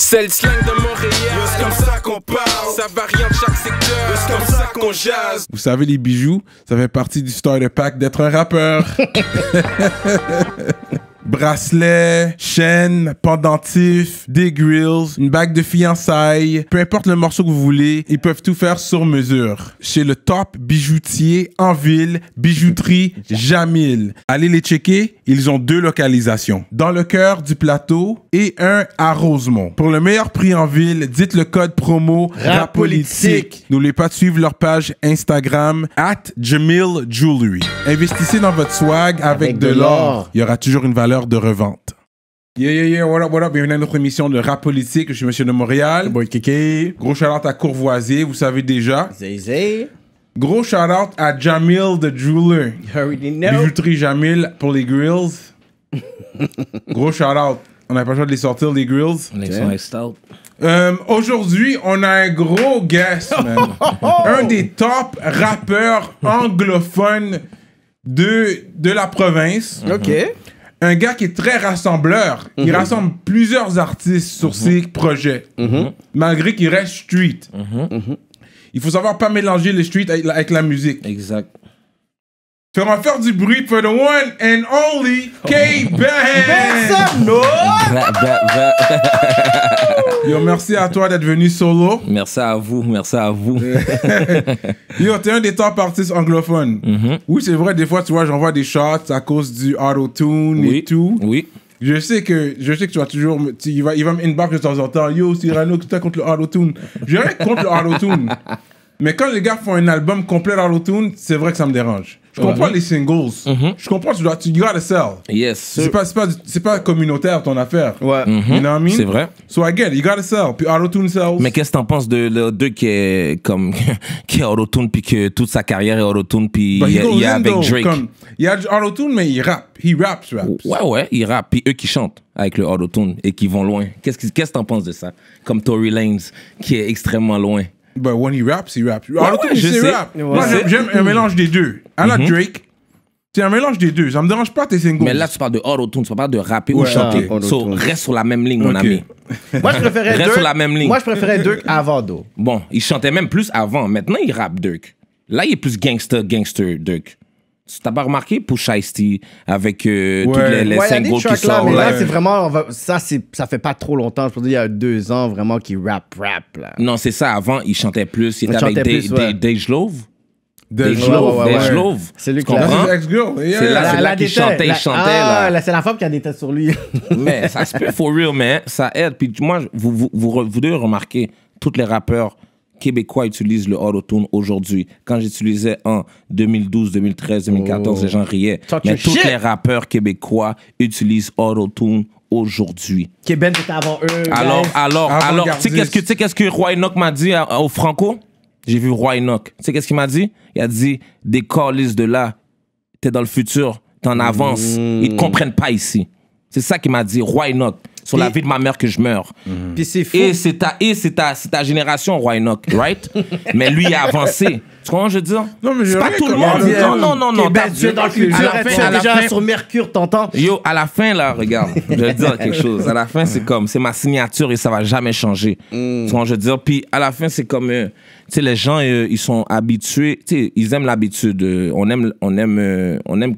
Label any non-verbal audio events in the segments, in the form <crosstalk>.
C'est le slang de Montréal. C'est comme ça qu'on parle. Ça varie en chaque secteur. C'est comme ça qu'on jase. Vous savez, les bijoux, ça fait partie du story pack d'être un rappeur. <laughs> bracelets, chaînes, pendentifs, des grilles, une bague de fiançailles, peu importe le morceau que vous voulez, ils peuvent tout faire sur mesure. Chez le top bijoutier en ville, bijouterie Jamil. Allez les checker, ils ont deux localisations, dans le cœur du plateau et un à Rosemont. Pour le meilleur prix en ville, dites le code promo RAPOLITIQUE. N'oubliez pas de suivre leur page Instagram at Jamil Investissez dans votre swag avec de l'or. Il y aura toujours une valeur de revente. Yeah, yeah, yeah, what up, Bienvenue à notre émission de rap politique. Je suis Monsieur de Montréal. Boy Kéké. Gros shout-out à Courvoisier, vous savez déjà. Zay, zay. Gros shout-out à Jamil the Jeweler. You already know. Bijouterie Jamil pour les grills. <laughs> Gros shout-out. On n'a pas le choix de les sortir, les grills. On est sur euh, Aujourd'hui, on a un gros guest, <laughs> oh, oh, oh. un des top rappeurs anglophones de, de la province. OK un gars qui est très rassembleur. Il mhm. rassemble plusieurs artistes sur mhm. ses projets, mhm. malgré qu'il reste street. Il faut savoir pas mélanger les street avec la musique. Exact. Tu vas faire du bruit pour le one and only k band <laughs> Yo, merci à toi d'être venu solo. Merci à vous, merci à vous. <laughs> Yo, t'es un des top artistes anglophones. Mhm. Oui, c'est vrai, des fois, tu vois, j'envoie des shots à cause du auto-tune et tout. Oui. Je sais que, je sais que tu vas toujours, il va, il va me inbox de temps en temps. Yo, Cyrano, tu contre le auto-tune. J'ai contre le auto-tune. <laughs> Mais quand les gars font un album complet dans l'autotune, c'est vrai que ça me dérange. Je comprends les singles. Mhm. Je comprends, tu dois, tu dois le sell. Yes. C'est pas, pas, pas, communautaire ton affaire. Ouais. Mhm. You know what I mean? C'est vrai. So again, you gotta sell. Puis autotune sells. Mais qu'est-ce que t'en penses de le deux qui est comme, <laughs> qui est autotune puis que toute sa carrière est autotune puis bah, il y, a avec Drake. il y a autotune mais il rappe. He raps, raps. Ouais, ouais, il rappe. Puis eux qui chantent avec le autotune et qui vont loin. Qu'est-ce que qu'est-ce t'en penses de ça? Comme Tory Lanez qui est extrêmement loin. Mais quand il raps, he raps. Ouais, c'est Rap. Moi, j'aime un mélange des deux. À la mm-hmm. Drake, c'est un mélange des deux. Ça me dérange pas tes singles. Mais là, tu parles de auto-tune, tu parles de rapper ou chanter. Ah, so, reste sur la même ligne, mon ami. <laughs> Moi, je préférais Reste Dirk. sur Moi, je Dirk avant, Do. Bon, il chantait même plus avant. Maintenant, il rappe Dirk. Là, il est plus gangster, gangster Dirk. T'as pas remarqué pour Shiesty avec euh, tous les, 5 ouais, qui sortent mais là c'est vraiment ça c'est ça fait pas trop longtemps je pense il y a deux ans vraiment qu'il rap rap Non c'est ça avant il chantait plus il était avec Dej Love. Dej Love, Dej Love. C'est lui qui l'a C'est là, qu'il chantait, il ah, C'est la femme qui a des têtes sur lui. <laughs> mais ça se peut for real mais ça aide puis moi vous vous, vous, vous tous les rappeurs Québécois utilisent le auto-tune aujourd'hui. Quand j'utilisais en 2012, 2013, 2014, les gens riaient. mais tous les rappeurs québécois utilisent l'auto-tune aujourd'hui. Québec était avant eux. Alors, alors, alors, tu sais qu'est-ce que, qu'est-ce que Roy Enoch m'a dit au Franco? J'ai vu Roy Enoch. Tu sais qu'est-ce qu'il m'a dit? Il a dit, des callistes de là, t'es dans le futur, T'es en avance. Hmm. ils te comprennent pas ici. C'est ça qu'il m'a dit, Roy Enoch sur la vie de ma mère que je meurs. Mhm. Et c'est ta, et c'est ta, c'est ta génération, Roy Enoch, right? <laughs> mais lui, il a avancé. Tu comprends, je veux dire? Non, mais c'est pas tout le monde. Non, non, non, non. Tu es dans le futur, tu es déjà sur Mercure, t'entends? Yo, à la fin, là, regarde, je veux dire quelque chose. À la fin, c'est comme, c'est ma signature et ça va jamais changer. Mm. Tu comprends, je veux dire? Puis à la fin, c'est comme, euh, tu sais, les gens, euh, ils sont habitués, tu sais, ils aiment l'habitude. Euh, on aime, on aime, on aime,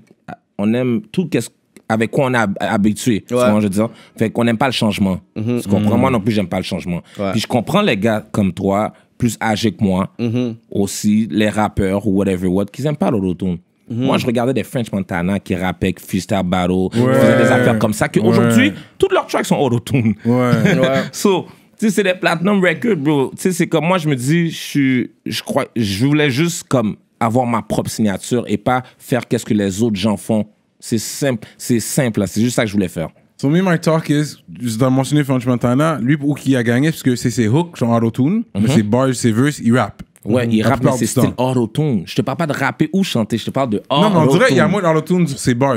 on aime tout qu'est-ce avec quoi on est habitué. Souvent, je dis Fait qu'on n'aime pas le changement. Mm-hmm, comprends? Mm-hmm. Moi non plus, j'aime pas le changement. Puis je comprends les gars comme toi, plus âgés que moi, mm-hmm. aussi, les rappeurs ou whatever what, qui n'aiment pas l'autotune. Moi, je regardais des French Montana qui rappaient avec Fista Barrow, faisaient des affaires comme ça, qu'aujourd'hui, aujourd'hui, toutes leurs tracks sont autotune. Ouais. <laughs> so, tu sais, c'est des platinum records, bro. Tu sais, c'est comme moi, je me dis, je je crois, je voulais juste comme avoir ma propre signature et pas faire qu'est-ce que les autres gens font c'est simple, c'est simple, c'est juste ça que je voulais faire. So me, my talk is, je dois mentionner French Montana, lui pour qui a gagné, parce que c'est ses hooks, genre auto-tune, mhm. mais ses bars, ses verses, il rappe. Ouais, il rappe, mais c'est style auto-tune. Je te parle pas de rapper ou chanter, je te parle de auto-tune. Non, mais on dirait il y a moins d'auto-tune sur ses bars,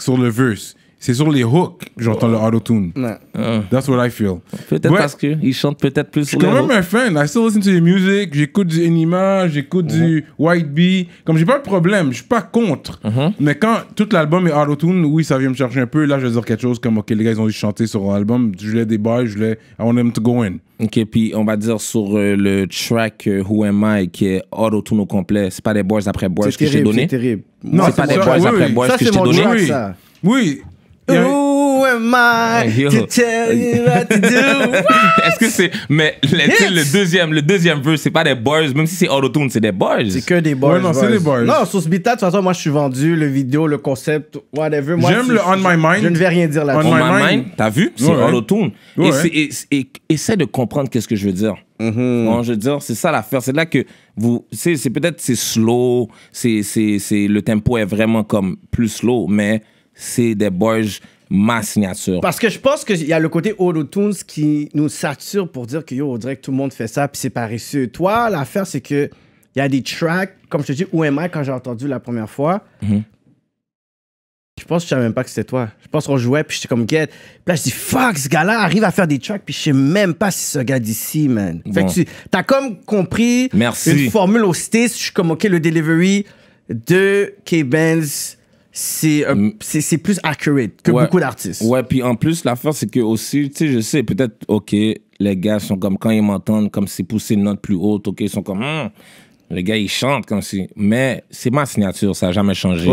sur le verse c'est sur les hooks que j'entends le auto-tune. Ah. That's what I feel. Peut-être parce qu'il chantent peut-être plus sur Je suis quand même un fan. I still listen to the music. J'écoute du Enima, j'écoute du White Bee. Comme j'ai pas de problème, je suis pas contre. Uh-huh. Mais quand tout l'album est auto-tune, oui, ça vient me chercher un peu. Là, je vais dire quelque chose comme, OK, les gars, ils ont dû chanter sur l'album. Je voulais des bails, je voulais... I want them to go in. OK, puis on va dire sur euh, le track euh, Who Am I qui est auto-tune au complet. C'est pas des boys après boys que j'ai donné. C'est terrible. c'est pas des boys après boys que j'ai donné. Oui. Who am I to tell you what to do? <laughs> Est-ce que c'est. Mais le, deuxième, le deuxième verse, c'est pas des bars, même si c'est auto-tune, c'est des bars. C'est que des bars. Ouais, non, c'est des bars. Non, sur ce beat de toute façon, moi, je suis vendu, le vidéo, le concept, whatever. J'aime le On My Mind. Je ne vais rien dire là-dessus. On, My Mind, t'as vu? C'est ouais. auto-tune. Et, essaie de comprendre qu'est-ce que je veux dire. Mm-hmm. je veux dire, c'est ça l'affaire. C'est là que vous, c'est peut-être c'est slow, c'est le tempo est vraiment comme plus slow, mais c'est des boys, ma signature. Parce que je pense qu'il y a le côté auto-tunes qui nous sature pour dire que yo, on dirait que tout le monde fait ça, puis c'est paresseux. Toi, l'affaire, c'est que il y a des tracks, comme je te dis, où quand j'ai entendu la première fois. Mhm. Je pense que je savais même pas que c'était toi. Je pense qu'on jouait, puis j'étais comme get. Puis là, je dis fuck, ce gars-là arrive à faire des tracks, puis je sais même pas si ce gars d'ici, man. Fait que tu as comme compris Merci. une formule au Je suis comme ok, le delivery de K-Benz euh, mm. c'est plus accurate que beaucoup d'artistes. Ouais, puis en plus, l'affaire, c'est que aussi, tu sais, je sais, peut-être, OK, les gars sont comme, quand ils m'entendent, comme c'est poussé une note plus haute, OK, ils sont comme, hmm, les gars, ils chantent comme si. Mais c'est ma signature, ça n'a jamais changé.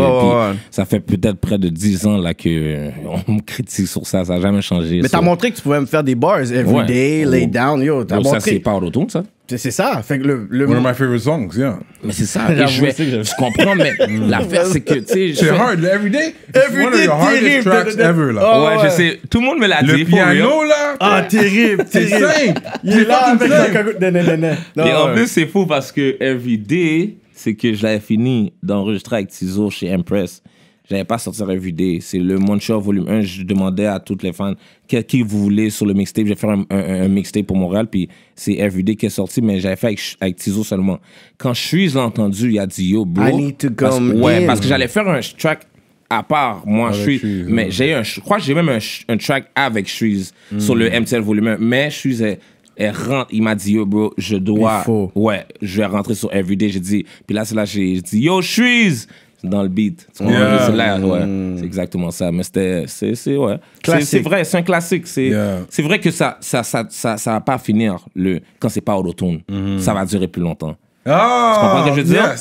Ça fait peut-être près de 10 ans là, que euh, <laughs> on me critique sur ça, ça n'a jamais changé. Mais t'as montré que tu pouvais me faire des bars every day, lay down, yo. As montré... Ça, c'est par autour, ça. C'est ça. Fait que le, le One of my favorite songs, yeah. Mais c'est ça. <laughs> Et je, je comprends, mais <laughs> l'affaire, c'est que, C'est hard, every day. Every one day. Of your hardest tracks ever, là. Oh, ouais, ouais, je sais. Tout le monde me l'a dit. Le piano, là. Ah, terrible, C'est simple. Il est là avec la Non, non, non. Et en plus, c'est fou parce que every day, c'est que je l'avais fini d'enregistrer avec Tizo chez Empress n'avais pas sorti un C'est le Monster Volume 1. Je demandais à toutes les fans qui vous voulez sur le mixtape. J'ai fait un, un, mixtape pour Montréal, puis c'est RVD qui est sorti, mais j'avais fait avec, avec Tizo seulement. Quand je suis entendu, il a dit Yo, bro. parce, ouais, parce que j'allais faire un track à part moi je mais j'ai un je crois que j'ai même un, track avec Shreeze sur le MTL hmm. volume 1 mais Shreeze est, rentré. il m'a dit yo bro je dois ouais je vais rentrer sur Everyday j'ai dit puis là c'est là j'ai dit yo Shreeze dans le beat. Mm. C'est exactement ça. Mais c'était, c'est, ouais. C'est vrai, c'est un classique. C'est, c'est vrai que ça, ça, ça, ça, ça va pas finir le, quand c'est pas autotune. Mm-hmm. Ça va durer plus longtemps. Ah, tu comprends ce que je veux dire?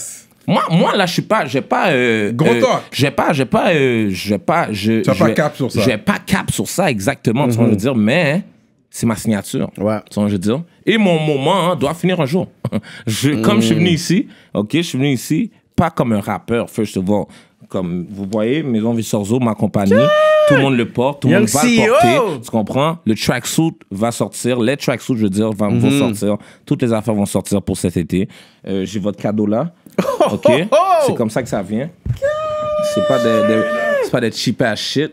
Moi, moi, là, je suis pas, j'ai pas, euh, gros euh, j'ai pas, j'ai pas, euh, j'ai pas, je, j'ai pas cap sur ça. J'ai pas cap sur ça exactement. Tu vois, je veux mm-hmm. dire, mais c'est ma signature. je veux dire. Et mon moment hein, doit finir un jour. <laughs> je, comme je suis venu mm. ici, ok, je suis venu ici pas comme un rappeur, first of all. Comme vous voyez, Maison Vissorzo, ma compagnie, tout le monde le porte, tout le monde va le e porter. Tu comprends? Le tracksuit va sortir, les tracksuits, je veux dire, vont, vous mhm. sortir. Toutes les affaires vont sortir pour cet été. Euh, j'ai votre cadeau là. <laughs> Oh, OK? Oh, oh! C'est comme ça que ça vient. C'est pas des, pas des cheap ass shit.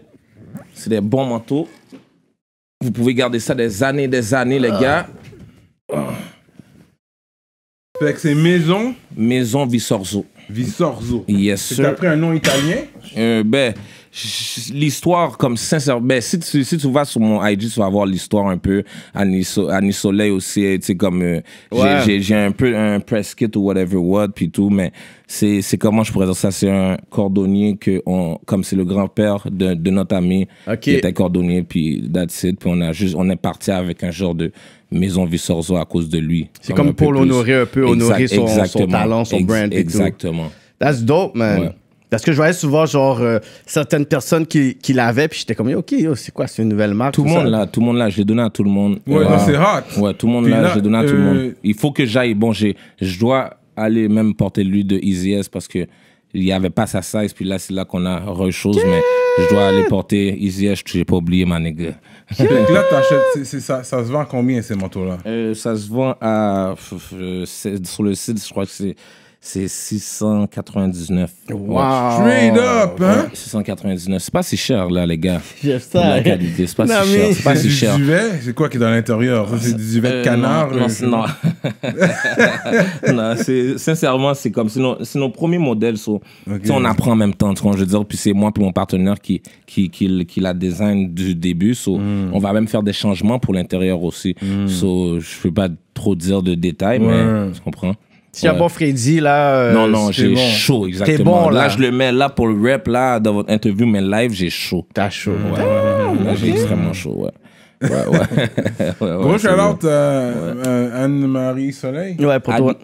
C'est des bons manteaux. Vous pouvez garder ça des années, des années, les ah. gars. Fait que c'est Maison. Maison Vissorzo. Visorzo. C'est après un nom italien? Euh, ben, l'histoire comme sincère ben si tu vas sur mon IG tu vas voir l'histoire un peu Annie, Soleil aussi tu sais comme euh, j'ai j'ai un peu un press kit ou whatever what puis tout mais c'est c'est comment je pourrais dire ça c'est un cordonnier que on comme c'est le grand-père de, notre ami Il qui était cordonnier puis that's it puis on a juste on est parti avec un genre de Maison Vissorzo à cause de lui. C'est comme, pour l'honorer un peu, honorer son, talent, son exactement. That's dope, man. Parce que je voyais souvent, genre, euh, certaines personnes qui, qui l'avaient, puis j'étais comme, OK, c'est quoi, c'est une nouvelle marque? Tout le monde là, tout le monde là, je l'ai donné à tout le monde. Ouais, c'est hot. Ouais, tout le monde là, je l'ai donné à tout le monde. Il faut que j'aille, bon, je dois aller même porter lui de Easy parce que il n'y avait pas sa size, puis là, c'est là qu'on a re chose, mais je dois aller porter Easy S, je pas oublié ma nigga. là, t'achètes, ça, ça se vend à combien ces manteaux-là? Euh, ça se vend à, euh, sur le site, je crois que c'est c'est 699. Wow! Straight up, hein? 699. C'est pas si cher, là, les gars. J'aime ça. La qualité, c'est pas si cher. C'est pas si cher. C'est C'est quoi qui est dans l'intérieur? C'est du duvet de euh, canard? non, non. <laughs> sincèrement, c'est comme... C'est nos, nos, premiers modèles, on apprend en même temps, je veux dire. Puis c'est moi et mon partenaire qui, qui, qui, qui la design du début, hmm. on va même faire des changements pour l'intérieur aussi. Hmm. je peux pas trop dire de détails, mais tu comprends? Tiens, ouais. bon, Freddy, là. Euh, non, non, j'ai chaud, exactement. T'es bon, là. là. je le mets là pour le rap, là, dans votre interview, mais live, j'ai chaud. T'as chaud, ouais. là, j'ai extrêmement chaud, ouais. ouais, ouais. <laughs> ouais, Gros euh, euh, Anne-Marie Soleil. Ouais, pour toi.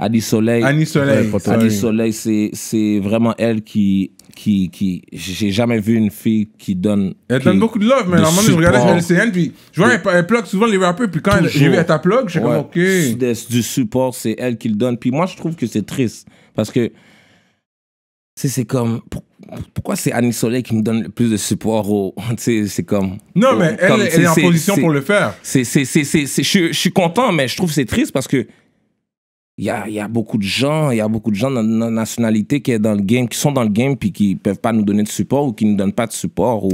Annie Soleil. Annie Soleil. Annie Soleil, c'est vraiment elle qui qui, qui j'ai jamais vu une fille qui donne. Elle donne beaucoup de love, mais normalement, je regardais sur LCN, puis je vois, elle, elle plug souvent les rappeurs, puis quand j'ai vu elle t'a plug, je suis comme, ok. Du support, c'est elle qui le donne. Puis moi, je trouve que c'est triste, parce que c'est comme pourquoi c'est Annie Soleil qui me donne le plus de support au <laughs> c'est comme non mais elle, est, en position pour le faire c'est je suis content mais je trouve c'est triste parce que il y a, beaucoup de gens, il y a beaucoup de gens de notre nationalité qui, est dans le game, qui sont dans le game puis qui peuvent pas nous donner de support ou qui ne nous donnent pas de support ou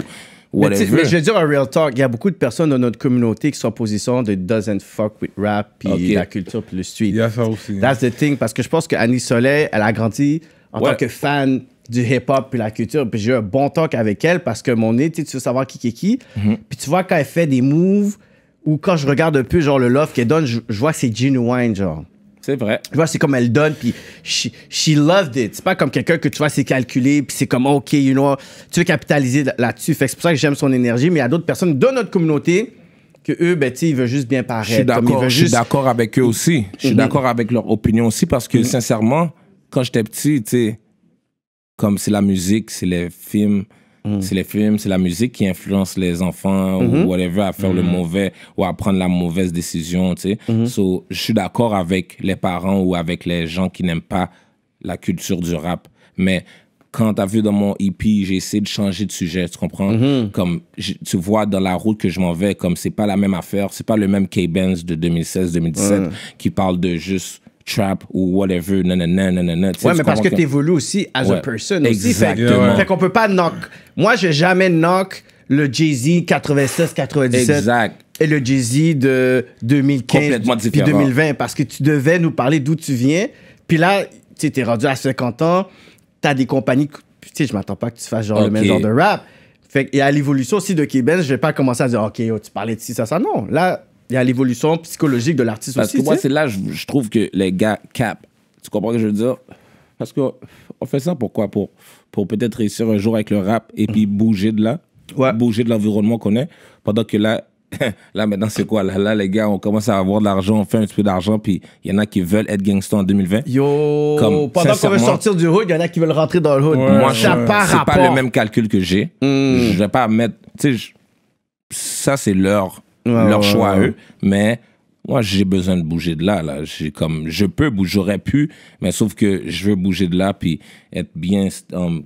whatever. je veux dire un real talk, il y a beaucoup de personnes dans notre communauté qui sont en position de doesn't fuck with rap puis la culture puis le street. ça aussi. Hein. That's the thing parce que je pense que Annie Soleil, elle a grandi en tant que fan du hip-hop puis la culture. Puis j'ai eu un bon talk avec elle parce que mon nez, tu veux savoir qui qui est qui. Mm-hmm. Puis tu vois quand elle fait des moves ou quand je regarde un peu genre le love qu'elle donne, je, vois que c'est genuine genre. C'est vrai. Tu vois, c'est comme elle donne, puis she, loved it. C'est pas comme quelqu'un que tu vois, c'est calculé, puis c'est comme, OK, you know, tu veux capitaliser là-dessus. Fait que c'est pour ça que j'aime son énergie, mais il y a d'autres personnes de notre communauté que eux, ben, ils veulent juste bien paraître. Je suis d'accord, avec eux aussi. Je suis mhm. d'accord avec leur opinion aussi, parce que mhm. sincèrement, quand j'étais petit, tu sais, comme c'est la musique, c'est les films, Mm. C'est les films, c'est la musique qui influence les enfants ou mm-hmm. whatever à faire le mm-hmm. mauvais ou à prendre la mauvaise décision, tu sais. Mm-hmm. So, je suis d'accord avec les parents ou avec les gens qui n'aiment pas la culture du rap, mais quand tu as vu dans mon hippie, j'ai essayé de changer de sujet, tu comprends? Comme tu vois dans la route que je m'en vais, comme c'est pas la même affaire, c'est pas le même K-Benz de 2016-2017 qui parle de juste trap ou whatever, nanana, nanana. Ouais, mais parce que tu évolues aussi as a person aussi. Fait, qu'on peut pas knock. Moi, j'ai jamais knock le Jay-Z 96-97. Exact. Et le Jay-Z de 2015 puis 2020 parce que tu devais nous parler d'où tu viens. Puis là, tu t'es rendu à 50 ans, t'as des compagnies. Tu sais, je m'attends pas que tu fasses genre le même genre de rap. Fait y a l'évolution aussi de Québec, je vais pas commencer à dire OK, oh, tu parlais de ci, ça, ça. Non, là, il y a l'évolution psychologique de l'artiste Parce que moi, c'est là, je, trouve que les gars cap. Tu comprends ce que je veux dire? Parce que on fait ça pourquoi? Pour, pour peut-être réussir un jour avec le rap et puis bouger de là. Bouger de l'environnement qu'on est. Pendant que là, <laughs> là maintenant c'est quoi là, les gars on commence à avoir de l'argent on fait un petit peu d'argent puis il y en a qui veulent être gangsters en 2020 yo pendant qu'on veut sortir du hood il y en a qui veulent rentrer dans le hood moi je pas le même calcul que j'ai hmm. je vais pas mettre tu sais ça c'est l'heure leur choix eux. Mais moi, j'ai besoin de bouger de là. là. J'ai comme, je peux, j'aurais pu, mais sauf que je veux bouger de là, puis être bien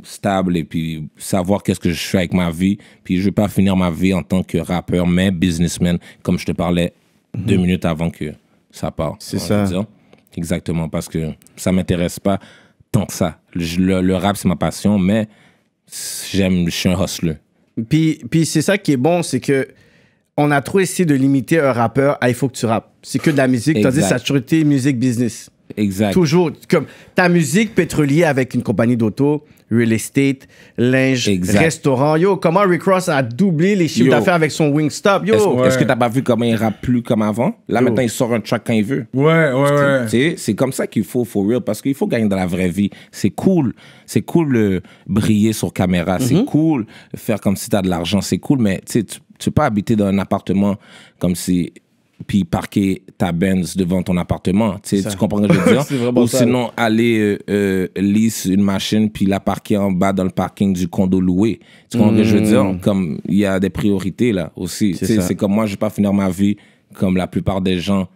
stable, et puis savoir qu'est-ce que je fais avec ma vie. Puis je veux pas finir ma vie en tant que rappeur, mais businessman, comme je te parlais mhm. deux minutes avant que ça part. C'est ça. Exactement, parce que ça m'intéresse pas tant que ça. Le, rap, c'est ma passion, mais j'aime, je suis un hustler. Puis, puis c'est ça qui est bon, c'est que on a trop essayé de limiter un rappeur à il faut que tu rappes. C'est que de la musique, a toujours été « musique business. Exact. Toujours comme ta musique pétrolier avec une compagnie d'auto, real estate, linge, restaurant. Yo, comment Rick Ross a doublé les chiffres d'affaires avec son Wingstop? Yo! Est-ce que t'as pas vu comment il rappe plus comme avant? Là, maintenant, il sort un track quand il veut. Ouais, ouais, ouais. C'est comme ça qu'il faut, for real, parce qu'il faut gagner dans la vraie vie. C'est cool. C'est cool le euh, briller sur caméra. C'est mhm. cool faire comme si t'as de l'argent. C'est cool, mais tu sais, tu peux pas habiter dans un appartement comme si puis parquer ta Benz devant ton appartement. Tu comprends ce que je veux dire? <laughs> Ou sinon, aller euh, euh lisse une machine, puis la parquer en bas dans le parking du condo loué. Tu comprends ce que je veux dire? Hmm. Comme il y a des priorités là aussi. C'est comme moi, je vais pas finir ma vie comme la plupart des gens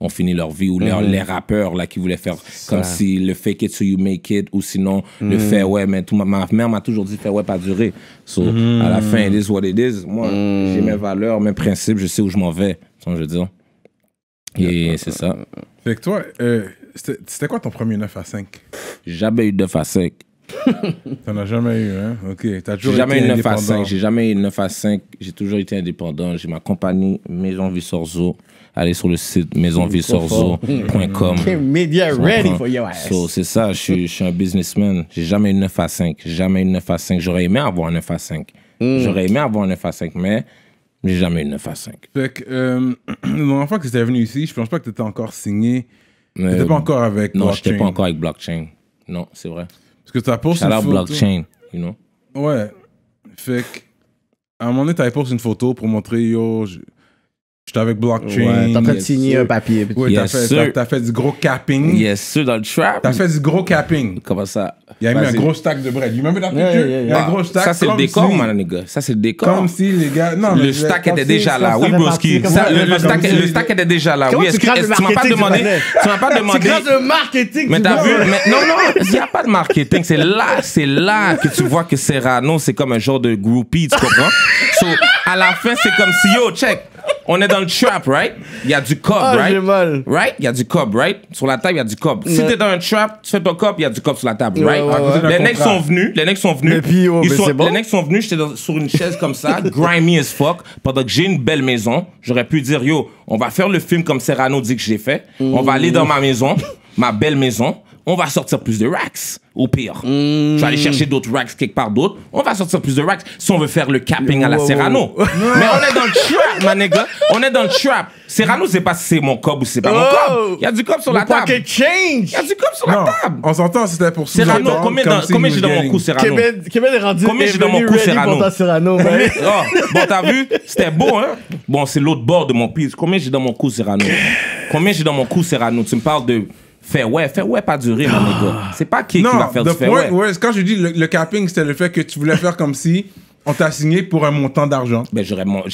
ont fini leur vie ou mhm. les, rappeurs là qui voulaient faire comme si le fake it so you make it ou sinon le mhm. faire ouais mais tout ma, mère m'a toujours dit fait ouais pas durer so, à la mhm. fin it is what it is moi j'ai mes valeurs mes principes je sais où je m'en vais sans je veux et c'est ça fait que toi euh, c'était quoi ton premier 9 à 5 jamais eu 9 à 5 <laughs> T'en as jamais eu, hein? Ok. T'as toujours été jamais eu J'ai jamais eu 9 à 5. J'ai toujours été indépendant. J'ai ma compagnie mes Maison sorzo allez sur le site maisonvissorzo.com. <laughs> c'est ça, je suis, un businessman. J'ai jamais eu 9 à 5. Jamais eu 9 à 5. J'aurais aimé avoir un 9 à 5. Hmm. J'aurais aimé avoir un 9 à 5, mais j'ai jamais eu 9 à 5. Fait que, euh, <clears throat> fois que tu venu ici, je pense pas que tu étais encore signé. Tu n'étais pas encore avec non, blockchain. Non, j'étais pas encore avec blockchain. Non, c'est vrai. Parce que tu as posté une photo. blockchain, you know. Ouais. Fait qu'à à un moment donné, tu as posté une photo pour montrer, yo, J'étais avec blockchain. tu t'es en train de signer un papier. Oui, t'as fait, t'as fait du gros capping. Yes, dans le trap. T'as fait du gros capping. Comment ça? Il a eu un gros stack de bread. You remember that picture? Yeah, yeah, Un gros stack. Ça, c'est le décor, man, les gars. Ça, c'est le décor. Comme si les gars. le stack était déjà là. Oui, Broski. Le stack était déjà là. Oui, tu m'as pas demandé? Tu m'as pas demandé. C'est grâce au marketing. Mais t'as vu? Non, non, il n'y a pas de marketing. C'est là, c'est là que tu vois que Serrano, c'est comme un genre de groupie, tu comprends? à la fin, c'est comme si, yo, check on est dans le trap, right? Il y a du cob, ah, right? Right? Il y a du cob, right? Sur la table, il y a du cob. Si t'es dans un trap, tu fais ton cob, il y a du cob sur la table, right? Les necks sont venus, oh, les necks sont venus. Les necks sont venus, j'étais sur une chaise comme ça, <laughs> grimy as fuck, pendant que j'ai une belle maison. J'aurais pu dire, yo, on va faire le film comme Serrano dit que j'ai fait. On va aller dans ma maison, ma belle maison on va sortir plus de racks, au pire. Hmm. Je vais aller chercher d'autres racks quelque part d'autre. On va sortir plus de racks si on veut faire le capping à la Serrano. <laughs> Mais on est dans le trap, ma nigga. On est dans le trap. Serrano, c'est pas si c'est mon cob ou c'est pas mon oh! cob. Il y a du cob sur la table. change. Il y a du cob sur la table. On s'entend, c'était pour sous Serrano, combien, j'ai dans mon cou, Serrano est rendu Combien j'ai dans mon cou, Serrano, Serrano <laughs> oh, Bon, t'as vu C'était beau, hein Bon, c'est l'autre bord de mon piste. Combien j'ai dans mon cou, Serrano Combien j'ai dans mon cou, Serrano Tu me parles de Fais ouais, fais ouais, pas durer, mon ah. gars. C'est pas qui, qui va faire du fait ouais. ouais. Quand je dis le, capping, c'était le fait que tu voulais faire comme si on t'a signé pour un montant d'argent. Ben, j'aurais mon,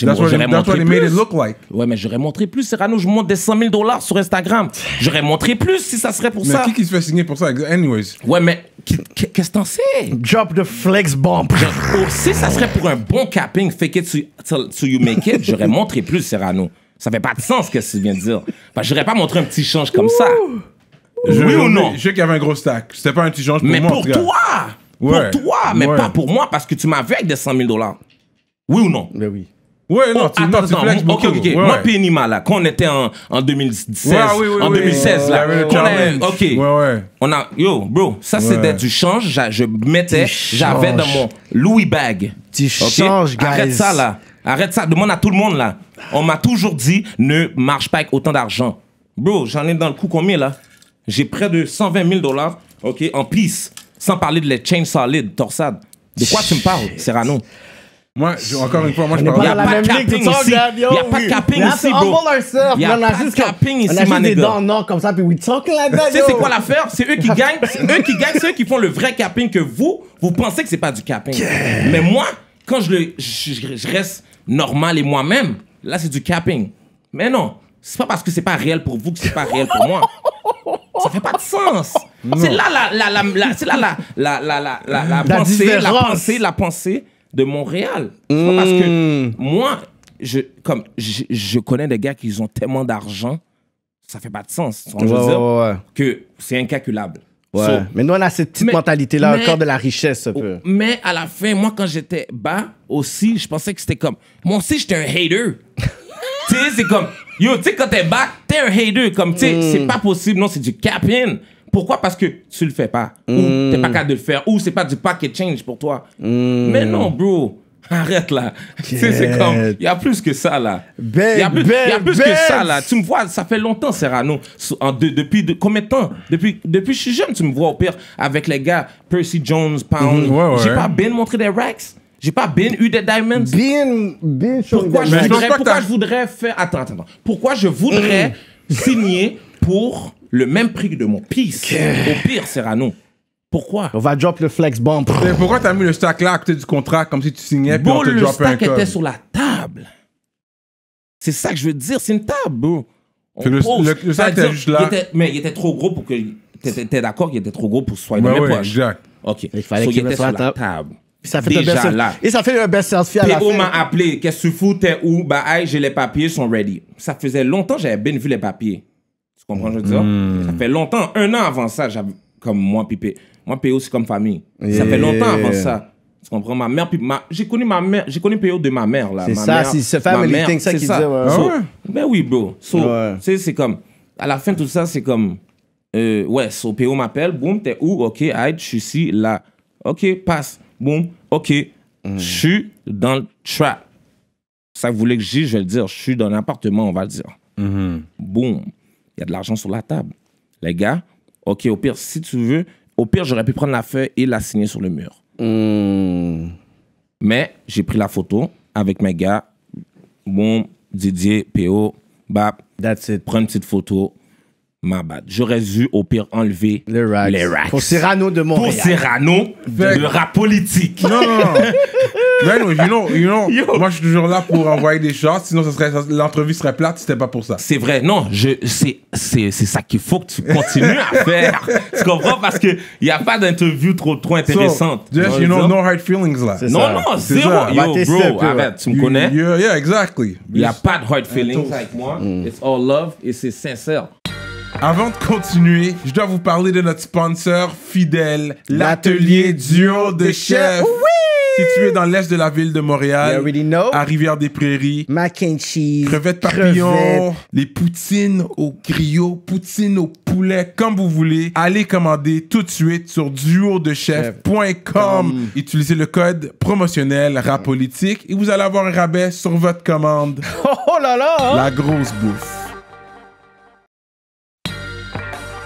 montré plus. Ouais, mais j'aurais montré plus. Serrano, je monte des 100 000 dollars sur Instagram. J'aurais montré plus si ça serait pour ça. Mais qui qui se fait signer pour ça, anyways? Ouais, mais qu'est-ce que t'en sais? Drop the flex bomb. Oh, ça serait pour un bon capping, fake it till, you make it, j'aurais montré plus, Serrano. Ça fait pas de sens ce que tu viens de dire. Ben, j'aurais pas montré un petit change comme ça oui ou non Je sais qu'il y avait un gros stack. C'était pas un petit change pour Mais moi. Mais pour toi Pour toi, mais pas pour moi parce que tu m'as avec des 100 000 dollars. Oui ou non Mais oui. Ouais, non, oh, tu, non, tu flexes beaucoup. ok, ok, ok. Moi, Pénima, là, quand on était en, en 2016, en 2016, là, On avait le ok, Ouais, ouais. on a, yo, bro, ça c'était du change, je mettais, j'avais dans mon Louis bag. Du shirt change, guys. Arrête ça, là. Arrête ça, demande à tout le monde, là. On m'a toujours dit, ne marche pas avec autant d'argent. Bro, j'en ai dans le coup combien, là j'ai près de 120 000 dollars ok, en pisse, sans parler de les chains solides, torsades. De quoi tu me parles, Serrano moi, encore une fois, moi, je parle. Il n'y a pas de capping ici. Il n'y a pas de capping ici, bro. Il n'y a pas de capping ici, comme ça, puis we talk like that, Tu sais, c'est quoi l'affaire? <laughs> C'est eux qui gagnent. C'est eux qui gagnent. C'est qui font le vrai capping que vous, vous pensez que c'est pas du capping. Mais moi, quand je, reste normal et moi-même, là, c'est du capping. Mais non, c'est pas parce que c'est pas réel pour vous que c'est pas réel pour moi. <laughs> Ça fait pas de sens. C'est là la, pensée, de Montréal. Parce que hmm. moi, je, comme, je, connais des gars qui ont tellement d'argent, ça fait pas de sens. Que c'est incalculable. mais nous, on a cette petite mentalité-là, encore de la richesse Mais à la fin, moi, quand j'étais bas aussi, je pensais que c'était comme. Moi aussi, j'étais un hater c'est comme, yo, tu sais, quand t'es back, t'es un hater. Comme, tu sais, mm. c'est pas possible. Non, c'est du cap Pourquoi? Parce que tu le fais pas. Ou mm. t'es pas capable de le faire. Ou c'est pas du packet change pour toi. Mm. Mais non, bro. Arrête là. <laughs> Tu sais, c'est comme, il y a plus que ça là. Il y a plus, y a plus que ça là. Tu me vois, ça fait longtemps, Serrano. En depuis de, combien de temps depuis, depuis je suis jeune, tu me vois au pire avec les gars Percy Jones, Pound. Mm-hmm. J'ai pas bien montré des racks. J'ai pas bien eu des diamonds. Bien, bien Pourquoi, je voudrais, pourquoi je voudrais faire. Attends, attends, Pourquoi je voudrais mm. signer pour le même prix de mon piste Au pire, Serrano. Pourquoi On va drop le flex bomb. Mais pourquoi t'as mis le stack là à côté du contrat comme si tu signais puis te le stack un était sur la table. C'est ça que je veux dire, c'est une table, le, était juste là. mais il était trop gros pour que. T'es d'accord qu'il était trop gros pour soigner ouais, mes Exact. Ok. Il fallait qu'il était sur la table. Ça fait déjà best là. Et ça fait un best-selfie à la fin. m'a appelé. Qu'est-ce que tu fous? T'es où? Bah, aïe, j'ai les papiers, sont ready. Ça faisait longtemps j'avais bien vu les papiers. Tu comprends ce que je veux dire? Hmm. Ça fait longtemps, un an avant ça, j'avais comme moi, Pipé. Moi, PO, c'est comme famille. Ça fait longtemps avant ça. Tu comprends? Ma mère, ma... j'ai connu ma mère, j'ai connu PO de ma mère, là. C'est ça, c'est ce family thing, ça qui disait, ouais. Ben oui, bro. c'est comme, à la fin, tout ça, c'est comme, euh, ouais, so PO m'appelle, boum, t'es où? Ok, aïe, je suis ici, là. Ok, passe boum, ok, mm. je suis dans le trap. Ça voulait que j'y, je vais le dire, je suis dans l'appartement, on va le dire. Mm-hmm. Bon, il y a de l'argent sur la table. Les gars, ok, au pire, si tu veux, au pire, j'aurais pu prendre la feuille et la signer sur le mur. Mm. Mais j'ai pris la photo avec mes gars, bon, Didier, PO, bap, That's it. prends une petite photo, Ma bad. J'aurais dû au pire enlever le les racks. Pour Cyrano de Montréal. Pour Serrano de le rap politique. Non, non, non. non, <laughs> ben, you know, you know, Yo. moi je suis toujours là pour envoyer des shots, sinon ça serait, l'entrevue serait plate si c'était pas pour ça. C'est vrai, non, je, c'est, c'est, c'est ça qu'il faut que tu continues à faire. Tu comprends? Parce qu'il n'y a pas d'interview trop, trop intéressante. you know, no hard feelings là. non, non, zéro. Yo, bro, bro, ouais. tu me connais? Yeah, yeah, exactly. Il n'y a pas de hard mm. feelings avec moi. It's all love et c'est sincère. Avant de continuer, je dois vous parler de notre sponsor fidèle, l'atelier duo de chef. Situé dans l'est de la ville de Montréal, à Rivière-des-Prairies. Mac and cheese. Crevettes papillons, les poutines au griot, poutines au poulet, comme vous voulez. Allez commander tout de suite sur duodechef.com. Utilisez le code promotionnel rapolitique et vous allez avoir un rabais sur votre commande. <laughs> Oh là là! Hein? La grosse bouffe.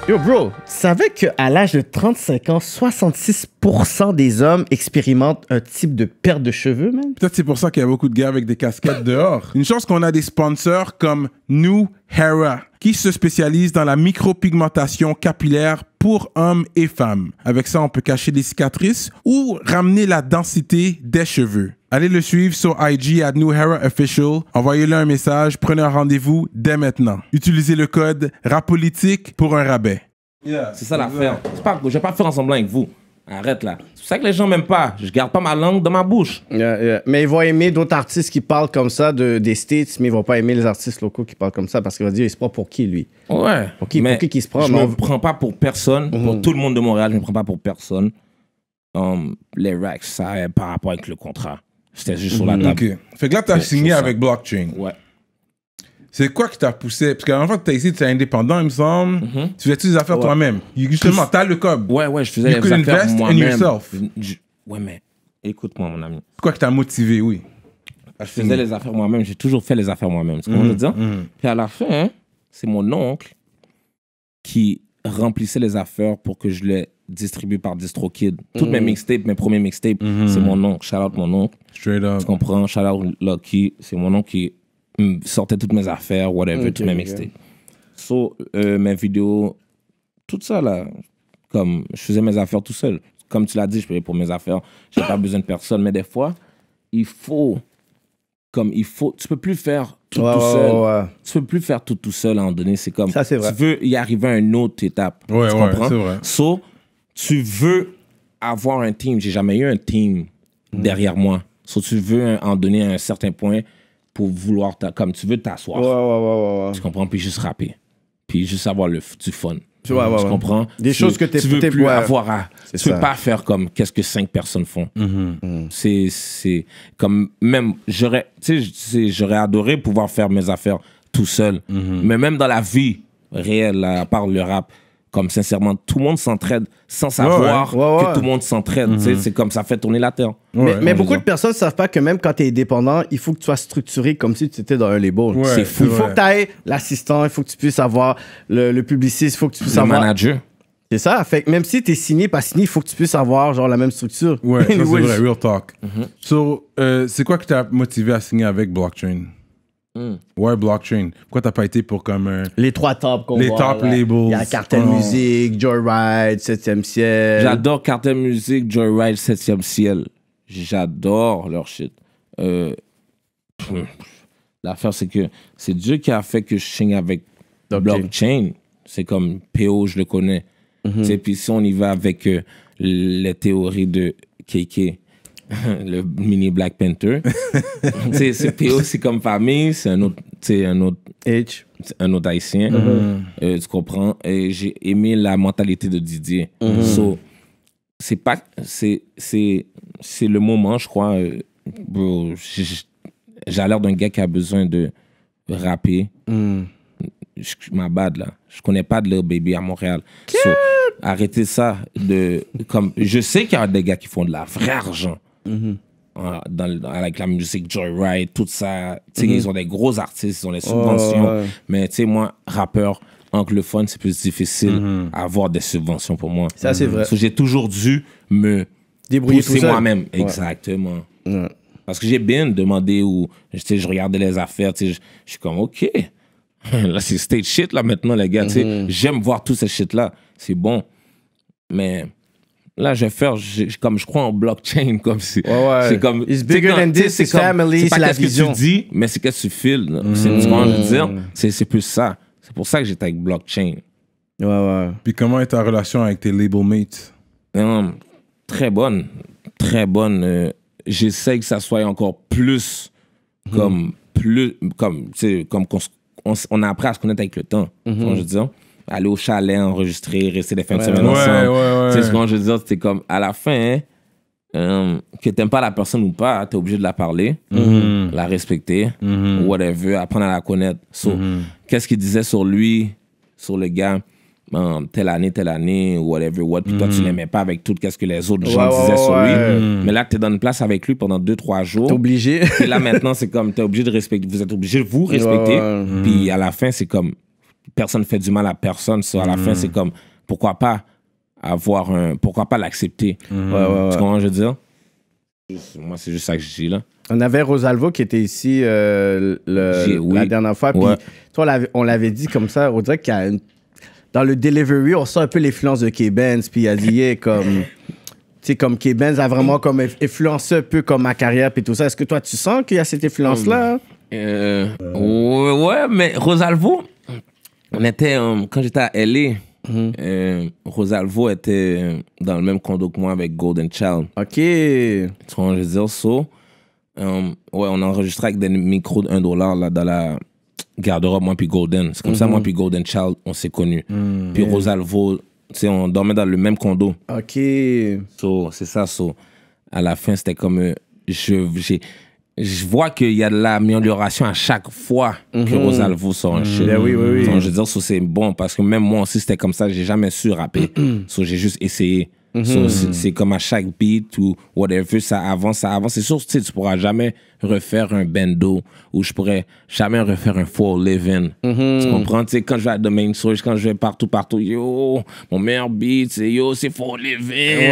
Yo, bro, tu savais qu'à l'âge de 35 ans, 66% des hommes expérimentent un type de perte de cheveux, même? Peut-être c'est pour ça qu'il y a beaucoup de gars avec des casquettes dehors. <laughs> Une chance qu'on a des sponsors comme New Hera, qui se spécialise dans la micropigmentation capillaire pour hommes et femmes. Avec ça, on peut cacher des cicatrices ou ramener la densité des cheveux. Allez le suivre sur IG à New Hera Official. Envoyez-le un message, prenez un rendez-vous dès maintenant. Utilisez le code RAPOLITIQUE pour un rabais. c'est ça l'affaire. Pas, je vais pas faire ensemble avec vous. Arrête là. C'est pour ça que les gens m'aiment pas. Je garde pas ma langue dans ma bouche. Mais ils vont aimer d'autres artistes qui parlent comme ça des States, mais ils vont pas aimer les artistes locaux qui parlent comme ça parce qu'ils vont dire il se prend pour qui lui Ouais. Pour qui, pour qui se prend Je ne me prends pas pour personne. Pour mhm. tout le monde de Montréal, je ne me prends pas pour personne. Um, les racks, ça, par rapport avec le contrat c'était juste sur la mm-hmm. table. OK. Fait que là, tu as signé avec Blockchain. Ouais. C'est quoi qui t'a poussé Parce qu'à fait, que tu ici, tu es indépendant, il me semble. Mm-hmm. Tu fais toutes les affaires toi-même. Justement, tu as le cob. Ouais, ouais, je faisais les affaires moi-même. invest in yourself. Ouais, mais écoute-moi, mon ami. C'est quoi qui t'a motivé, oui Je faisais les affaires moi-même. J'ai toujours fait les affaires moi-même. C'est comme mm -hmm. dit. Mm-hmm. Puis à la fin, c'est mon oncle qui remplissait les affaires pour que je les distribué par DistroKid. Toutes mes mm-hmm. mixtapes, mes premiers mixtapes, mm-hmm. c'est mon nom. Shout out mon nom. Straight up. Tu comprends? Shout out Lucky. C'est mon nom qui sortait toutes mes affaires, whatever, toutes mes mixtapes. So, euh, mes vidéos, tout ça là. Comme je faisais mes affaires tout seul. Comme tu l'as dit, je payais pour mes affaires. J'ai pas besoin de personne. Mais des fois, il faut. Comme il faut. Tu peux plus faire tout, seul. Tu peux plus faire tout tout seul à un donné. C'est comme. Ça, Tu veux y arriver à une autre étape. tu comprends? Vrai. So, tu veux avoir un team. J'ai jamais eu un team mm. derrière moi. Soit tu veux en donner un certain point pour vouloir, comme tu veux t'asseoir. Ouais, tu comprends? Puis juste rapper. Puis juste avoir le, du fun. tu comprends? Des choses que tu veux plus avoir à. Tu ne veux pas faire comme qu'est-ce que cinq personnes font. Mm-hmm. Mm-hmm. C'est comme même, j'aurais adoré pouvoir faire mes affaires tout seul. Mm-hmm. Mais même dans la vie réelle, à part le rap, comme sincèrement, tout le monde s'entraide sans savoir que tout le monde s'entraide. Mhm. C'est comme ça fait tourner la terre. mais, beaucoup de personnes ne savent pas que même quand tu es dépendant, il faut que tu sois structuré comme si tu étais dans un label. c'est fou. Il faut que tu aies l'assistant, il faut que tu puisses avoir le, publiciste, il faut que tu puisses le manager. C'est ça. Fait même si tu es signé, pas signé, il faut que tu puisses avoir genre la même structure. Oui, c'est vrai, real talk. Mhm. Euh, c'est quoi qui t'a motivé à signer avec Blockchain? Mm. Ouais, blockchain. Pourquoi t'as pas été pour comme Les trois tops qu'on Les voit, top labels. Il y a Cartel oh. Joyride, Septième Ciel. J'adore Cartel Musique, Joyride, Septième Ciel. J'adore leur shit. Euh... L'affaire, c'est que c'est Dieu qui a fait que je signe avec blockchain. C'est comme PO, je le connais. Mhm. Puis si on y va avec euh, les théories de KK, <laughs> le mini Black Panther. <laughs> c'est aussi comme famille, c'est un autre, c'est un autre, un autre haïtien. Mm-hmm. Euh, tu comprends? Et j'ai aimé la mentalité de Didier. Mm-hmm. c'est pas, c'est, c'est, c'est le moment, je crois. Euh, j'ai l'air d'un gars qui a besoin de rapper. ma mm. bad là. Je connais pas de leur Baby à Montréal. arrêtez ça de comme je sais qu'il y a des gars qui font de la vraie argent Mm-hmm. avec la musique Joyride, tout ça. Ils mm-hmm. ont des gros artistes, ils ont des subventions. Mais moi, rappeur anglophone, c'est plus difficile mm-hmm. avoir des subventions pour moi. Ça, c'est vrai. que J'ai toujours dû me débrouiller pousser moi-même. Exactement. Parce que j'ai bien demandé où, je regardais les affaires, je suis comme, OK, <laughs> là, c'est state shit, là, maintenant, les gars, j'aime voir tout ce shit-là, c'est bon. Mais Là, je vais faire, comme je crois en blockchain, <laughs> comme C'est comme. bigger than this, c'est c'est pas -ce que tu dis, mais c'est ce que tu files. C'est ce dire. Mm. C'est plus ça. C'est pour ça que j'étais avec blockchain. Ouais, ouais. Puis comment est ta relation avec tes label mates? très bonne. Très bonne. Euh, j'essaie que ça soit encore plus mm. comme plus comme tu comme on, on, on apprend à se connaître avec le temps. comme je veux aller au chalet, enregistrer, rester des fins de semaine ensemble. C'est ce que je veux dire, comme à la fin, hein, euh, que t'aimes pas la personne ou pas, t'es obligé de la parler, mm-hmm. la respecter, mm-hmm. whatever, apprendre à la connaître. Mm-hmm. Qu'est-ce qu'il disait sur lui, sur le gars, euh, telle année, telle année, whatever, what, puis toi tu l'aimais pas avec tout qu'est-ce que les autres gens disaient sur lui. Mais là, t'es dans une place avec lui pendant 2-3 jours. T'es obligé. et là maintenant, c'est comme, t'es obligé de respecter, vous êtes obligé de vous respecter. Puis à la fin, c'est comme, personne fait du mal à personne. Soit à la fin, mm. c'est comme, pourquoi pas avoir un. Pourquoi pas l'accepter mm. Tu comprends, je veux dire Moi, c'est juste ça que je dis là. On avait Rosalvo qui était ici euh, la dernière fois. Puis, toi, on l'avait dit comme ça, on dirait qu'il y a Dans le delivery, on sent un peu l'influence de K-Benz, puis dit comme. tu sais, comme K-Benz a vraiment comme influencé un peu comme ma carrière, puis tout ça. Est-ce que toi, tu sens qu'il y a cette influence-là euh, ouais, mais Rosalvo, on était, euh, quand j'étais à LA, mhm. euh, Rosalvo était euh, dans le même condo que moi avec Golden Child. Ok. Tu vois, je veux so, ouais, on enregistrait avec des micros de 1 dollar là, dans la garde-robe, moi puis Golden. C'est comme ça, mhm. moi puis Golden Child, on s'est connus. Mhm. Puis Rosalvo, tu sais, on dormait dans le même condo. Ok. So, c'est ça, so. À la fin, c'était comme. je, je vois qu'il y a de l'amélioration à chaque fois que mhm. Rosalvo sort un mhm. en oui, oui, oui. je veux dire, c'est bon parce que même moi aussi, c'était comme ça, j'ai jamais su rapper. <clears throat> so, j'ai juste essayé. Mhm. c'est comme à chaque beat ou whatever, ça avance, ça avance. C'est sûr, tu ne pourras jamais refaire un bendo ou je pourrais jamais refaire un for living. Tu comprends? Tu sais, quand je vais à Main Source, quand je vais partout, partout, yo, mon meilleur beat, c'est yo, c'est for living.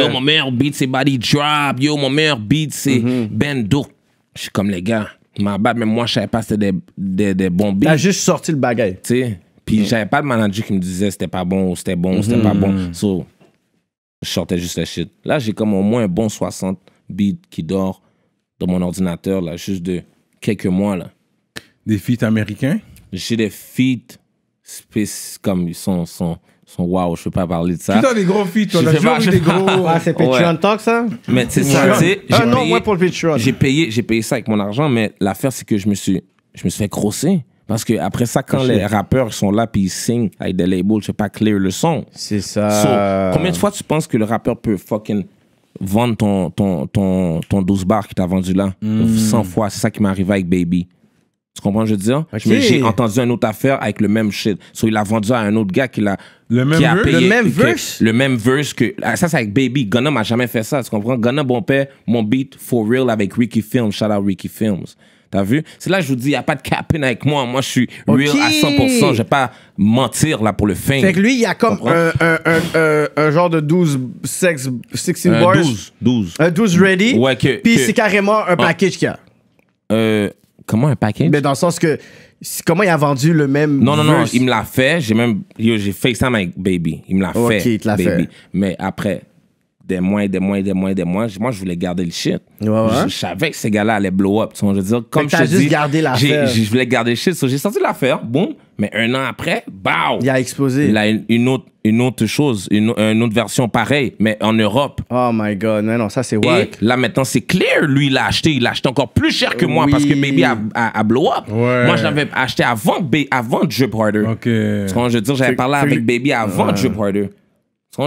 Yo, mon meilleur beat, c'est body drop. Yo, mon meilleur beat, c'est bendo je suis comme les gars, ma mais moi, je savais pas c'était des, des, des bons beats. T'as juste sorti le bagage. Tu sais. Puis j'avais pas de manager qui me disait c'était pas bon, c'était bon, c'était pas bon. Mm-hmm. So, je sortais juste le shit. Là, j'ai comme au moins un bon 60 beats qui dort dans mon ordinateur, là, juste de quelques mois, là. Des feats américains? J'ai des feats comme ils sont, sont sont waouh, je peux pas parler de ça. Tu as des gros feats, Tu tu toujours des gros. Ah, c'est Patreon Talk, ça Mais c'est ça, tu ah, non, pour le J'ai payé, j'ai payé ça avec mon argent, mais l'affaire, c'est que je me suis, je me suis fait grosser. Parce que après ça, quand ah, les rappeurs sont là puis ils signent avec des labels, je sais pas, clair le son. C'est ça. combien de fois tu penses que le rappeur peut fucking vendre ton, ton, ton, 12 bar que t'a vendu là 100 hmm. fois. C'est ça qui m'est arrivé avec Baby. Tu comprends ce que je veux dire? Mais j'ai entendu une autre affaire avec le même shit. So, il a vendu à un autre gars qui l'a. Le même, a payé, le même verse? Le même verse que. Ah, ça, c'est avec Baby. Gunna m'a jamais fait ça. Tu comprends? Gunna, bon père, mon beat for real avec Ricky Films. Shout out Ricky Films. T'as vu? C'est là je vous dis, il n'y a pas de capping avec moi. Moi, je suis real à 100%. Je vais pas mentir là pour le fame. Fait que lui, il y a comme un, un, un, un, genre de 12 sex, 16 bars. 12. 12. Un 12 ready. Puis c'est carrément un ah. package qu'il y a. Euh, comment un package? Mais dans le sens que, comment il a vendu le même. Non, non, non, il me l'a fait. J'ai même. J'ai fait ça avec Baby. Il me l'a fait. Ok, il l'a fait. Mais après, des mois, des mois, des mois, des mois. Moi, je voulais garder le shit. Ouais, ouais. Je, savais que ces gars-là allaient blow up. Tu je veux dire, comme je dis, gardé l'affaire. Je voulais garder le shit. j'ai sorti l'affaire, boum. Mais un an après, bah Il a explosé. Il a une, autre, une autre chose, une, une, autre version pareille, mais en Europe. Oh my God, non, non, ça c'est wack. Là maintenant, c'est clair, lui, il l'a acheté. Il l'a acheté encore plus cher que moi parce que Baby a, blow up. Ouais. Moi, je l'avais acheté avant, avant Drip Harder. Ok. Tu je veux dire? J'avais parlé avec Baby avant ouais. Drip Harder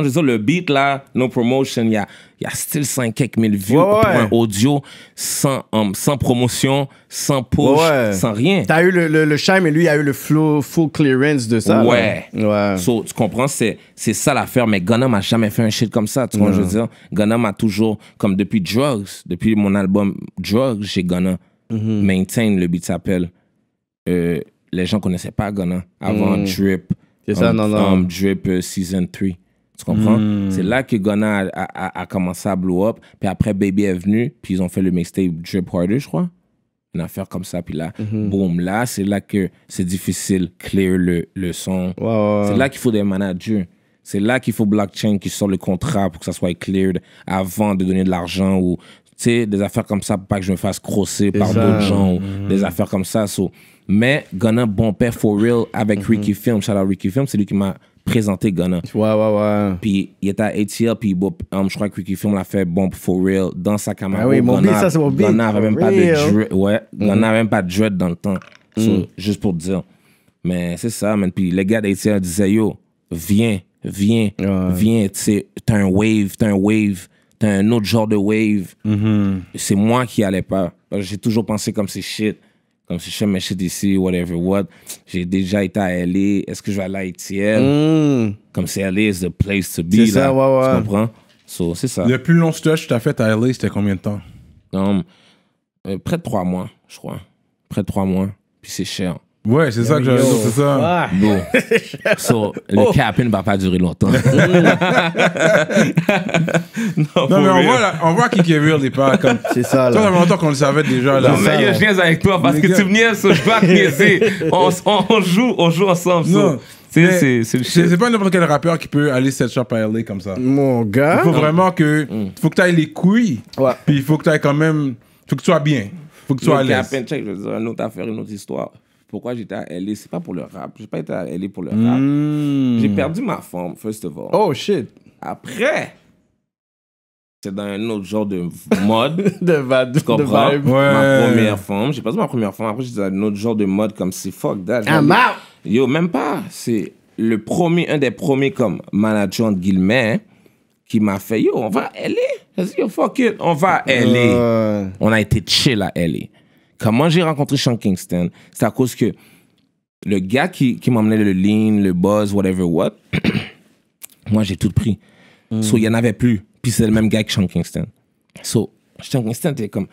je dis le beat là, No Promotion, il y a, y a still 5 quelques mille vues pour un audio sans, um, sans promotion, sans push, sans rien. T'as eu le, le, le chime et lui a eu le flow, full clearance de ça. Ouais. ouais. tu comprends, c'est, c'est ça l'affaire, mais Gunna m'a jamais fait un shit comme ça, tu vois, je veux dire. Gunna m'a toujours, comme depuis Drugs, depuis mon album Drugs, j'ai Gunna mm-hmm. maintain, le beat s'appelle. Euh, les gens connaissaient pas Gunna avant mm. Drip. C'est ça, um, non, non. Um, drip euh, Season 3. Tu comprends? Hmm. C'est là que Ghana a, commencé à blow up. Puis après, Baby est venu, puis ils ont fait le mixtape Drip Harder, je crois. Une affaire comme ça, puis là, boom mhm. boum, là, c'est là que c'est difficile, clear le, le son. C'est là qu'il faut des managers. C'est là qu'il faut blockchain qui sort le contrat pour que ça soit cleared avant de donner de l'argent ou des affaires comme ça pour pas que je me fasse crosser par d'autres gens, mhm. des affaires comme ça. Mais Ghana, bon père, for real, avec mhm. Ricky Film, shout out Ricky Film, c'est lui qui m'a présenter Ghana. Ouais, ouais, ouais. Puis il était à ATL, puis bon, um, je crois que qui Film l'a fait bon for real dans sa caméra. Ah oui, même pas de dread. Ouais, mm-hmm. même pas de dread dans le temps. Mm. juste pour te dire. Mais c'est ça, man. Puis les gars d'ATL disaient, yo, viens, viens, viens, tu sais, t'as un wave, t'as un wave, t'as un autre genre de wave. Mm-hmm. C'est moi qui allais pas. J'ai toujours pensé comme c'est shit comme si je fais mes shit ici, whatever what. J'ai déjà été à LA. Est-ce que je vais aller à ITL? Hmm. Comme si LA is the place to be. C'est ça, ouais, ouais. Tu comprends? So, c'est ça. Le plus long stretch que tu as fait à LA, c'était combien de temps? Euh, près de trois mois, je crois. Près de trois mois. Puis c'est cher. Ouais, c'est ça que j'avais c'est ça. Bon. So, le oh. capping ne va pas durer longtemps. <laughs> non, non mais on voit, on voit qui est real n'est pas comme. <laughs> C'est ça, là. Ça, fait longtemps qu'on le savait déjà, là. Ça y ça, je viens avec toi parce que tu viens niaises, je dois te niaiser. <laughs> On, on, joue, on joue ensemble, non. So. C'est pas n'importe quel rappeur qui peut aller set shop à LA comme ça. Mon gars. Il faut vraiment que. Mm. faut que tu ailles les couilles. Ouais. Puis il faut que tu ailles quand même. faut que tu sois bien. faut que tu sois à l'aise. check, je veux dire, une autre affaire, une autre histoire pourquoi j'étais à LA, c'est pas pour le rap. J'ai pas été à LA pour le rap. Hmm. J'ai perdu ma forme, first of all. Oh shit. Après, c'est dans un autre genre de mode. <laughs> de vibe. De Ouais. Ma première forme. J'ai perdu ma première forme. Après, j'étais dans un autre genre de mode comme c'est fuck that. I'm out. Yo, même pas. C'est le premier, un des premiers comme manager, entre guillemets, qui m'a fait yo, on va à LA. Yo, fuck it, on va à LA. On a été chill à LA. Comment j'ai rencontré Sean Kingston, c'est à cause que le gars qui, qui m'emmenait le lean, le buzz, whatever what, <clears throat> moi j'ai tout pris. Hmm. So, il n'y en avait plus. Puis c'est le même gars que Sean Kingston. So, Sean Kingston était comme,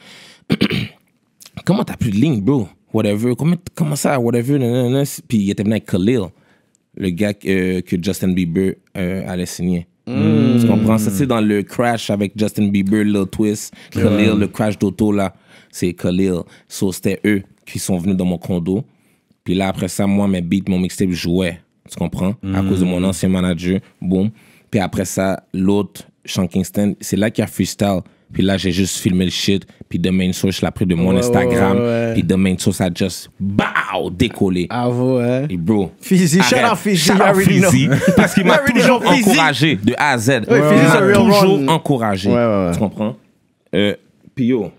<clears throat> comment t'as plus de line, bro? Whatever. Comment, comment ça, whatever? Puis il était venu avec Khalil, le gars que euh, Justin Bieber euh, allait signer. Hmm. Tu comprends? Ça, c'est dans le crash avec Justin Bieber, Lil Twist, Khalil, le crash d'auto là c'est Khalil. So, c'était eux qui sont venus dans mon condo. Puis là, après ça, moi, mes beats, mon mixtape jouait. Tu comprends? À cause de mon mm. ancien manager. Boom. Puis après ça, l'autre, Sean Kingston, c'est là qu'il y a freestyle. Puis là, j'ai juste filmé le shit. Puis The Main Source, je l'ai pris de mon Instagram. Puis The Main Source a just, BAO, décollé. Ah ouais? Et bro. Fizzy, shout out Parce qu'il m'a toujours encouragé de A à Z. Il toujours encouragé. Tu comprends? Euh, puis yo,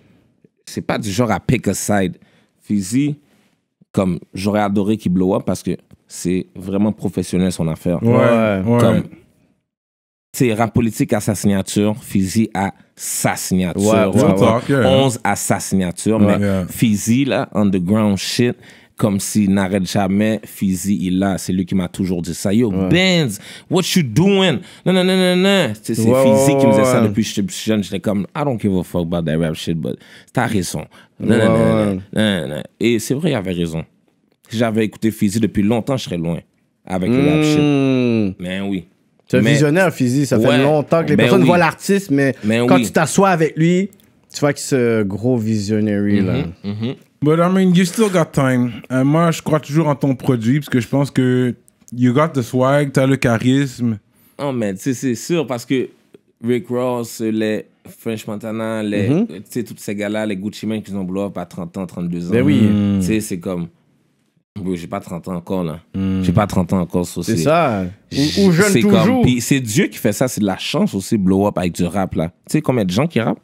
c'est pas du genre à pick a side. Fizzy, comme j'aurais adoré qu'il blow up parce que c'est vraiment professionnel son affaire. Ouais, comme, C'est rap politique à sa signature, Fizzy à sa signature. Ouais, ouais, ouais. 11 à sa signature, mais Fizzy, là, underground shit, comme si n'arrête jamais Fizzy il a c'est lui qui m'a toujours dit ça yo Benz what you doing non non non non non c'est Fizzy qui me disait ça depuis que je suis jeune j'étais comme I don't give a fuck about that rap shit but t'as raison non non non non non et c'est vrai il avait raison si j'avais écouté Fizzy depuis longtemps je serais loin avec le rap shit hmm. mais oui tu es visionnaire Fizzy ça fait longtemps que les personnes voient l'artiste mais, quand tu t'assois avec lui tu vois que ce gros visionnaire là mm-hmm, mm-hmm. But I mean, you still got time. moi, je crois toujours en ton produit parce que je pense que you got the swag, t'as le charisme. Oh man, c'est sûr parce que Rick Ross, les French Montana, les, mm-hmm. tous ces gars-là, les Gucci Men qui ont blow up à 30 ans, 32 ans. Ben oui. Tu mm. sais, c'est comme. J'ai pas 30 ans encore là. Mm. J'ai pas 30 ans encore. C'est ça. Ou, jeune toujours. C'est Dieu qui fait ça. C'est de la chance aussi, blow up avec du rap là. Tu sais combien de gens qui rappent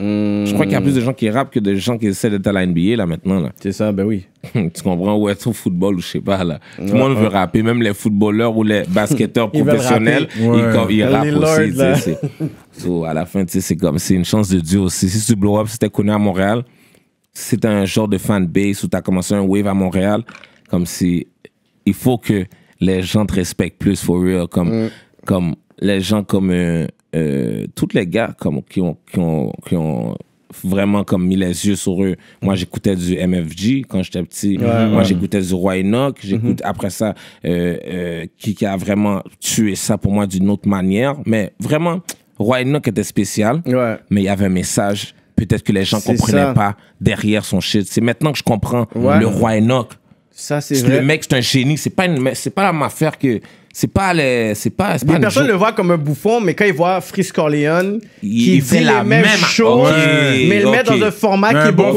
je crois qu'il y a plus de gens qui rappent que de gens qui essaient d'être à la NBA là maintenant. Là. C'est ça, ben oui. <laughs> tu comprends? être au football ou je sais pas là. Tout le monde veut rapper, même les footballeurs ou les basketteurs <laughs> professionnels, ils, rappent aussi. à la fin, c'est comme, c'est une chance de Dieu aussi. Si tu blow up, si t'es connu à Montréal, si t'as un genre de fanbase ou t'as commencé un wave à Montréal, comme si il faut que les gens te respectent plus for real. Comme, mm. comme les gens comme. Euh, euh, toutes les gars comme, qui, ont, qui, ont, vraiment comme mis les yeux sur eux. Moi, mm-hmm. j'écoutais du MFG quand j'étais petit. Moi, j'écoutais du Roy Enoch. Mm-hmm. J'écoute après ça euh, euh, qui, a vraiment tué ça pour moi d'une autre manière. Mais vraiment, Roy Enoch était spécial. Mais il y avait un message. Peut-être que les gens comprenaient pas derrière son shit. C'est maintenant que je comprends le Roy Enoch. Ça, c'est Le mec, c'est un génie. C'est pas, pas la même affaire que c'est pas les c'est pas, les personnes bah, le voient comme un bouffon mais quand ils voient Fritz Corleone qui fait la même... chose mais le met dans un format qui est bon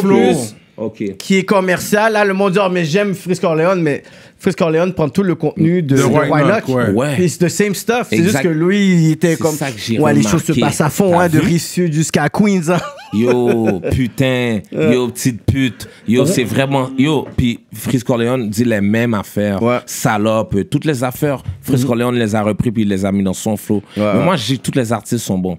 qui est commercial. Là, le monde dit oh, mais j'aime Frisk Corleone mais Frisk Corleone prend tout le contenu de, Why, Not. c'est ouais. même same stuff. C'est juste que lui, il était comme ça que ouais, les choses se passent à fond, hein, de Rissue jusqu'à Queens. Hein. <laughs> yo, putain, yo, petite pute, yo, c'est vraiment. Yo, puis Frisk Corleone dit les mêmes affaires. Salope, toutes les affaires. Frisk mm les a repris puis il les a mis dans son flow. moi, j'ai tous les artistes sont bons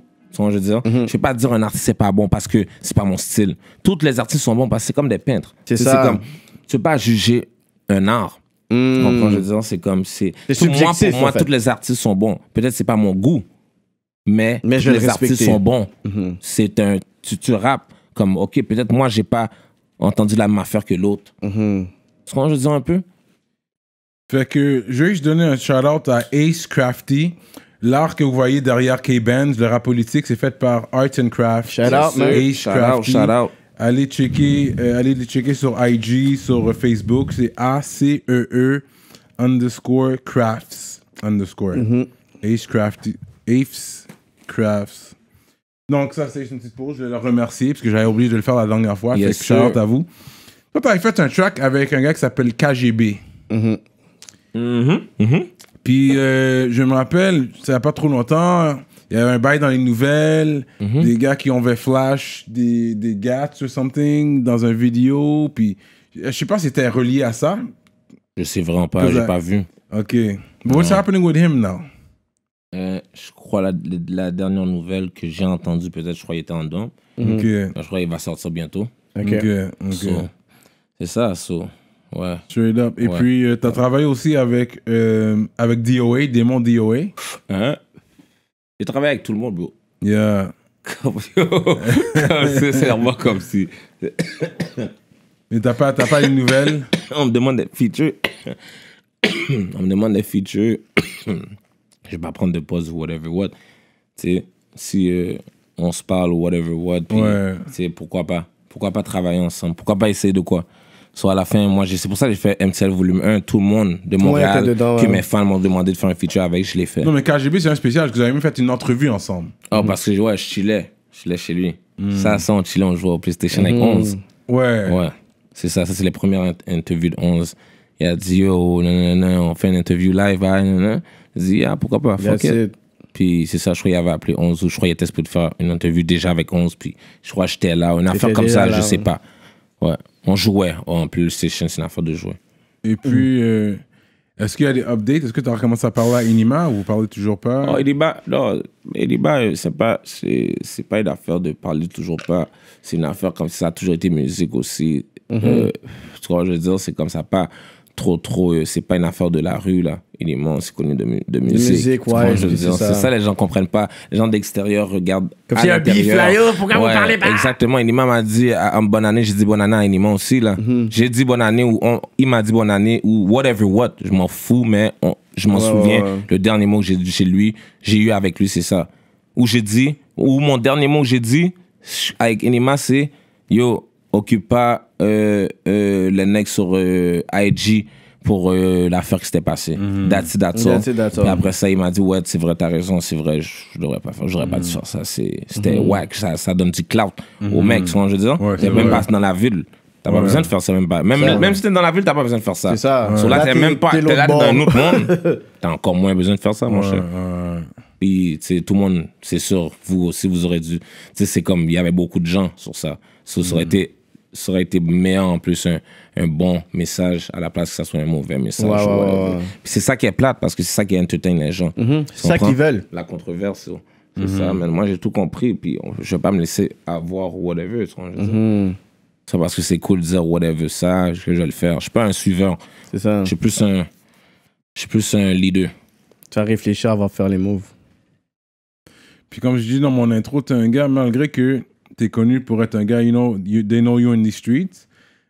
je veux mhm. je vais pas dire un artiste c'est pas bon parce que c'est pas mon style. Toutes les artistes sont bons parce que c'est comme des peintres. C'est ça. Comme, tu peux pas juger un art. Hmm. je veux c'est comme c'est. Moi, pour moi, tous les artistes sont bons. Peut-être c'est pas mon goût, mais, mais je les artistes sont bons. Mhm. C'est un, tu, tu rappes comme, ok, peut-être moi j'ai pas entendu la même affaire que l'autre. Mhm. je veux dire un peu. Fait que je vais juste donner un shout out à Ace Crafty. L'art que vous voyez derrière K-Benz, le rap politique, c'est fait par Art and Craft. Shout out, man. Shout out, shout out. Allez checker, euh, allez checker sur IG, sur euh, Facebook. C'est A-C-E-E e underscore crafts underscore. Mm crafty, crafts. Donc, ça, c'est une petite pause. Je vais le remercier parce que j'avais oublié de le faire la dernière fois. C'est out à vous. Toi, t'avais fait un track avec un gars qui s'appelle KGB. Mm -hmm. Mm mm-hmm. mm-hmm. Puis euh, je me rappelle, ça n'a pas trop longtemps, il y avait un bail dans les nouvelles, mhm. des gars qui ont fait flash des, des gats ou something dans un vidéo. Puis euh, je sais pas si c'était relié à ça. Je sais vraiment pas, j'ai pas vu. Ok. what's happening with him now? Euh, je crois la, la dernière nouvelle que j'ai entendue, peut-être, je crois qu'il était en don. Je crois qu'il va sortir bientôt. Ok. C'est ça, so. Ouais. Et puis, euh, t'as tu travaillé aussi avec, euh, avec DOA, Démon DOA. Hein? J'ai travaillé avec tout le monde, bro. Yeah. Comme, sincèrement, comme si. Mais t'as pas, pas une nouvelle? <coughs> On me demande des features. <coughs> On me demande des features. <coughs> Je vais pas prendre de pause ou whatever what. Tu sais, si euh, on se parle ou whatever what, puis, sais pourquoi pas? Pourquoi pas travailler ensemble? Pourquoi pas essayer de quoi? soit à la fin, moi, c'est pour ça que j'ai fait MTL volume 1. Tout le monde de Montréal, ouais, dedans, que mes fans m'ont demandé de faire un feature avec, je l'ai fait. Non, mais KGB, c'est un spécial, vous avez même fait une entrevue ensemble. Oh, parce que ouais, je chillais. Je chillais chez lui. Ça, ça, on chillait, on jouait au PlayStation avec 11. Mm. Ouais. Ouais. C'est ça, ça, c'est les premières interviews de 11. Il a dit, Oh non, non, non, on fait une interview live, ah, non, non. dit, ah, pourquoi pas, fuck it. Puis c'est ça, je crois qu'il avait appelé 11 ou je crois qu'il était de faire une interview déjà avec 11. Puis je crois que j'étais là, une affaire comme ça, je sais pas. Ouais. On jouait en plus c'est une affaire de jouer. Et puis, mm. euh, est-ce qu'il y a des updates Est-ce que tu as recommencé à parler à Inima ou vous parlez toujours pas oh, non, Inima, euh, c'est pas, c'est, pas une affaire de parler toujours pas. C'est une affaire comme ça, ça a toujours été musique aussi. tu mm-hmm. euh, vois, je veux dire, c'est comme ça, pas trop, trop. Euh, c'est pas une affaire de la rue, là. Élément, c'est connu de, musique. musique ouais, c'est ça. les gens comprennent pas. Les gens d'extérieur regardent. Comme y a un pourquoi vous parlez pas Exactement. Enima m'a dit en bonne année, j'ai dit bonne année à Enima aussi, là. Mm-hmm. J'ai dit bonne année ou il m'a dit bonne année ou whatever what. Je m'en fous, mais je m'en souviens. le dernier mot que j'ai dit chez lui, j'ai eu avec lui, c'est ça. Où j'ai dit, ou mon dernier mot que j'ai dit avec Enima, c'est yo, Occupa euh, euh, le sur euh, IG pour euh, l'affaire qui s'était passée. Mhm. That's it, that's all. après ça, il m'a dit Ouais, c'est vrai, t'as raison, c'est vrai, je devrais pas j'aurais pas dû mhm. faire ça. C'était mm whack, ça, ça, donne du clout au mhm. mec, tu vois, je veux dire. Ouais, même pas dans la ville. T'as pas besoin de faire ça, même pas. Même, même si t'es dans la ville, t'as pas besoin de faire ça. C'est ça. Ouais. So là, t'es même pas. T'es là, dans un autre monde. T'as encore moins besoin de faire ça, mon cher. Puis, tu sais, tout le monde, c'est sûr, vous aussi, vous aurez dû. Tu sais, c'est comme, il y avait beaucoup de gens sur ça. So, ça aurait été ça aurait été meilleur en plus un, un, bon message à la place que ça soit un mauvais message. C'est ça qui est plate parce que c'est ça qui entertain les gens. Mm-hmm. C'est ça qu'ils veulent. La controverse. Oh. C'est mm-hmm. ça, mais moi j'ai tout compris, puis je vais pas me laisser avoir whatever. Mm-hmm. C'est parce que c'est cool de dire whatever ça, que je vais le faire. Je suis pas un suiveur. C'est ça. Je suis plus un. Je suis plus un leader. Tu vas réfléchir avant de faire les moves. Puis comme je dis dans mon intro, es un gars, malgré que T'es connu pour être un gars, you know, you, they know in the streets,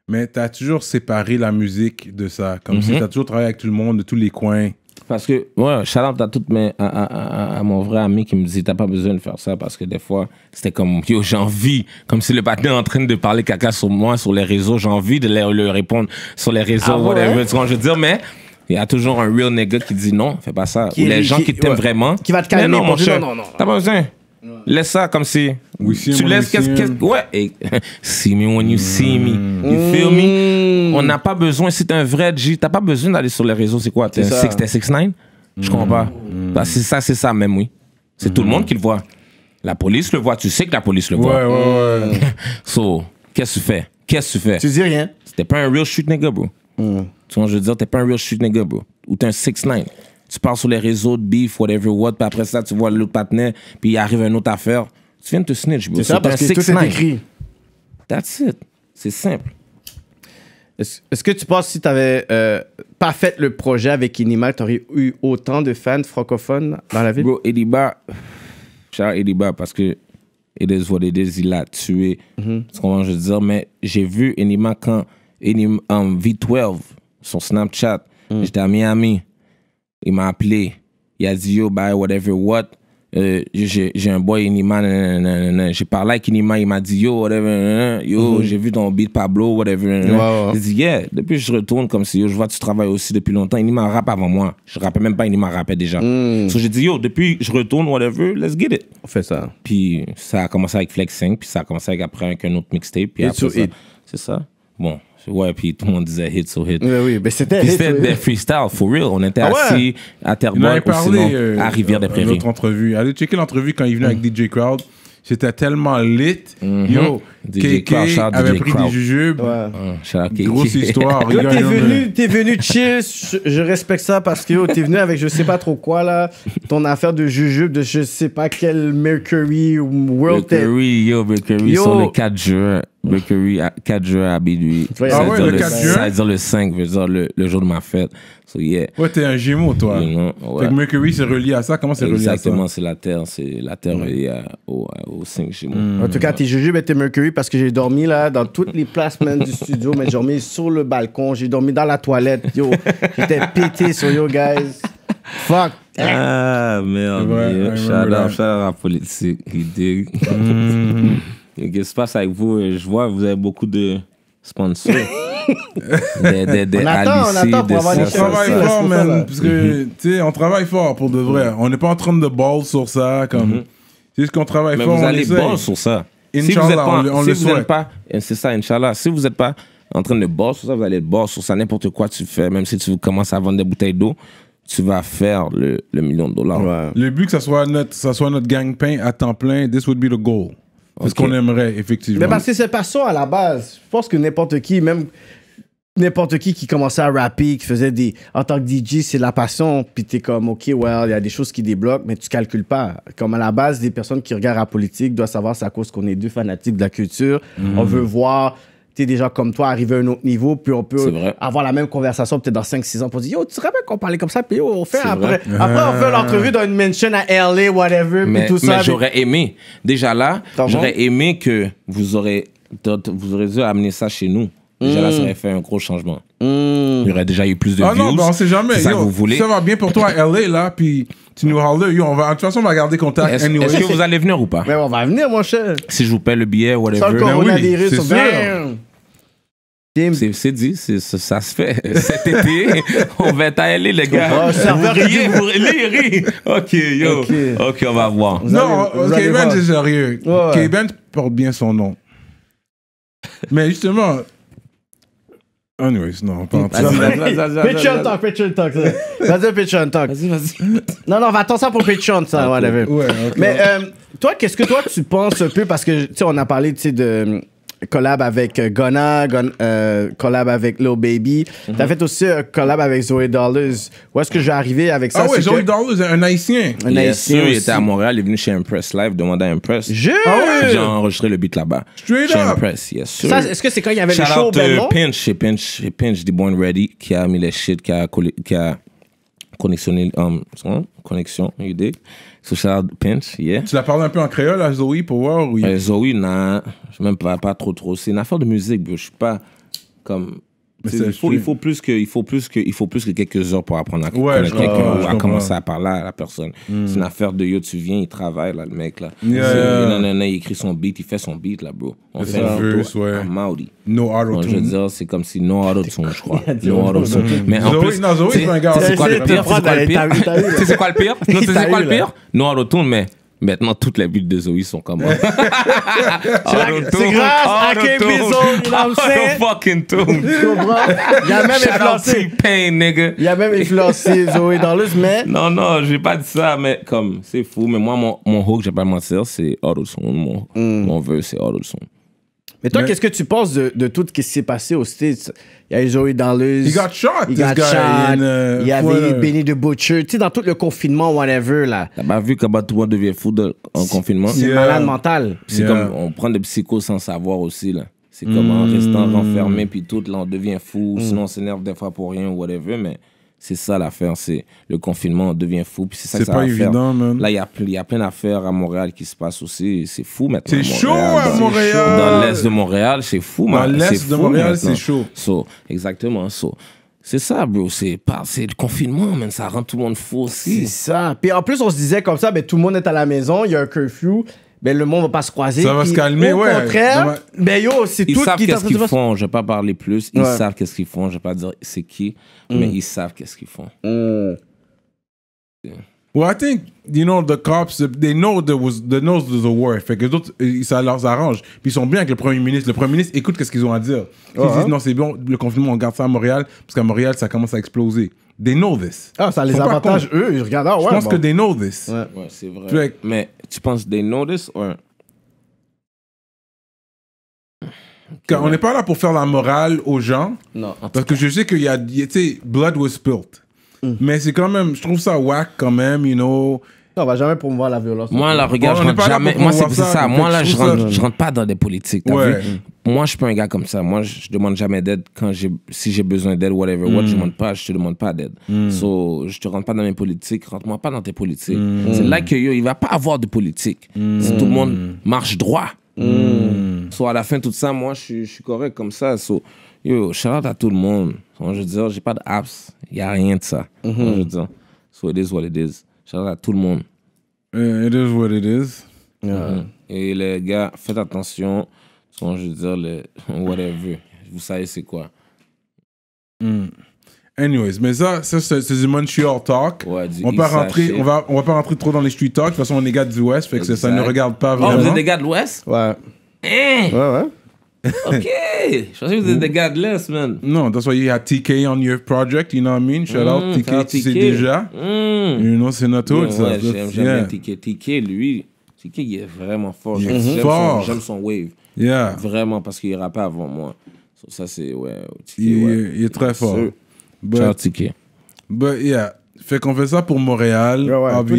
mais t'as toujours séparé la musique de ça. Comme si mhm. t'as toujours travaillé avec tout le monde, de tous les coins. Parce que, ouais, shout à, toutes mes, à, à, à, mon vrai ami qui me dit T'as pas besoin de faire ça parce que des fois, c'était comme Yo, j'en envie Comme si le patin est en train de parler caca sur moi, sur les réseaux. J'ai envie de leur répondre sur les réseaux, ah whatever. Tu vois, je veux dire, mais. Il y a toujours un real nigga qui dit non, fais pas ça. Ou les gens qui, t'aiment vraiment. Qui va te calmer. mon cher. Non, non, non. T'as pas besoin. Laisse ça comme si. We see tu laisses qu'est-ce que. Ouais. Hey, <laughs> see me when you see me. Hmm. You feel me? Hmm. On n'a pas besoin, si t'es un vrai G, t'as pas besoin d'aller sur les réseaux. C'est quoi? T'es 6-9? Je comprends pas. Hmm. Bah, c'est ça, c'est ça même, oui. C'est tout le monde qui le voit. La police le voit, tu sais que la police le voit. Ouais, ouais, ouais. <laughs> so, qu'est-ce que tu fais? Qu'est-ce que tu fais? Tu dis rien. T'es pas un real shoot nigga, bro. Tu vois, je veux dire, t'es pas un real shoot nigga, bro. Ou t'es un 6'9 tu pars sur les réseaux de beef, whatever what, puis après ça, tu vois l'autre partenaire, puis il arrive une autre affaire. Tu viens de te snitch, C'est ça, parce que tout est écrit. That's it. C'est simple. Est-ce que tu penses si tu n'avais euh, pas fait le projet avec Inima, tu aurais eu autant de fans francophones dans la ville? Bro, Ediba, Charles Ediba, parce que Edes, il a tué. Mm mm-hmm. comment je veux dire? Mais j'ai vu Inima quand Enima, V12, son Snapchat, mm. j'étais à Miami. Il m'a appelé. Il a dit, yo, bye, whatever, what. Euh, j'ai un boy Inima, j'ai parlé avec Inima, il m'a dit yo, whatever, yo, mhm. j'ai vu ton beat Pablo, whatever. il J'ai dit yeah, depuis je retourne comme si yo, je vois tu travailles aussi depuis longtemps. Inima rappe avant moi, je rappais même pas, Inima rappait déjà. Mm. So j'ai dit yo, depuis je retourne, whatever, let's get it. On fait ça. Puis ça a commencé avec Flex 5, puis ça a commencé avec, après avec un autre mixtape, puis Et c'est ça. Bon, Ouais, puis tout le monde disait hit so hit. Oui, oui, mais c'était. C'était des freestyles, for real. On était ah assis à Terrebonne ou sinon euh, à Rivière-des-Prairies. Notre entrevue. Allez checker l'entrevue quand il venait avec mm. DJ Crowd c'était tellement lit. Mm-hmm. yo -hmm. Yo, KK avait DJ pris des jujubes. Ouais. Mm, Grosse histoire. t'es venu, venu chill. Je, respecte ça parce que t'es venu avec je sais pas trop quoi là. Ton affaire de jujube de je sais pas quel Mercury World. Mercury, yo, Mercury yo, sur les 4 juin. Mercury, 4 jours à Ça ah veut dire le 5, veut dire le, jour de ma fête. So, yeah. Ouais, t'es un gémeau, toi. Mercury, c'est relié à ça. Comment c'est relié Exactement, c'est la Terre. C'est la Terre reliée 5 gémeaux. Hmm. En tout cas, t'es Juju, mais t'es Mercury parce que j'ai dormi là, dans toutes les places du studio. Mais j'ai dormi sur le balcon, j'ai dormi dans la toilette. j'étais pété sur yo, guys. Fuck. Ah, merde. shout out, shout politique. Qu'est-ce qui se passe avec vous? Je vois, vous avez beaucoup de sponsors. <laughs> des on attend, on attend pour avoir des On travaille fort, parce que, mhm. tu sais, on travaille fort pour de vrai. Mhm. On n'est pas en train de ball sur ça. Comme, mhm. C'est ce qu'on travaille Mais fort. Vous allez ball sur ça. si vous êtes pas, on, le c'est ça, Inch'Allah. Si vous n'êtes pas en train de boss sur ça, vous allez boss sur ça. N'importe quoi tu fais, même si tu commences à vendre des bouteilles d'eau, tu vas faire le, million de dollars. Le but que ça soit notre, ça soit notre gang-pain à temps plein, this would be the goal. C'est ce qu'on aimerait, effectivement. Mais parce que c'est pas ça à la base. Je pense que n'importe qui, même n'importe qui qui commençait à rapper, qui faisait des. En tant que DJ, c'est la passion. Puis t'es comme, OK, well, il y a des choses qui débloquent, mais tu calcules pas. Comme à la base, des personnes qui regardent la politique doivent savoir c'est à cause qu'on est deux fanatiques de la culture. Mm. On veut voir t'es déjà comme toi arrivé à un autre niveau, puis on peut avoir la même conversation peut-être dans 5-6 ans pour dire Yo, tu te rappelles qu'on parlait comme ça, puis on fait après, après, on fait l'entrevue dans une mention à LA, whatever, mais, puis tout ça. Mais j'aurais aimé, déjà là, j'aurais aimé que vous aurez, vous aurez dû amener ça chez nous. Déjà là, ça aurait fait un gros changement. Hmm. Il y aurait déjà eu plus de ah Ah non, ben, on sait jamais. Ça, va bien pour toi à LA, là, puis tu nous parles. Yo, on va, de toute façon, on va garder contact. Est-ce que vous allez venir ou pas? Mais on va venir, mon cher. Si je vous paie le billet, whatever. Sans le c'est dit, ça, ça, se fait. <laughs> Cet été, on va t'aller, les gars. Oh, ah, ne riez, vous riez, OK, yo. OK, on va voir. Non, non, Kevin, c'est sérieux. Ouais. porte bien son nom. Mais justement... Anyways, non, pas en on talk, on talk. Vas-y, on talk. Vas-y, vas-y. Non, non, va attendre ça pour Pitchon, ça, whatever. Ouais, OK. Mais euh, toi, qu'est-ce que toi, tu penses un peu, parce que, tu sais, on a parlé, tu sais, de collab avec euh, Gunna, euh, collab avec Lil Baby. Mhm. T'as fait aussi un collab avec Zoé Dollars. Où est-ce que j'ai arrivé avec ça? Ah ouais, Zoé que... Dollars, un haïtien. Un haïtien. il était à Montréal, il est venu chez Impress Live, demander à Impress. Ah j'ai enregistré le beat là-bas. Straight chez up. Impress, yes. est-ce que c'est quand il y avait le show out, au euh, Pinch, chez Pinch, chez Pinch, The Born Ready, qui a mis les shit, qui a, qui a Um, connexion, um, connexion, idée. Social Pinch, yeah. Tu la parles un peu en créole à Zoé pour voir? Oui. Euh, Zoé, non. Je même pas, pas trop, trop. C'est une affaire de musique, Je suis pas comme il faut, il faut, plus que, il faut plus que, il faut plus que quelques heures pour apprendre à ouais, quelqu'un ou à commencer à parler à la personne. Hmm. C'est une affaire de yo, tu viens, il travaille là, le mec là. Non, non, non, il écrit son beat, il fait son beat là, bro. On fait un verse, ouais. Maori. No auto Je veux dire, c'est comme si no auto je crois. <laughs> No auto Mais en plus, c'est quoi le pire C'est quoi le pire C'est quoi No mais Maintenant, toutes les buts de Zoé sont comme moi. <laughs> C'est grâce à Kemizo, il a <laughs> fucking tomb. Tu comprends? Il a même influencé. Pain, nigga. Il a même influencé Zoé dans le mais. Non, non, j'ai pas dit ça, mais comme, c'est fou. Mais moi, mon, mon hook, j'ai pas mentir, c'est Autotune. Mon, mm. mon vœu, c'est Autotune. Mais toi, qu'est-ce que tu penses de, de tout ce qui s'est passé au States? Il y a eu Zoé dans le, got shot, Il this guy. Uh, Il y a eu Benny de Butcher. Tu sais, dans tout le confinement, whatever, là. T'as pas vu comment tout le monde devient fou de- en confinement? C'est malade mental. C'est comme on prend des psychos sans savoir aussi là. C'est comme en mm. restant renfermé puis tout là on devient fou, sinon on s'énerve des fois pour rien ou whatever mais c'est ça l'affaire, c'est le confinement, on devient fou. c'est ça, pas évident, man. Là, il y, y a, plein d'affaires à Montréal qui se passent aussi. C'est fou maintenant. C'est chaud à Montréal. Dans l'est de Montréal, c'est fou, man. Dans l'est de Montréal, c'est chaud. So, exactement. So, c'est ça, bro. C'est le confinement, man. Ça rend tout le monde fou aussi. C'est ça. Puis en plus, on se disait comme ça, mais tout le monde est à la maison, il y a un curfew ben, le monde va pas se croiser. Ça va se calmer, au ouais. Au contraire, ben yo, c'est tout Ils savent qu'est-ce qu'ils font, je vais pas parler plus. Ils savent qu'est-ce qu'ils font, je vais pas dire c'est qui, mais mm. ils savent qu'est-ce qu'ils font. Mm. Well, I think you know the cops they know there was they a war. Fait que d'autres, ça leur arrange. Puis ils sont bien avec le premier ministre. Le premier ministre écoute ce qu'ils ont à dire. Ils uh-huh. disent non c'est bon le confinement on garde ça à Montréal parce qu'à Montréal ça commence à exploser. They know this. Ah ça les avantage eux ils regardent ah, Je pense que they know this. Ouais, ouais c'est vrai. Mais tu penses they know this ou on n'est pas là pour faire la morale aux gens. Non. Parce que je sais qu'il y a, tu sais, blood was spilt. Mm. Mais c'est quand même, je trouve ça whack quand même, you know. on va jamais promouvoir la violence. Moi, là, regarde, je rentre jamais. Moi, c'est ça. Moi, là, je rentre, pas dans des politiques. vu? Moi, je suis pas un gars comme ça. Moi, je demande jamais d'aide quand j'ai, si j'ai besoin d'aide, whatever, je mm. demande pas, je te demande pas d'aide. Mm. So, je te rentre pas dans mes politiques, rentre-moi pas dans tes politiques. C'est là que yo, il va pas avoir de politique. Si tout le monde marche droit. So, à la fin, tout ça, moi, je, suis correct comme ça. So, yo, shout à tout le monde je veux dire, j'ai pas d'apps. Il n'y a rien de ça. Je veux dire, so it is what it is. Shout à tout le monde. it is what it is. Mhm. Et les gars, faites attention. je veux dire, le <laughs> whatever. Vous savez c'est quoi. Hmm. Anyways, mais ça, c'est du Montreal talk. on, peut rentrer, on, va, on va pas rentrer trop dans les street talk. De toute façon, on est gars de l'Ouest, fait ça, ne regarde pas oh, vraiment. vous êtes des gars de l'Ouest Ouais. Hein? Ouais, ouais. <laughs> ok Je pensais que vous êtes des gardes man. Non, that's why you had TK on your project, you know what I mean? Shout out mm, TK, shout tu TK. sais déjà. Mm. You know, c'est notre autre, ça. Ouais, j'aime yeah. TK. TK, lui, TK, il est vraiment fort. Il est fort. J'aime son wave. Yeah. Vraiment, parce qu'il pas avant moi. ça, c'est, ouais, TK, il, ouais. Il est très fort. But, shout out TK. But, yeah. Fait qu'on fait ça pour Montréal, tous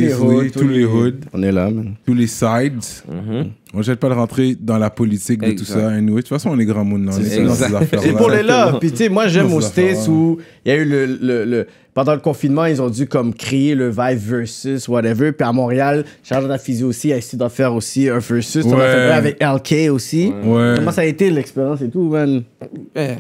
les hoods. on est là, Tous les sides. Mm-hmm. On jette pas de rentrer dans la politique de tout ça. De toute façon, on est grand monde, C'est pour les là. Puis, tu sais, moi, j'aime au States où il y a eu le, Pendant le confinement, ils ont dû, comme, créer le vibe versus, whatever. Puis à Montréal, Charles Daffizi aussi a essayé d'en faire aussi un versus. On a fait avec LK aussi. Comment ça a été l'expérience et tout, man? Bon, eh.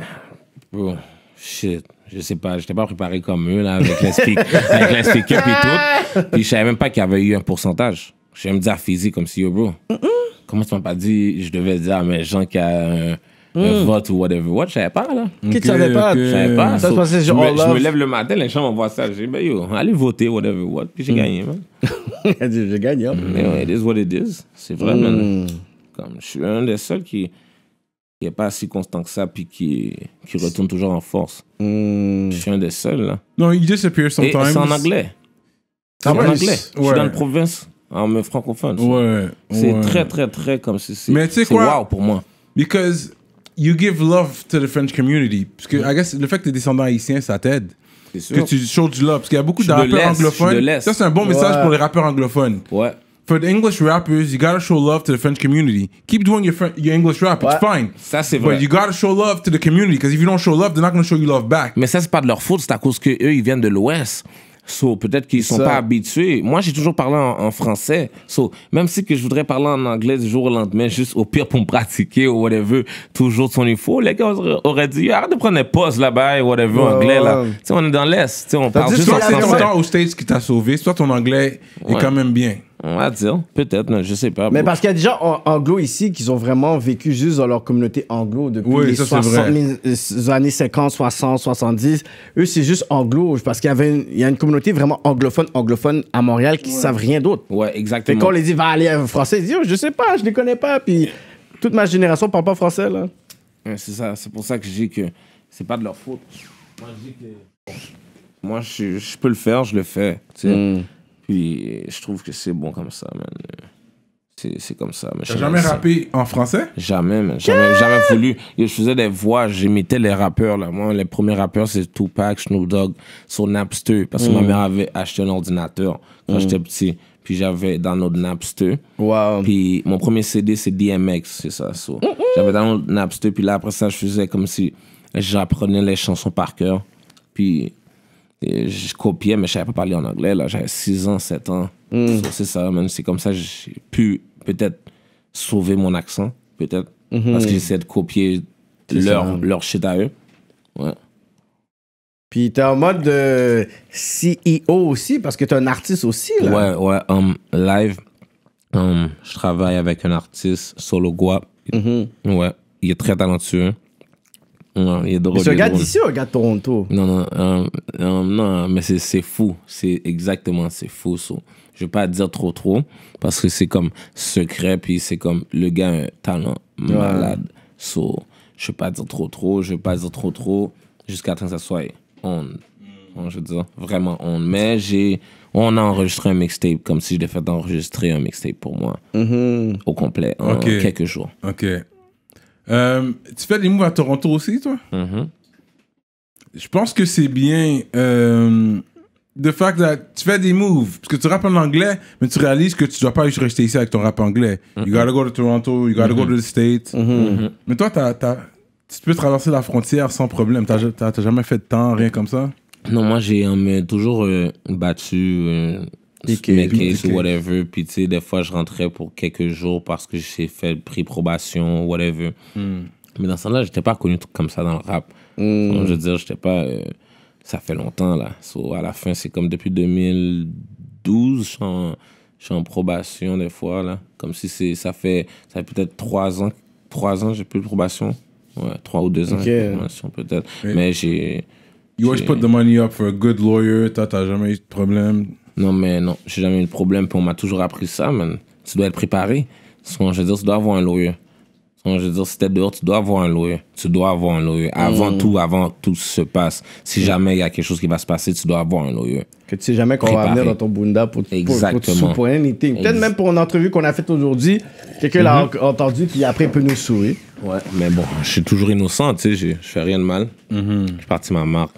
oh, shit je sais pas, j'étais pas préparé comme eux, avec les <laughs> avec et tout. Puis je savais même pas qu'il y avait eu un pourcentage. Je vais me dire physique comme si, yo, bro, comment tu m'as pas dit, je devais dire à mes gens qu'il y a un, mm. vote ou whatever. What, je savais pas, là. Qui tu savais pas? Je savais pas. Ça so, passait je, me, lève le matin, les gens m'envoient ça. Je dis, ben, yo, allez voter, whatever, what. Puis j'ai mm. gagné, man. <laughs> j'ai gagné, hein. Mais, it is what it is. C'est vrai, man. Mm. Comme, je suis un des seuls qui qui n'est pas si constant que ça, puis qui, qui retourne toujours en force. Hmm. Je suis un des seuls, là. Non, il disparaît. sometimes. C'est en anglais. Ah en anglais. Je suis dans une province en francophone. Ouais. C'est très, très, très comme ceci. c'est. Mais tu quoi? pour moi. Because you give love to the French community. Parce que, I guess, le fait que tu es descendant haïtien, ça t'aide. Que tu shows du love. Parce qu'il y a beaucoup de rappeurs anglophones. Ça, c'est un bon message pour les rappeurs anglophones. Ouais for the English rappers, you gotta show love to the French community. Keep doing your French, your English rap, it's fine. Ça c'est vrai. But you gotta show love to the community, because if you don't show love, they're not gonna show you love back. Mais ça c'est pas de leur faute, c'est à cause qu'eux, ils viennent de l'Ouest. So, peut-être qu'ils sont pas habitués. Moi, j'ai toujours parlé en, en, français. So, même si que je voudrais parler en anglais du jour au lendemain, juste au pire pour me pratiquer ou whatever, toujours son info, les gars auraient dit, arrête de prendre des postes là-bas et whatever, anglais, là. Tu sais, on est dans l'Est. Tu sais, on parle juste en français. C'est ton temps aux States qui t'a sauvé. Soit ton anglais est quand même bien. On va dire, peut-être, je sais pas. Mais parce qu'il y a des gens anglo ici qui ont vraiment vécu juste dans leur communauté anglo depuis les, euh, années 50, 60, 70. Eux, c'est juste anglo parce qu'il y avait il a une communauté vraiment anglophone, anglophone à Montréal qui ne savent rien d'autre. Ouais, exactement. Et quand on les dit, va aller français, ils disent, je oh, je sais pas, je les connais pas. Puis toute ma génération parle pas français, là. c'est ça, c'est pour ça que je dis que c'est pas de leur faute. Moi, je peux le faire, je le fais. Hmm. Puis je trouve que c'est bon comme ça, man. C'est comme ça. T'as jamais rappé en français? Jamais, man. Jamais, jamais voulu. Je faisais des voix, j'imitais les rappeurs. Là. Moi, les premiers rappeurs, c'est Tupac, Snoop Dogg, sur Napster. Parce que ma mm. mère avait acheté un ordinateur quand mm. j'étais petit. Puis j'avais dans notre Napster. Wow. Puis mon premier CD, c'est DMX, c'est ça. Mm, j'avais dans notre Napster. Puis là, après ça, je faisais comme si j'apprenais les chansons par cœur. Puis et je copiais, mais je savais pas parler en anglais. Là, j'avais 6 ans, 7 ans. Hmm. c'est ça, même. C'est comme ça que j'ai pu peut-être sauver mon accent, peut-être. Mhm. Parce que j'essaie de copier leur, leur shit à eux. Ouais. Puis t'es en mode euh, CEO aussi, parce que t'es un artiste aussi, Ouais, ouais. Um, live, um, je travaille avec un artiste, Solo Gua. Mhm. Ouais, il est très talentueux. Non, il est drôle. Mais c'est un gars ou gars Toronto Non, non, euh, euh, non mais c'est fou. C'est exactement, c'est fou. Je ne vais pas dire trop, trop, parce que c'est comme secret, puis c'est comme le gars a un talent malade. je ne vais pas dire trop, trop, je ne vais pas dire trop, trop, jusqu'à temps que ça soit mm. on. je veux dire, vraiment on. Mais j'ai on a enregistré un mixtape comme si je l'ai fait enregistrer un mixtape pour moi mm-hmm. au complet en quelques jours. Ok. Euh, tu fais des moves à Toronto aussi, toi? Mm-hmm. Je pense que c'est bien. Euh, fait fact tu fais des moves, parce que tu rappes en anglais, mais tu réalises que tu dois pas juste rester ici avec ton rap anglais. You mm-hmm. gotta go to Toronto, you gotta go mm-hmm. to the States. Mais toi, tu peux traverser la frontière sans problème. T'as jamais fait de temps, rien comme ça? Non, moi, j'ai euh, toujours euh, battu Smackage ou whatever. Puis, tu sais, des fois, je rentrais pour quelques jours parce que j'ai fait prix probation, whatever. Hmm. Mais dans ce sens là j'étais pas connu comme ça dans le rap. Hmm. je veux dire, j'étais pas. Euh, ça fait longtemps, là. So, à la fin, c'est comme depuis 2012, je suis, en, probation, des fois, là. Comme si c'est, ça fait, ça fait peut-être trois ans, trois ans, j'ai plus de probation. Ouais, trois ou deux ans de peut-être. Mais, j'ai... You always put the money up for a good lawyer. Toi, jamais eu de problème. Non, mais non, j'ai jamais eu de problème, puis on m'a toujours appris ça, man. Tu dois être préparé. ce je veux dire, tu dois avoir un loyer. ce je veux dire, si t'es dehors, tu dois avoir un loyer Tu dois avoir un loyer Avant hmm. tout, avant tout se passe. Si hmm. jamais il y a quelque chose qui va se passer, tu dois avoir un loyer Que tu sais jamais qu'on va venir dans ton bunda pour, te pour, pour, pour anything. Peut-être même pour une entrevue qu'on a faite aujourd'hui, quelqu'un l'a mhm. entendu, puis après, il peut nous sourire. Ouais. Mais bon, je suis toujours innocent, tu sais, je fais rien de mal. Mhm. Je suis parti ma marque.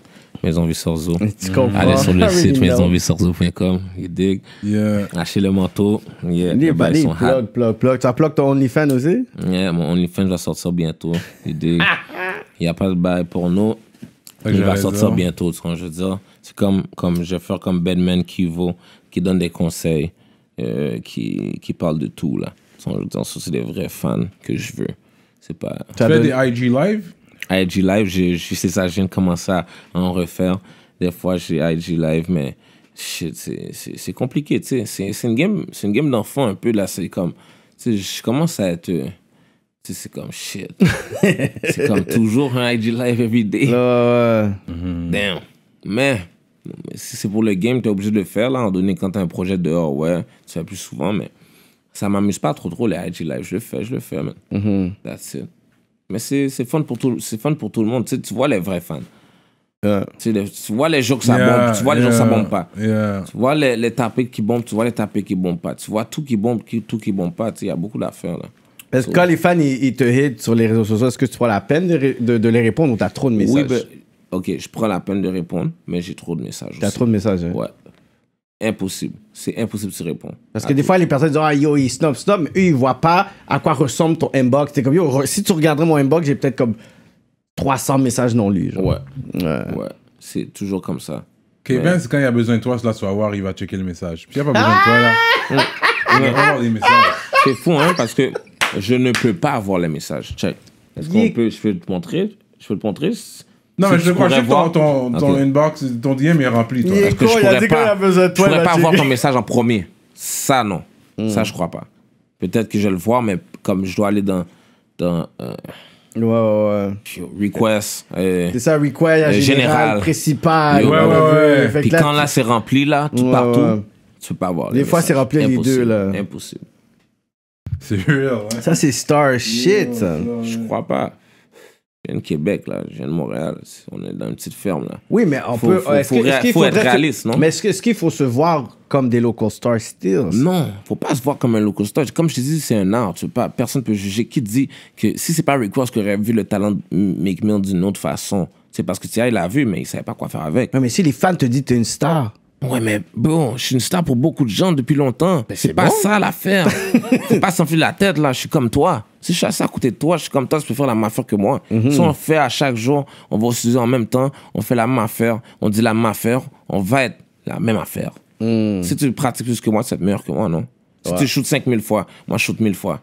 Maison Vissorzo. Hmm. Allez sur le ah site maisonvissorzo.com. You dig? le manteau. il Les balles sont plug, plug, plug. Tu as plug ton OnlyFans aussi? Yeah, mon OnlyFans va sortir bientôt. Ah. Il n'y a pas de bail porno Il va sortir bientôt, je veux C'est comme, comme, je vais faire comme qui vaut, qui donne des conseils, euh, qui, qui parle de tout, là. Je veux c'est des vrais fans que je veux. C'est pas... Tu fais des IG live? IG Live, je, je, c'est ça, je viens de commencer à en refaire. Des fois, j'ai IG Live, mais c'est compliqué, tu sais. C'est une game, une game d'enfant un peu, là. C'est comme, tu sais, je commence à être. Euh, c'est comme shit. <laughs> c'est comme toujours un IG Live everyday. Uh, mhm. Damn. Mais si c'est pour le game, t'es obligé de le faire, là, en donné quand t'as un projet dehors, ouais, tu fais plus souvent, mais ça m'amuse pas trop trop les IG Live. Je le fais, je le fais, man. Mhm. That's it. Mais c'est fun, pour tout, fun pour tout le monde. tu vois les vrais fans. Tu, vois les jours que ça bombe, tu vois les jours que ça bombe pas. Tu vois les, les tapés qui bombent, tu vois les tapés qui bombent pas. Tu vois tout qui bombe, tout qui bombe pas. Il y a beaucoup d'affaires. est quand les fans ils, te hit sur les réseaux sociaux, est-ce que tu prends la peine de, les répondre ou tu as trop de messages? Oui, ben, ok, je prends la peine de répondre, mais j'ai trop de messages. Tu as trop de messages, hein? Ouais, impossible. C'est impossible de se répondre. Parce que des fois, les personnes disent Ah, yo, ils snob, snob, mais eux, ils voient pas à quoi ressemble ton inbox. C'est comme Yo, si tu regardais mon inbox, j'ai peut-être comme 300 messages non lus. Ouais. Ouais. C'est toujours comme ça. Kevin, c'est quand il a besoin de toi, là, tu vas voir, il va checker le message. Puis il n'y a pas besoin de toi, là. Ah! il va voir les messages. C'est fou, hein, parce que je ne peux pas avoir les messages. Check. Est-ce qu'on peut. Je peux te montrer Je peux te montrer non, mais je crois que ton, ton, ton inbox, ton DM est rempli. je pourrais pas, je pas voir ton message en premier. Ça, non. Hmm. Ça, je crois pas. Peut-être que je vais le voir mais comme je dois aller dans. dans euh, ouais, Request. Euh, c'est ça, request, euh, général, principal. Ouais, ouais, ouais. quand là, c'est rempli, là, tout partout, tu peux pas avoir Des fois, c'est rempli les deux, là. Impossible. C'est ouais. Ça, c'est star shit. Je crois pas. Je viens de Québec, là. Je viens de Montréal. On est dans une petite ferme, là. Oui, mais on faut, peut. Faut, être réaliste, non? Mais est-ce qu'il faut se voir comme des local stars still? Non, faut pas se voir comme un local star. Comme je te dis, c'est un art. Tu pas, personne peut juger. Qui dit que si c'est pas Rick Ross qui aurait vu le talent de Mick d'une autre façon, c'est parce que tu il l'a vu, mais il savait pas quoi faire avec. Mais, mais si les fans te disent que es une star. Ouais, mais bon, je suis une star pour beaucoup de gens depuis longtemps. Ben, c'est pas ça l'affaire. <laughs> Faut pas s'enfiler la tête, là. Je suis comme toi. Si je suis ça à côté de toi, je suis comme toi, tu peux faire la même affaire que moi. Mhm. Si on fait à chaque jour, on va se en même temps, on fait la même affaire, on dit la même affaire, on va être la même affaire. Mhm. Si tu pratiques plus que moi, tu meilleur que moi, non? Si tu shootes 5000 fois, moi je shoot 1000 fois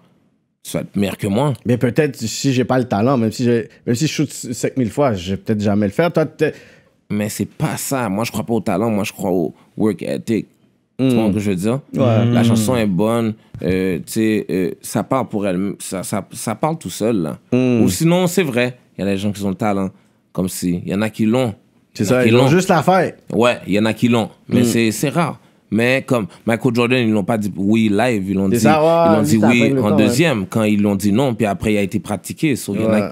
tu vas meilleur que moi. Mais peut-être si j'ai pas le talent, même si, même si je shoot 5000 fois, je vais peut-être jamais le faire. Toi, mais c'est pas ça. Moi, je crois pas au talent, moi, je crois au work ethic. Tu vois mm. ce que je veux dire? Ouais. Mm. La chanson est bonne, euh, tu sais, euh, ça parle pour elle, ça, ça, ça parle tout seul. Là. Mm. Ou sinon, c'est vrai, il y a des gens qui ont le talent, comme si, il y en a qui l'ont. C'est ça, ils ont juste la fête. Ouais, il y en a qui l'ont, mais c'est rare. Mais comme Michael Jordan, ils l'ont pas dit oui live, ils l'ont dit, dit oui en deuxième quand ils l'ont dit non, puis après il a été pratiqué. So, ouais.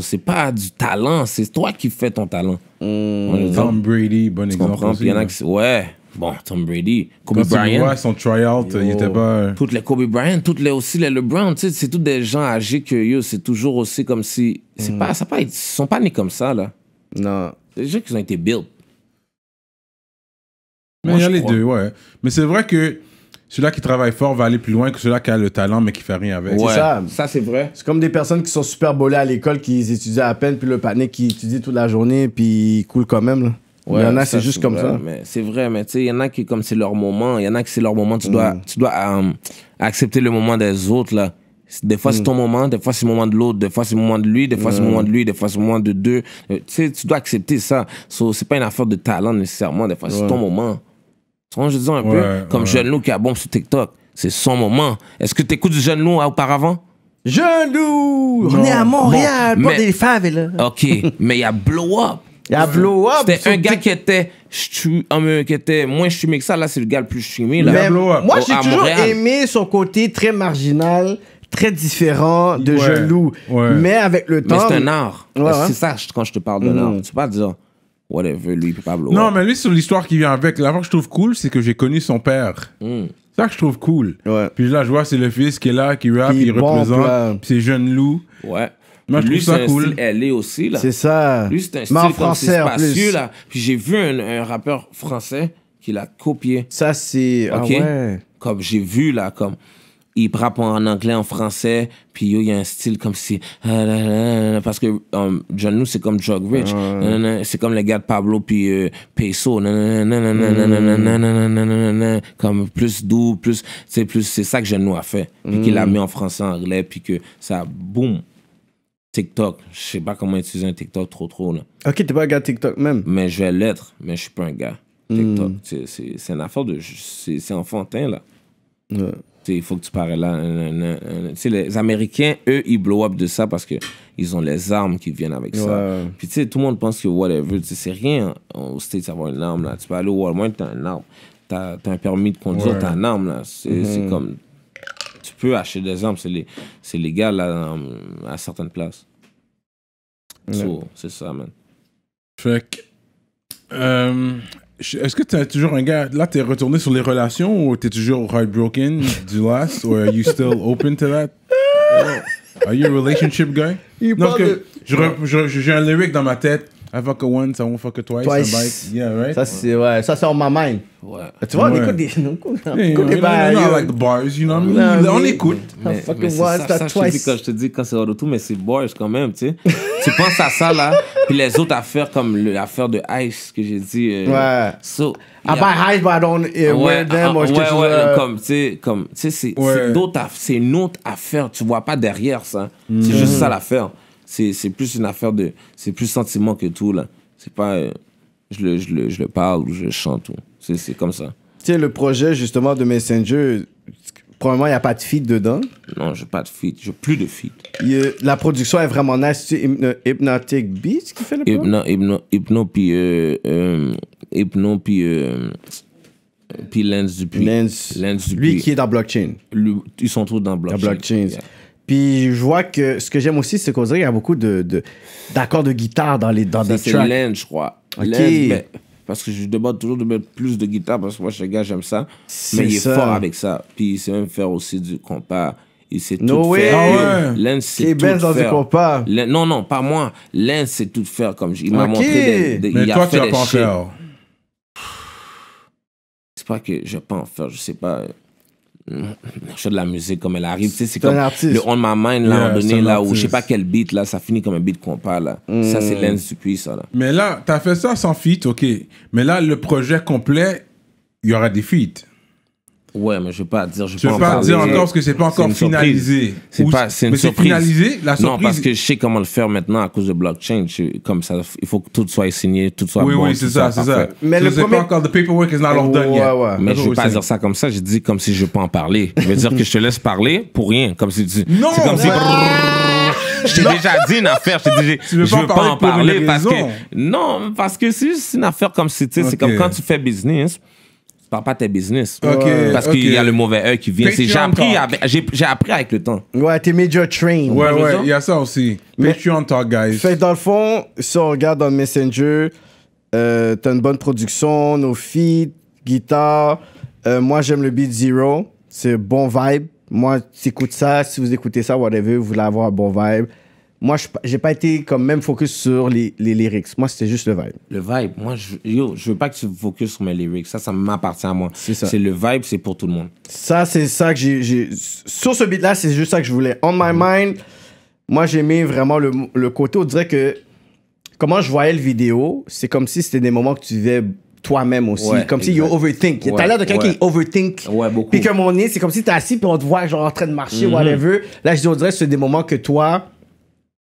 c'est pas du talent, c'est toi qui fais ton talent. Hmm. Tom Brady, bon tu exemple. Aussi, y en a qui, ouais. Bon, Tom Brady, Kobe Bryant. son try-out, il n'était pas. Euh, toutes les Kobe Bryant, toutes les aussi les LeBron, tu sais, c'est tous des gens âgés que eux, c'est toujours aussi comme si. C'est ne hmm. pas, ça pas, ils sont pas nés comme ça, là. Non. C'est des gens qui ont été built. Mais il y a les deux, ouais. Mais c'est vrai que celui-là qui travaille fort va aller plus loin que celui-là qui a le talent mais qui fait rien avec. C'est ça. Ça, c'est vrai. C'est comme des personnes qui sont super bolées à l'école, qui étudient à peine, puis le panique qui étudie toute la journée, puis ils coulent quand même. Ouais, il y en a, c'est juste comme ça. Mais c'est vrai, mais tu sais, il y en a qui, comme c'est leur moment, il y en a qui, c'est leur moment, tu dois, mm. tu dois euh, accepter le moment des autres, là. Des fois, c'est mm. ton moment, des fois, c'est le moment de l'autre, des fois, c'est le moment de lui, des fois, c'est le mm. moment de lui, des fois, c'est le moment de deux. Euh, tu tu dois accepter ça. c'est pas une affaire de talent nécessairement, des fois, c'est ton moment je un peu comme Jeune Lou qui a bombe sur TikTok. C'est son moment. Est-ce que tu écoutes Jeune Lou auparavant? Jeune Lou! On est à Montréal, pas des faves, là. OK, <laughs> mais il y a Blow Up. Il y a Blow Up. C'était un gars qui était, ah, qui était moins streamé que ça. Là, c'est le gars le plus streamé. Moi, j'ai toujours aimé son côté très marginal très différent de Jeune Loup. Mais avec le temps. Mais c'est un art. c'est ça quand je te parle de l'art. Mm. Tu peux pas dire whatever, lui, Pablo. Non, mais lui, sur l'histoire qui vient avec, l'avant que je trouve cool, c'est que j'ai connu son père. Hmm. C'est ça que je trouve cool. Ouais. Puis là, je vois, c'est le fils qui est là, qui rappe, qui il représente, c'est jeune loup. Ouais. Moi, je lui, trouve ça cool. Elle est aussi, là. C'est ça. Lui, c'est un style français, comme spacieux, plus. là. Puis j'ai vu un, rappeur français qui l'a copié. Ça, c'est. Ah okay? Ah ouais. Comme j'ai vu, là, comme. Il rappent en anglais, en français, puis il y a un style comme si. Parce que um, c'est comme Jug Rich. C'est comme les gars de Pablo, puis Peso. Comme plus doux, plus. C'est plus, c'est ça que John a fait. Puis qu'il a mis en français, en anglais, puis que ça, boum. TikTok. Je sais pas comment utiliser un TikTok trop, trop. Là. Ok, t'es pas un gars TikTok même. Mais je vais l'être, mais je suis pas un gars. TikTok, c'est une affaire de. C'est enfantin, là. Ouais il faut que tu parles là. les Américains, eux, ils blow up de ça parce que ils ont les armes qui viennent avec ça. Puis tu sais, tout le monde pense que whatever, c'est rien hein, au States avoir une arme là. Tu peux aller au Walmart, t'as une arme. T'as as un permis de conduire, ouais. t'as une arme là. C'est mm-hmm. comme. Tu peux acheter des armes, c'est légal là, à certaines places. c'est ça, man. Fait euh, est-ce que tu es toujours un gars. Là, tu es retourné sur les relations ou tu es toujours heartbroken du last? Or are you still open to that? <laughs> Are you a relationship guy? Il non, que de... j'ai, un lyric dans ma tête I fuck her once, I won't fuck her twice. twice. Yeah, right? Ça, c'est ouais. Ça, c'est on my mind. Ouais. Tu vois, on écoute des. On écoute des like the bars, you know what I mean? on écoute. Mais, fuck Ça once, ça, twice. quand je te dis quand c'est hors de tout, mais c'est bars quand même, tu sais. <laughs> tu penses à ça, là. Puis les autres affaires comme l'affaire de Ice que j'ai dit. Euh, ouais. So, I buy Ice, but I don't uh, wear them ah, Ouais, ouais, comme, tu sais, comme, tu sais, c'est d'autres, c'est une autre affaire. Tu vois pas derrière ça. C'est mm. juste ça l'affaire c'est plus une affaire de. C'est plus sentiment que tout, là. C'est pas. Euh, je, le, je, le, je, le, parle ou je chante ou. C'est comme ça. Tu sais, le projet, justement, de Messenger, probablement, il n'y a pas de feat dedans. Non, n'ai pas de feat. n'ai plus de feat. la production est vraiment nice. C'est Hypno, Hypnotic Beats qui fait le Hypno, Hypno, Hypno, puis. Euh, euh, Hypno, puis. Euh, puis Lens Dupuis. Lens, Lens Dupuis. Lui qui est dans blockchain. ils sont tous dans blockchain. Dans blockchain. Yeah. Puis je vois que ce que j'aime aussi, c'est qu'on dirait qu'il y a beaucoup d'accords de, de, guitare dans les dans des tracks. C'est Lynch, je crois. OK. parce que je demande toujours de mettre plus de guitare parce que moi, ce gars, j'aime ça. Mais il est fort avec ça. Puis il sait même faire aussi du compas. Il sait no tout way. faire. Oh, ah c'est tout dans Du compas. non, non, pas moi. Lynch, c'est tout faire. Comme je, il m'a montré. Des, des, mais il toi, a tu as pas en faire. C'est pas que je vais pas en faire. Je sais pas je fais de la musique comme elle arrive. c'est comme le On My Mind, là, yeah, donné, là, où je sais pas quel beat, là, ça finit comme un beat qu'on parle, Ça, c'est mm. Lens Dupuis, ça, là. Mais là, t'as fait ça sans feat, ok. Mais là, le projet complet, il y aura des feats. Ouais, mais je vais pas dire. Je, je vais pas, dire encore parce que c'est pas encore finalisé. C'est pas, c'est une surprise. la surprise. Non, parce que je sais comment le faire maintenant à cause de blockchain. comme ça, il faut que tout soit signé, tout soit oui, Oui, c'est ça, c'est ça. Mais le premier... pas encore, the Mais je vais pas dire ça comme ça. Je dis comme si je veux pas en parler. Je veux dire que je te laisse parler pour rien, comme si tu. Non. C'est comme si je t'ai déjà dit une affaire, je t'ai veux pas, en parler parce que, non, parce que c'est juste une affaire comme si, c'est comme quand tu fais business, parle pas tes business. parce qu'il y a le mauvais œil qui vient. J'ai appris, avec, appris avec le temps. Ouais, t'es major train. Ouais, ouais, il y a ça aussi. Patreon talk, guys. Fait dans le fond, si on regarde dans Messenger, euh, t'as une bonne production, nos feeds, guitare. Euh, moi, j'aime le beat zero. C'est bon vibe. Moi, t'écoutes ça. Si vous écoutez ça, whatever, vous voulez avoir un bon vibe moi, j'ai pas été comme même focus sur les, les lyrics. Moi, c'était juste le vibe. Le vibe. Moi, je, yo, je veux pas que tu focuses sur mes lyrics. Ça, ça m'appartient à moi. C'est ça. C'est le vibe, c'est pour tout le monde. Ça, c'est ça que j'ai. Sur ce beat-là, c'est juste ça que je voulais. On my mhm. mind, moi, j'aimais vraiment le, côté. On dirait que comment je voyais le vidéo, c'est comme si c'était des moments que tu vivais toi-même aussi. comme si you overthink. Ouais, t'as l'air de quelqu'un qui overthink. Ouais, beaucoup. Puis comme on est, c'est comme si t'es assis puis on te voit genre en train de marcher, mhm. whatever. Là, je dirais, c'est des moments que toi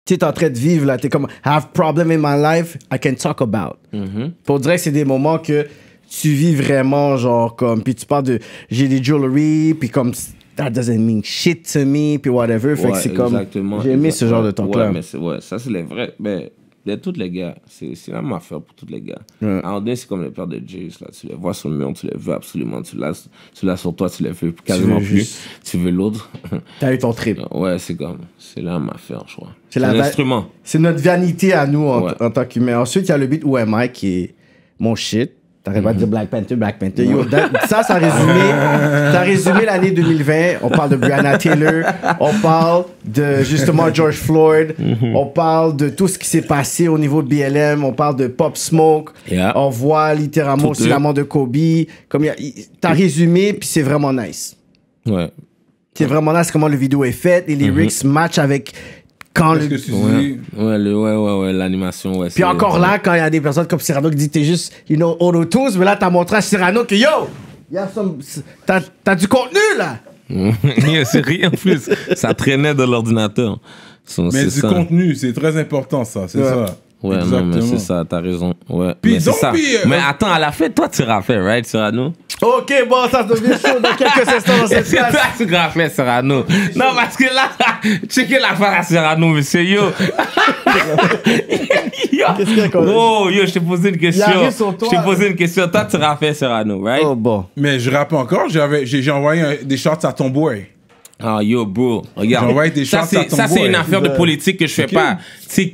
tu t'es en train de vivre là, t'es comme have problem in my life, I can talk about. -hmm. Pour dire que c'est des moments que tu vis vraiment genre comme puis tu parles de j'ai des jewelry puis comme that doesn't mean shit to me puis whatever, fait que c'est comme j'ai aimé ce genre de temps là. Ouais, mais ouais, ça c'est le vrai, mais tous les gars. C'est la même affaire pour tous les gars. Ouais. En c'est comme les père de Jace. Là. Tu les vois sur le mur, tu les veux absolument. Tu l'as sur toi, tu les veux quasiment tu veux juste... plus. Tu veux l'autre. <laughs> T'as eu ton trip. Euh, ouais, c'est comme. C'est la même affaire, je crois. C'est l'instrument. C'est notre vanité à nous en, tant qu'humains. Ensuite, il y a le beat Mike qui est mon shit. T'as pas mhm. Black Panther, Black Panther. <laughs> ça, ça résumé, résumé l'année 2020. On parle de Brianna Taylor, on parle de justement George Floyd, mhm. on parle de tout ce qui s'est passé au niveau de BLM, on parle de Pop Smoke, on voit littéralement aussi la de Kobe. Comme t'as résumé, puis c'est vraiment nice. C'est vraiment nice comment le vidéo est faite. Les mhm. lyrics match matchent avec quand le... ouais, ouais, ouais, l'animation, ouais. Puis encore là, quand il y a des personnes comme Cyrano qui disent t'es juste, you know, auto tous, mais là, t'as montré à Cyrano que yo, some... t'as du contenu là. <laughs> c'est rien plus. Ça traînait de l'ordinateur. Mais du contenu, c'est très important ça, c'est ça. Ouais, non, mais c'est ça, t'as raison. Ouais. mais c'est ça. Euh, mais attends, à la fin, toi, tu seras fait right, nous Ok, bon, ça devient chaud dans quelques <laughs> instants dans cette classe. C'est toi, tu fait, Serrano Non, parce que là, <laughs> la es à nous monsieur, yo. <laughs> yo. Qu'est-ce qu'il y a Oh, yo, je t'ai posé une question. Je t'ai posé une question. Toi, tu fait, Serrano, right Oh, bon. Mais je rappelle encore, j'ai envoyé des shorts à ton boy. Ah, yo, bro, regarde. ça, c'est, une affaire de politique que je fais pas. t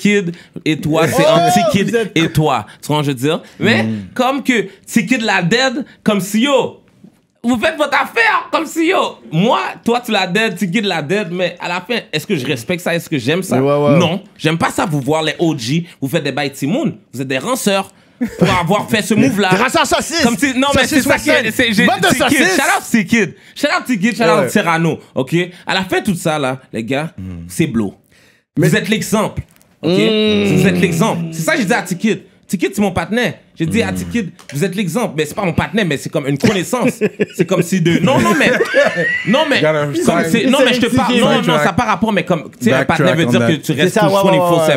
et toi, c'est oh, un anti et toi. Tu vois ce je veux dire? Mais mm. comme que T-Kid la dead, comme si yo, vous faites votre affaire, comme si yo, moi, toi, tu la dead, t la dead, mais à la fin, est-ce que je respecte ça? Est-ce que j'aime ça? Non, j'aime pas ça, vous voir les OG, vous faites des bails Timoun, vous êtes des ranceurs pour avoir fait ce move-là. Grâce à Saucisse! Comme si, non, mais c'est ça qui est. Bande de saucisses! Shout out T-Kid! Shout out T-Kid, shout out ok? À la fin tout ça, là, les gars, hmm. c'est blow. Vous êtes l'exemple, ok? Hmm. Vous êtes l'exemple. C'est ça que je dis à T-Kid. Tikid, c'est mon partenaire. J'ai dit à hmm. Tikid, vous êtes l'exemple. Mais c'est pas mon partenaire, mais c'est comme une connaissance. <laughs> c'est comme si de. Non, non, mais. <laughs> Non, mais. non, mais je te parle. Non, non, ça par rapport, mais comme. Tu sais, un partenaire veut dire que tu restes ça, ouais,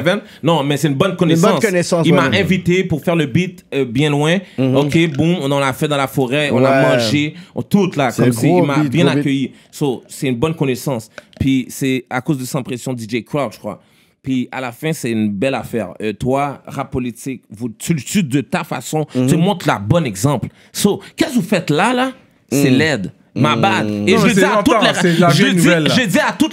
24-7. Non, mais c'est une bonne connaissance. connaissance, Il m'a invité pour faire le beat euh, bien loin. Mm-hmm. Ok, boum, on en a fait dans la forêt, on a mangé, on, tout là. Comme si, il m'a bien accueilli. So, c'est une bonne connaissance. Puis c'est à cause de son pression DJ Crowd, je crois. Puis à la fin, c'est une belle affaire. Euh, toi, rap politique, vous, tu le tues de ta façon, tu mhm. montres la bon exemple. So, qu'est-ce que vous faites là, là? C'est mhm. l'aide. Ma mhm. bad. Et je, dis à toutes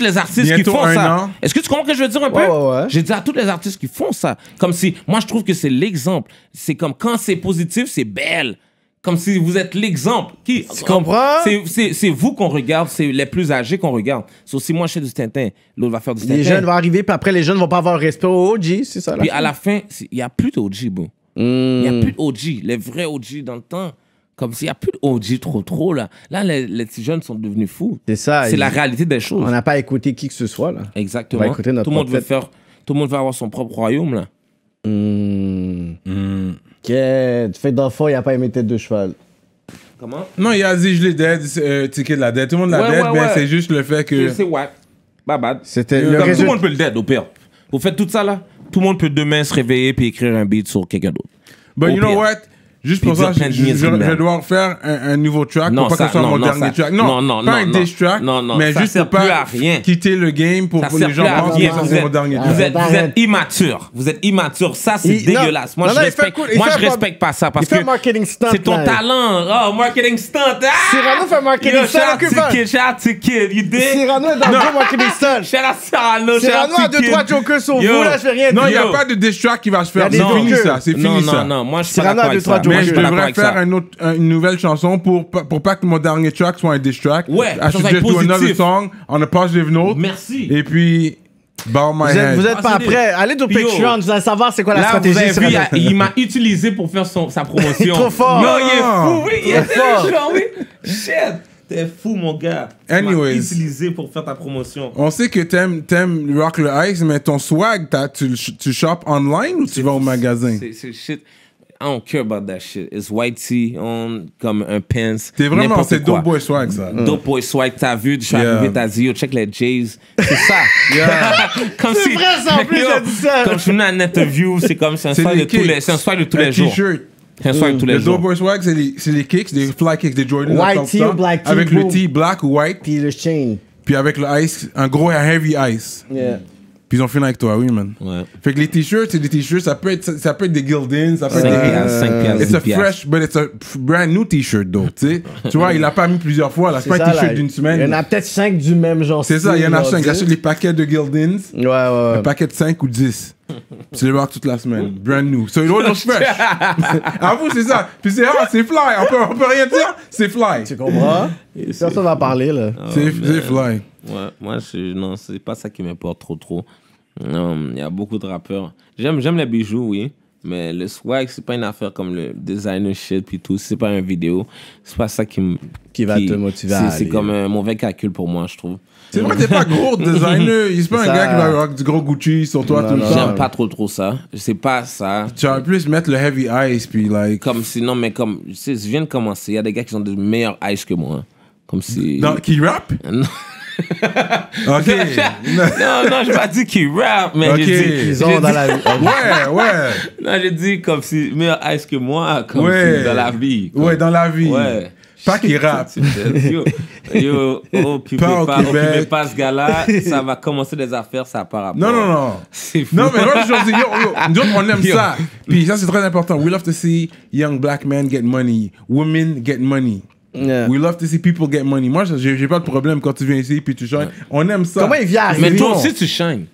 les, à les artistes qui font ça. Est-ce que tu comprends que je veux dire un peu? Je dis à toutes les artistes qui font ça. Comme si, moi, je trouve que c'est l'exemple. C'est comme quand c'est positif, c'est belle comme si vous êtes l'exemple. Qui Tu comprends C'est vous qu'on regarde, c'est les plus âgés qu'on regarde. C'est aussi moi je fais du Tintin, l'autre va faire du Tintin. Les jeunes vont arriver, puis après les jeunes vont pas avoir respect au OG, c'est ça. Puis à la fin, il y a plus d'OG, bon. Il y a hmm. plus d'OG, les vrais OG dans le temps. Comme s'il n'y a plus d'OG trop trop là. Là, les, les, petits jeunes sont devenus fous. C'est ça. C'est la réalité des choses. On n'a pas écouté qui que ce soit là. Exactement. notre tout le monde veut faire, tout le monde veut avoir son propre royaume là. Hmm. Hmm. Que tu fais d'enfant, il a pas aimé tête de cheval. Comment Non, il a dit je l'ai dead, euh, ticket de la dette Tout le monde l'a dead, mais ben, c'est juste le fait que. C'est what Babad. C'était euh, Tout le monde peut le dead, au pire. Vous faites tout ça là, tout le monde peut demain se réveiller puis écrire un beat sur quelqu'un d'autre. But you know what Juste pour ça, je, je, dois faire un, nouveau track pas que ce soit mon dernier track. Non, non, pas un mais juste pour pas rien. quitter le game pour que les gens Vous êtes, immature. Vous êtes immature. Ça, c'est dégueulasse. Moi, je respecte, moi, je respecte pas ça parce que c'est ton talent. Oh, marketing stunt. Ah! Cyrano fait marketing stunt. to Kid, Cyrano est dans le marketing stunt. <laughs> Shout Cyrano. a vous, là, je fais rien. Non, il n'y a pas de diss qui va se faire. C'est fini ça, c'est Non, non, moi, je mais je, devrais faire euh, une nouvelle chanson pour, pour pas que mon dernier track soit un diss track. Ouais, Je vais faire une autre song on a positive note. Merci. Et puis, bow my head. vous êtes pas prêt. Allez au Patreon, vous allez savoir c'est quoi la là, stratégie. Vous avez vu, il m'a utilisé pour faire son, sa promotion. <laughs> Trop fort. Non, il est fou, oui. il est fort. oui. Shit. T'es fou, mon gars. Anyways. Tu utilisé pour faire ta promotion. On sait que t'aimes, Rock the Ice, mais ton swag, tu, tu online ou tu vas au magasin? C'est shit. I don't care about that shit. It's white tee on, comme un pants. T'es vraiment, c'est Dope Boy Swag, ça. Mm. Dope Boy Swag, t'as vu, tu suis vu, arrivé, t'as dit, yo, check les Jays. C'est ça. <laughs> <laughs> comme c'est vrai, ça, en <laughs> plus, j'ai dit ça. Comme je suis venu à une interview, c'est comme, c'est un soir de tous les, c'est un soir de tous les jours. Un soir de tous les jours. Le Dope Boy Swag, c'est les, c'est les kicks, des fly kicks, des Jordan. White tee ou black tee. Avec le tee black ou white. Puis le chain. Puis avec le ice, un gros heavy ice. Yeah. Puis ils ont fini avec toi, oui, man. Ouais. Fait que les t-shirts, c'est des t-shirts, ça peut être, ça peut être des Gildins, ça peut être des. 5 euh, It's a fresh, but it's a brand new t-shirt, donc, tu sais. <laughs> Tu vois, il a pas mis plusieurs fois, là. C'est pas un t-shirt d'une semaine. Il y en a peut-être 5 du même genre. C'est ça, il y en a 5. J'achète les paquets de Gildins. Ouais, ouais, Un paquet de 5 ou 10. C'est le rock toute la semaine. Brand new. So it was fresh. <laughs> vous, c'est ça. Puis c'est ah, c'est fly. On peut, on peut rien dire. C'est fly. Tu comprends? Personne va parler, là. c'est oh, fly. Ouais, moi, je, non, c'est pas ça qui m'importe trop, trop. Non, il y a beaucoup de rappeurs. J'aime, j'aime les bijoux, oui. Mais le swag, c'est pas une affaire comme le designer shit puis tout. C'est pas une vidéo. C'est pas ça qui Qui va te motiver à C'est comme un mauvais calcul pour moi, je trouve. C'est vrai que t'es pas gros <laughs> designer. C'est pas un gars qui va avoir du gros Gucci sur toi tout le temps. J'aime pas trop trop ça. C'est pas ça. Tu aurais plus mettre le heavy ice puis like. Comme non mais comme. Je, sais, je viens de commencer. Il y a des gars qui ont de meilleurs ice que moi. Comme si. Non, qui <laughs> rap? OK. <laughs> non, non, je pas dit qu'il rappe, mais je j'ai dit... Ils ont dans la vie. ouais, ouais. <laughs> Non, j'ai dit comme si... Meilleur ice que moi, comme si dans la vie. Ouais, dans la vie. Ouais. Pas qu'il rappe. <laughs> yo, yo, oh, occupez pas, pas, occupez pas ce gars-là, ça va commencer des affaires, ça part après. Non, non, non. C'est fou. Non, mais moi, je dis, yo, yo, on aime ça. Puis ça, c'est très important. We love to see young black men get money, women get money. We love to see people get money. Moi, j'ai pas de problème quand tu viens ici puis tu joins. On aime ça. Comment Mais toi aussi, tu shines.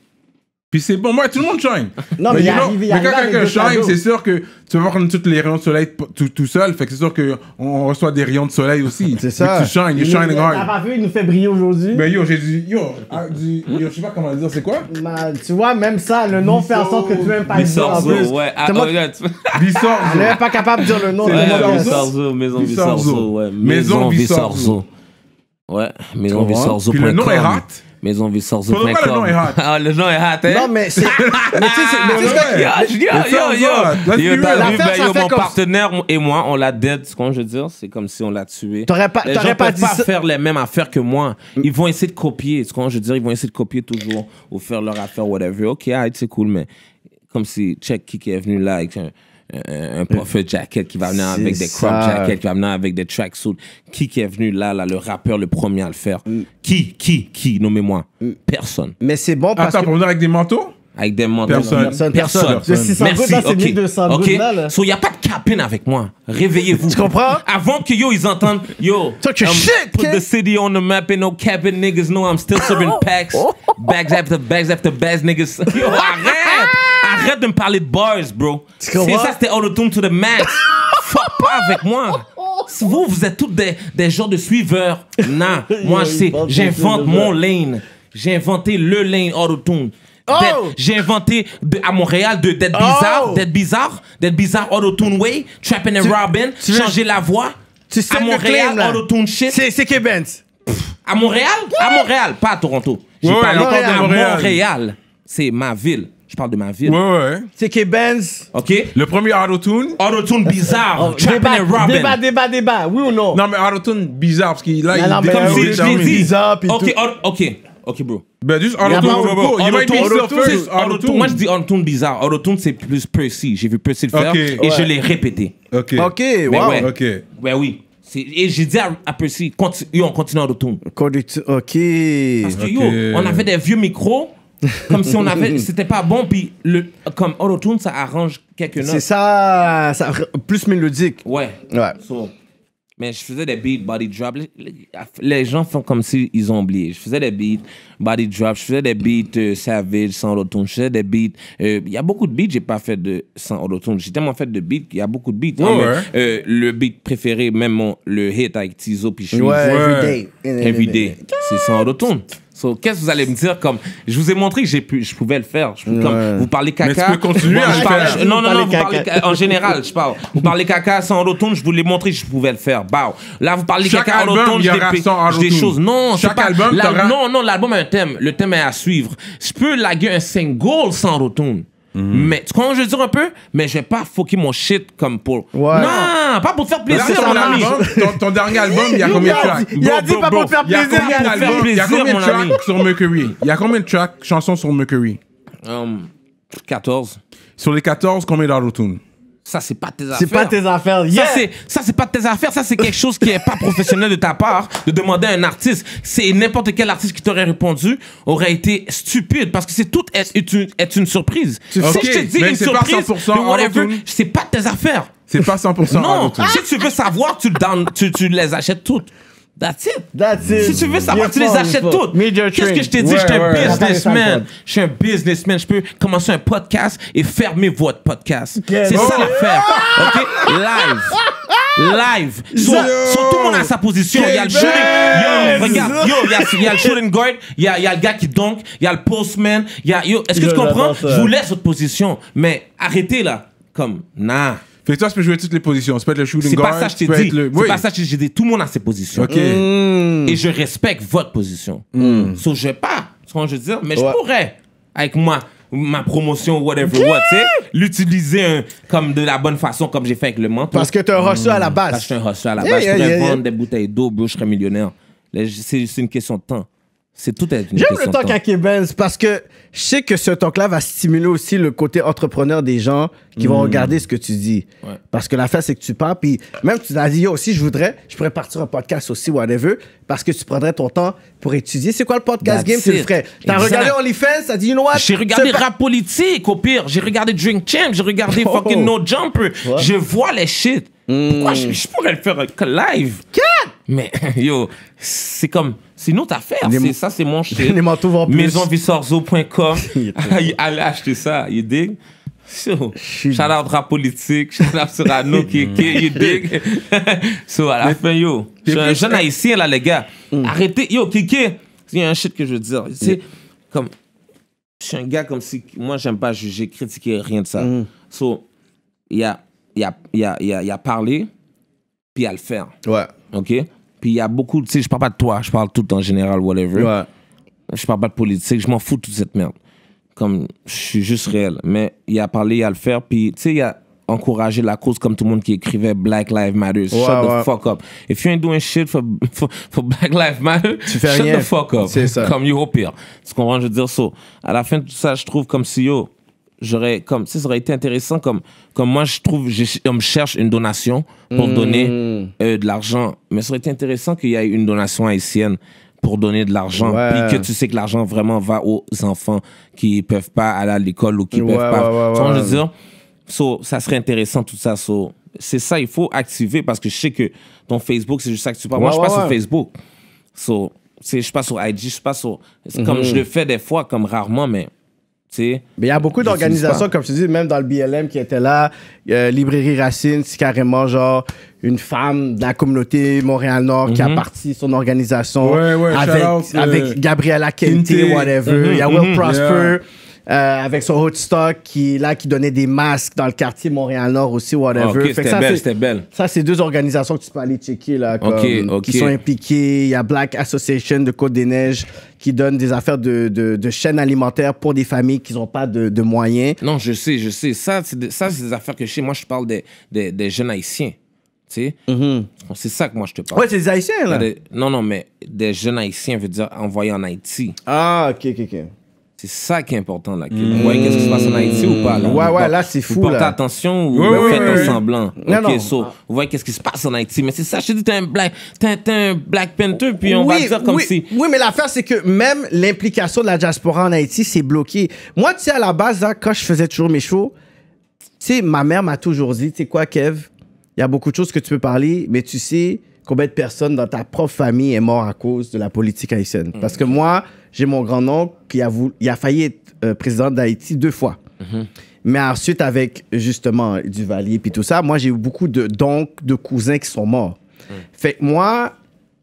Puis c'est bon, moi, tout le monde shine. Non, mais, mais il arrive, Mais quand quelqu'un shine, c'est sûr que tu vas prendre tous les rayons de soleil tout, tout seul. Fait que c'est sûr qu'on reçoit des rayons de soleil aussi. c'est ça. tu shines, you shining hard. T'as pas vu, il nous fait briller aujourd'hui. Mais yo, j'ai ah, du. Yo, du, je sais pas comment le dire, c'est quoi Tu vois, même ça, le nom fait en sorte que tu aimes pas le Bissorzo, ouais. <laughs> Elle n'est pas capable de dire le nom. Maison Bissorzo. Maison Bissorzo. Ouais, Maison Bissorzo. Maison Puis le nom est raté. Maison Vissors Pourquoi le nom est hot <laughs> Ah, le nom est hot, hein Non, mais c'est. <laughs> mais tu sais, mais ah, tu sais, yo, yo, yo, yo. Yo, t'as yo, mon partenaire et moi, on l'a dead. Ce je dire, c'est comme si on l'a tué. T'aurais pas, les gens pas peuvent pas faire les mêmes affaires que moi. Mm. Ils vont essayer de copier. Ce je veut dire, ils vont essayer de copier toujours ou faire leur affaire, whatever. Ok, ah, c'est cool, mais comme si check qui est venu là avec un puffer jacket qui va venir avec des crop jackets, qui va venir avec des tracksuits. Qui qui est venu là, là, le rappeur, le premier à le faire mm. Qui, qui, qui Nommez-moi. Mm. Personne. Mais c'est bon parce Attends, que... pour venir avec des manteaux avec des manteaux. Personne. Personne. Merci. Là, ok. So, il n'y a pas de capine avec moi. Réveillez-vous. tu comprends? Avant que yo, ils entendent, yo, Talk um, shit, put the city on the map and no capping niggas know I'm still serving <laughs> packs. Bags after bags after bags, niggas. <laughs> Yo, arrête! Arrête de me parler de boys, bro. C'est ça, c'était auto-tune to the max. <laughs> Fuck pas avec moi. Vous, vous êtes tous des, des genres de suiveurs. Non, <laughs> moi, c'est j'invente mon lane. J'ai inventé le lane auto-tune. Oh! J'ai inventé à Montréal de d'être oh! bizarre, dead d'être bizarre, d'être bizarre auto-tune way, trapping and Robin, changer la voix. Tu à Montréal, auto-tune shit. C'est Kebenz. À Montréal? À Montréal, pas à Toronto. J'ai ouais, de Montréal. C'est ma ville. Je parle de ma ville. Ouais, ouais. TK Benz. OK. Le premier auto-tune. Auto-tune bizarre. oh, Trapping débat, and Débat, débat, débat. Oui ou non? Non, mais auto-tune bizarre parce qu'il là, non, il comme si je dit. Bizarre, OK, OK. OK, bro. Ben, juste auto-tune, bro. Il might Moi, je dis auto-tune bizarre. Auto-tune, c'est plus Percy. J'ai vu Percy le faire et je l'ai répété. OK. OK, ben wow. OK. Ouais, ben oui. Et j'ai dit à, à Percy, continue, on continue en Ok. Parce que yo, on avait des vieux micros, <laughs> comme si on avait c'était pas bon puis le comme autotune ça arrange quelques notes c'est ça, plus mélodique ouais ouais mais je faisais des beats body drop les, gens font comme si ils ont oublié je faisais des beats body drop je faisais des beats euh, savage sans autotune je faisais des beats euh, il y a beaucoup de beats j'ai pas fait de sans autotune j'ai tellement fait de beats qu'il y a beaucoup de beats hein, euh, le beat préféré même le hit avec Tizo puis je ouais, everyday everyday c'est sans autotune qu'est-ce que vous allez me dire comme je vous ai montré que j'ai pu je pouvais le faire vous parlez caca mais tu peux continuer à faire. non non non vous parlez, en général je parle vous parlez caca sans retourne je vous l'ai montré que je pouvais le faire bah là vous parlez caca sans en rotone j'ai des, choses non pas, non non l'album a un thème le thème est à suivre je peux laguer un single sans retourne. Mm-hmm. Mais tu comprends, je veux dire un peu, mais je vais pas fucker mon shit comme pour. Non, pas pour te faire plaisir, mon ami. Ton, ton dernier album, il y a combien de tracks Il a dit pas pour faire plaisir, Il y a combien de tracks sur Mercury Il y a combien de tracks, chansons sur Mercury 14. Um, sur les 14, combien d'autotune ça c'est pas tes affaires. C'est pas tes affaires. Ça c'est ça c'est pas tes affaires, ça c'est quelque chose qui est pas professionnel de ta part de demander à un artiste. C'est n'importe quel artiste qui t'aurait répondu aurait été stupide parce que c'est tout est, est, une, surprise. Si je te dis une surprise, c'est pas tes affaires. C'est pas 100% Non, si tu veux savoir, tu, tu, tu les achètes toutes. That's it. That's it. Si tu veux savoir, tu les achètes toutes. Qu'est-ce que je t'ai dit? je suis un businessman. Je suis un businessman. Je peux commencer un podcast et fermer votre podcast. C'est ça l'affaire. OK? Live. Live. So, tout le monde a sa position. Il y a le shooting. Yo, regarde. Yo, il y, a le shooting guard. Il y a, le gars qui donk. Il y a le postman. Y a, yo, est-ce que tu comprends? Je vous laisse votre position. Mais arrêtez là. Comme, nah. Fait que toi, tu peux jouer toutes les positions. Tu peux être le shooting guard. C'est pas ça que je t'ai dit. Le... C'est pas ça que j'ai dit. Tout le monde a ses positions. Mm. Et je respecte votre position. Mm. Sauf que je vais pas, je veux dire? Mais je pourrais, avec moi, ma promotion, whatever, what, tu sais, l'utiliser hein, comme de la bonne façon, comme j'ai fait avec le manteau. Parce que es un à la base. Parce que je suis un à la base. je pourrais vendre des bouteilles d'eau, je serais millionnaire. C'est une question de temps. C'est tout J'aime le talk à Benz parce que je sais que ce talk-là va stimuler aussi le côté entrepreneur des gens qui vont hmm. regarder ce que tu dis. Parce que la fin, c'est que tu pars, puis même tu as dit, aussi, je voudrais, je pourrais partir un podcast aussi, whatever, parce que tu prendrais ton temps pour étudier. C'est quoi le podcast game? Tu le ferais. T'as regardé OnlyFans, t'as dit, you J'ai regardé rap politique, au pire. J'ai regardé Drink Champ, j'ai regardé <laughs> oh. fucking No Jumper. Je vois les shit. Pourquoi hmm. je, pourrais le faire live? Mais <laughs> yo, c'est comme, c'est une autre affaire. C'est, ça, c'est mon chien. <laughs> Maisonvissorzo.com. <laughs> Allez acheter ça, you dig? So, shout out rap politique, shout out Serrano, Kéké, you dig? so, à la fin, yo, je suis un jeune haïtien là, les gars. Hmm. Arrêtez, yo, Kéké, il y a un shit que je veux dire. Tu comme, je suis un gars comme si, moi, j'aime pas juger, critiquer, rien de ça. Hmm. So, il y a il y, a, y, a, y a parlé puis à le faire. Ouais. OK? Puis il y a beaucoup, tu sais, je parle pas de toi, je parle tout en général, whatever. Ouais. Je parle pas de politique, je m'en fous de toute cette merde. Comme, je suis juste réel. Mais il y a parlé il y a le faire, puis tu sais, il y a encouragé la cause comme tout le monde qui écrivait Black Lives Matter. shut the fuck up. If you ain't doing shit for, for, for Black Lives Matter, shut the fuck up. C'est ça. Comme you au pire. Tu comprends, je veux dire, so, à la fin de tout ça, je trouve comme si yo, j'aurais comme ça aurait été intéressant comme comme moi je trouve je, on me cherche une donation pour hmm. donner euh, de l'argent mais ça aurait été intéressant qu'il y ait une donation haïtienne pour donner de l'argent puis que tu sais que l'argent vraiment va aux enfants qui peuvent pas aller à l'école ou qui peuvent pas je dis ça serait intéressant tout ça c'est ça il faut activer parce que je sais que ton Facebook c'est juste ça que tu parles moi je passe sur Facebook so, je passe sur IG je passe sur comme je le fais des fois comme rarement mais mais il y a beaucoup d'organisations, comme je te dis, même dans le BLM qui était là, Librairie Racine, c'est carrément genre une femme de la communauté Montréal-Nord qui a mm-hmm. parti son organisation avec, avec, euh, Gabriella Kente, whatever. Il y a mm-hmm. Will Prosper. Euh, avec son Haut-Stock qui là qui donnait des masques dans le quartier Montréal Nord aussi whatever. ça, belle, belle. Ça c'est deux organisations que tu peux aller checker là qui sont impliquées. Il y a Black Association de Côte des Neiges qui donne des affaires de, de, de chaînes alimentaires pour des familles qui n'ont pas de, de, moyens. Non, je sais, je sais. Ça, c'est ça, c'est des affaires que je sais. Moi, je parle des, des, jeunes haïtiens. Tu sais, mm-hmm. c'est ça que moi je te parle. Ouais, c'est des haïtiens, là. Non, non, mais des jeunes haïtiens veut dire envoyés en Haïti. Ah, ok, ok, ok. C'est ça qui est important, là. Que vous mmh. voyez qu'est-ce qui se passe en Haïti ou pas, là. Ouais, ouais, là, c'est fou. Vous portez attention ou oui, fais faites oui, semblant. Non, ok, non. vous voyez qu'est-ce qui se passe en Haïti. Mais c'est ça, je te dis, t'es un Black, un Black Panther, puis on va dire comme si. Oui, mais l'affaire, c'est que même l'implication de la diaspora en Haïti, c'est bloqué. Moi, tu sais, à la base, quand je faisais toujours mes shows, tu sais, ma mère m'a toujours dit, tu sais quoi, Kev, il y a beaucoup de choses que tu peux parler, mais tu sais combien de personnes dans ta propre famille est mort à cause de la politique haïtienne. Mm. Parce que moi, j'ai mon grand-oncle qui a, il a failli être euh, président d'Haïti deux fois. Mhm. Mais ensuite, avec justement Duvalier puis tout ça, moi, j'ai eu beaucoup de donc de cousins qui sont morts. Mhm. Fait que moi,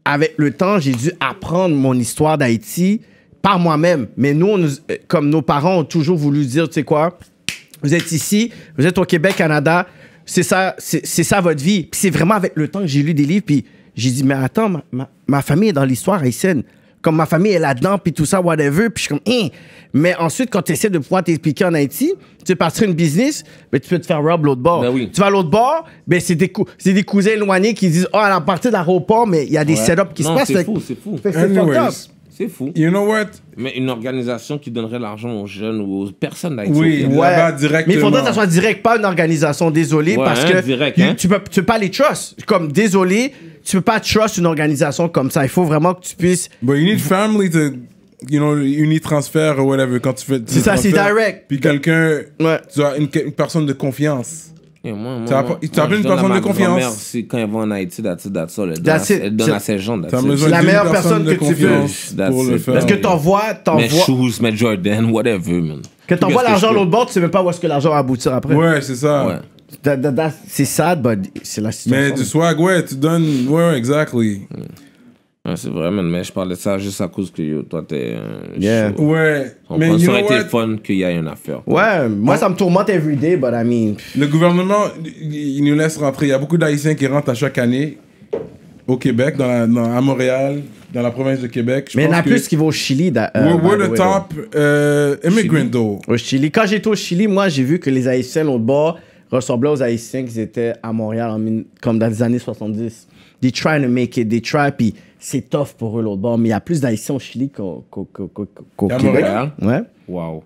avec le temps, j'ai dû apprendre mon histoire d'Haïti par moi-même. Mais nous, euh, comme nos parents ont toujours voulu dire, tu sais quoi, vous êtes ici, vous êtes au Québec, Canada, c'est ça, c'est ça votre vie. Puis c'est vraiment avec le temps que j'ai lu des livres, puis j'ai dit, mais attends, ma, ma famille est dans l'histoire haïtienne comme ma famille est là-dedans, puis tout ça, whatever. Puis je suis comme, hein. Mais ensuite, quand tu essaies de pouvoir t'expliquer en Haïti, tu veux partir une business, mais tu peux te faire rob l'autre bord. Ben tu vas à l'autre bord, mais ben, c'est des, des cousins éloignés qui disent, oh, à la partie de mais il y a des setups qui se passent. C'est fou, c'est fou. C'est c'est fou. You know what? Mais une organisation qui donnerait l'argent aux jeunes ou aux personnes Oui, ouais. Mais il faudrait que ça soit direct, pas une organisation, désolé, parce que hein. tu, peux, tu peux pas les trust. Comme, désolé, tu peux pas trust une organisation comme ça. Il faut vraiment que tu puisses... But you need family to you know, transfert ou whatever, quand tu fais... C'est ça, c'est direct. Puis quelqu'un, tu as une, personne de confiance. Tu as moi, une personne de confiance. quand elle va en Haïti, that's it, Elle donne, à, ses gens. C'est la meilleure personne, que tu veux. Pour le faire. Parce Mes shoes, mes Jordan, whatever, man. Que t'envoies l'argent l'autre bord, tu sais même pas où est-ce que l'argent va aboutir après. Ouais, c'est ça. c'est sad, but c'est la situation. Mais du swag, ouais, tu donnes. Ouais, exactly. Mm c'est vrai, Mais je parlais de ça juste à cause que toi, t'es. ouais. On mais ça aurait fun qu'il y ait une affaire. Ouais, moi, ça me tourmente every day, but I mean. Le gouvernement, il nous laisse rentrer. Il y a beaucoup d'Haïtiens qui rentrent à chaque année au Québec, dans, à Montréal, dans la province de Québec. mais il y en a plus qui vont au Chili. Da, euh, we're, the top euh, immigrants, immigrant, though. Au Chili. Quand j'étais au Chili, moi, j'ai vu que les Haïtiens, l'autre bord, ressemblaient aux Haïtiens qui étaient à Montréal comme dans les années 70. They try to make it, they try, puis c'est tough pour eux l'autre Mais il y a plus d'Haïtiens au Chili qu'au qu Québec. Hein? Ouais. Waouh.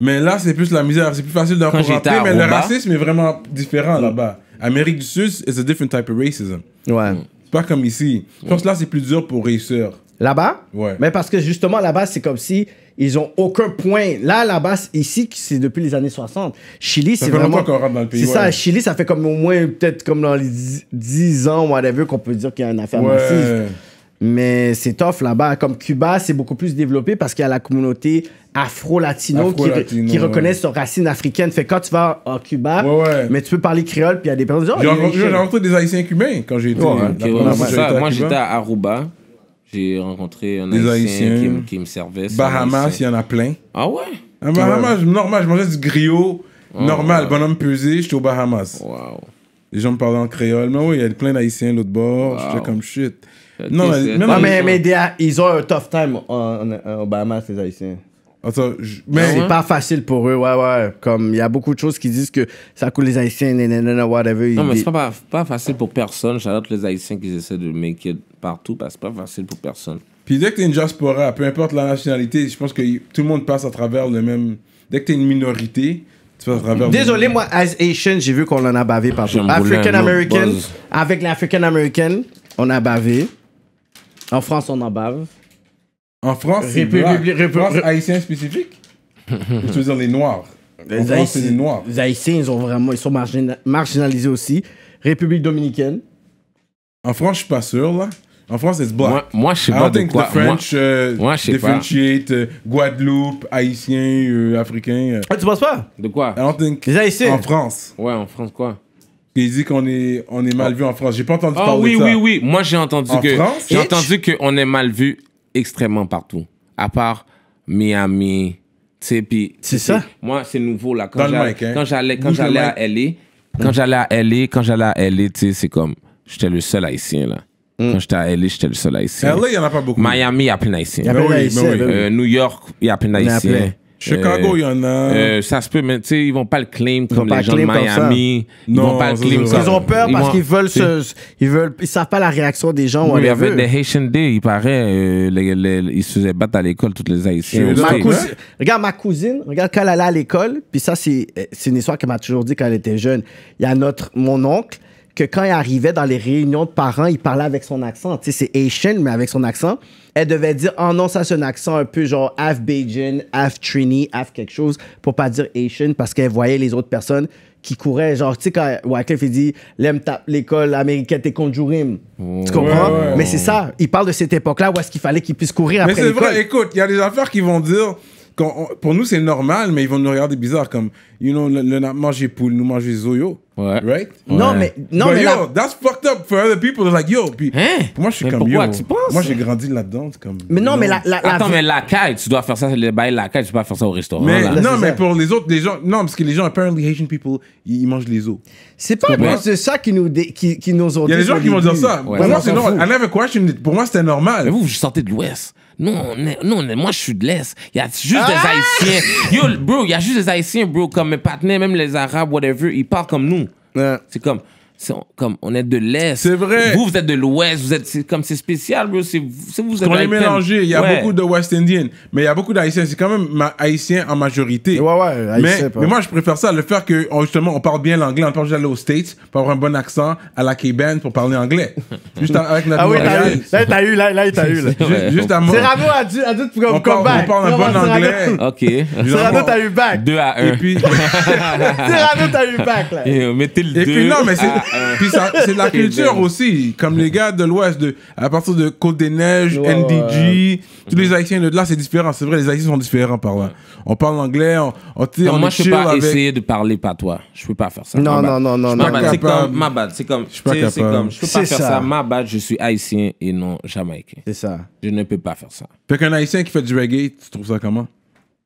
Mais là, c'est plus la misère. C'est plus facile d'en présenter, mais le racisme est vraiment différent mm. là-bas. Amérique du Sud, c'est un different type of racism. Ouais. pas comme ici. Je pense que là, c'est plus dur pour réussir là-bas. Ouais. Mais parce que justement, là-bas, c'est comme si ils ont aucun point. Là, là-bas, ici, c'est depuis les années 60. Chili, c'est vraiment. qu'on le pays. C'est ça, Chili, ça fait comme au moins, peut-être comme dans les 10 ans, whatever, qu'on peut dire qu'il y a une affaire massive. Mais c'est tough là-bas. Comme Cuba, c'est beaucoup plus développé parce qu'il y a la communauté afro-latino, qui, qui, reconnaît son racine africaine. Fait quand tu vas à Cuba, mais tu peux parler créole, puis il y a des personnes oh, J'ai rencontré des Haïtiens cubains quand j'ai été. Euh, Moi, j'étais à Aruba. J'ai rencontré un Haïtien, Haïtiens. Qui, me servait. Bahamas, il y en a plein. Ah ouais? Bahamas, normal, je mangeais du griot. Ah normal, bonhomme pesé, j'étais aux Bahamas. Wow. Les gens me parlaient en créole. Mais oui, il y a plein d'Haïtiens l'autre bord. J'étais fais comme shit. Non, mais, ah, mais, ils ont un tough time aux Bahamas, les Haïtiens. Ah c'est pas facile pour eux, ouais, ouais. Comme il y a beaucoup de choses qui disent que ça coûte les Haïtiens, nanana, whatever. Non, mais c'est pas, pas facile pour personne. J'adore les Haïtiens qui essaient de make it partout parce que c'est pas facile pour personne. Puis dès que t'es une diaspora, peu importe la nationalité, je pense que tout le monde passe à travers le même. Dès que t'es une minorité, tu Désolé, moi, as Asian, j'ai vu qu'on en a bavé partout. African American, avec l'African American, on a bavé. En France, on en bave. En France, c'est France spécifique <laughs> Je veux dire les Noirs. Les, en France, les Noirs. Les Haïtiens, ils, ont vraiment, ils sont marginalisés aussi. République dominicaine. En France, je suis pas sûr, là. En France, c'est black. Moi, moi je sais pas de quoi. French, euh, moi, je sais pas. Euh, Guadeloupe, Haïtien, euh, Africain. Euh. Ah, tu penses pas De quoi Les Haïtiens. En France. Ouais, en France, quoi il dit qu'on est, on est mal vu en France. J'ai pas entendu ah parler de ça. Ah oui, oui, oui. Moi, j'ai entendu en que... J'ai entendu qu'on est mal vu extrêmement partout. À part Miami, c'est ça. Moi, c'est nouveau là. Quand j'allais, hein. quand j'allais à LA, quand j'allais à LA, quand j'allais à LA, tu sais, c'est comme, j'étais le seul haïtien là. Mm. Quand j'étais à LA, j'étais le seul haïtien. LA, il n'y en a pas beaucoup. Miami, il y a plein d'haïtiens. New York, il y a plein d'haïtiens. Chicago, euh, il y en a. Euh, ça se peut, mais tu sais, ils vont pas le claim comme les gens de Miami. ils vont pas le claim Ils ont peur parce qu'ils veulent se. Ils veulent. Ils savent pas la réaction des gens. il y avait des Haitian Day, il paraît. Euh, ils se faisaient battre à l'école, toutes les Haïtiens. Regarde ma cousine, regarde quand elle allait à l'école, puis ça, c'est une histoire qu'elle m'a toujours dit quand elle était jeune. Il y a notre. Mon oncle que quand il arrivait dans les réunions de parents, il parlait avec son accent. Tu sais, c'est Asian, mais avec son accent. Elle devait dire, oh non, ça c'est un accent un peu genre half Beijing, half Trini, half quelque chose, pour pas dire Asian, parce qu'elle voyait les autres personnes qui couraient. Genre, tu sais, quand Wycliffe, il dit, l'école américaine, t'es conjurim. tu comprends? mais c'est ça. Il parle de cette époque-là où est-ce qu'il fallait qu'il puisse courir après. Mais c'est vrai, écoute, il y a des affaires qui vont dire pour nous, c'est normal, mais ils vont nous regarder bizarre comme, you know, le, le manger poule, nous manger yo. » Ouais. Right? Non, mais. Non, mais yo, that's fucked up for other people. They're like, yo. Puis, hein? moi, je suis comme, yo. Tu penses? Moi, j'ai grandi là-dedans. Comme, mais non, mais la, Attends, mais la caille, tu dois faire ça, le bail la caille, tu peux pas faire ça au restaurant. Non, mais pour les autres, les gens. Non, parce que les gens, apparently, les people, ils, mangent les os. C'est pas parce que ça qui nous, dé... qui, nous ont Il y a des gens qui vont dire ça. Pour moi, c'est normal. Pour moi, c'était normal. Mais vous, vous sortez de l'Ouest. Non, on est, moi, je suis de l'Est. Il y a juste des ah! Haïtiens. Yo, bro, il y a juste des Haïtiens, bro, comme mes partenaires, même les Arabes, whatever, ils parlent comme nous. C'est comme, comme on est de l'Est. C'est vrai. Vous, vous êtes de l'Ouest. Vous êtes, comme c'est spécial, bro. C'est, vous êtes. On est mélangé. Il y a beaucoup de West Indians, mais il y a beaucoup d'Haïtiens. C'est quand même Haïtiens haïtien en majorité. Ouais, ouais, mais, moi, je préfère ça, le faire que, oh, justement, on parle bien l'anglais. On parle d'aller aux States pour avoir un bon accent à la k pour parler anglais. <laughs> Juste avec notre Ah oui, t'as eu. Là, il eu. Là, eu. <laughs> Juste, à moi. c'est a dit a pour comme on Parle, on parle un bon anglais. OK. <laughs> Cyrano, t'as eu back. 2 à 1. Et puis. c'est Cyrano, t'as eu back, là. Mettez le deux Et puis, non, mais c'est. Ah. <laughs> Puis ça, c'est de la culture aussi. Comme les gars de l'Ouest, de, à partir de Côte des Neiges, NDG, tous les Haïtiens de là, c'est différent. C'est vrai, les Haïtiens sont différents par là. On parle anglais, on, on, non, on moi, je peux pas essayer de parler pas toi. Je peux pas faire ça. Non, non, non, non, non. C'est comme, ma bad. C'est comme, je peux pas, peux pas faire ça. Ma bad, je suis haïtien et non jamaïcain. C'est ça. Je ne peux pas faire ça. Fait qu'un haïtien qui fait du reggae, tu trouves ça comment?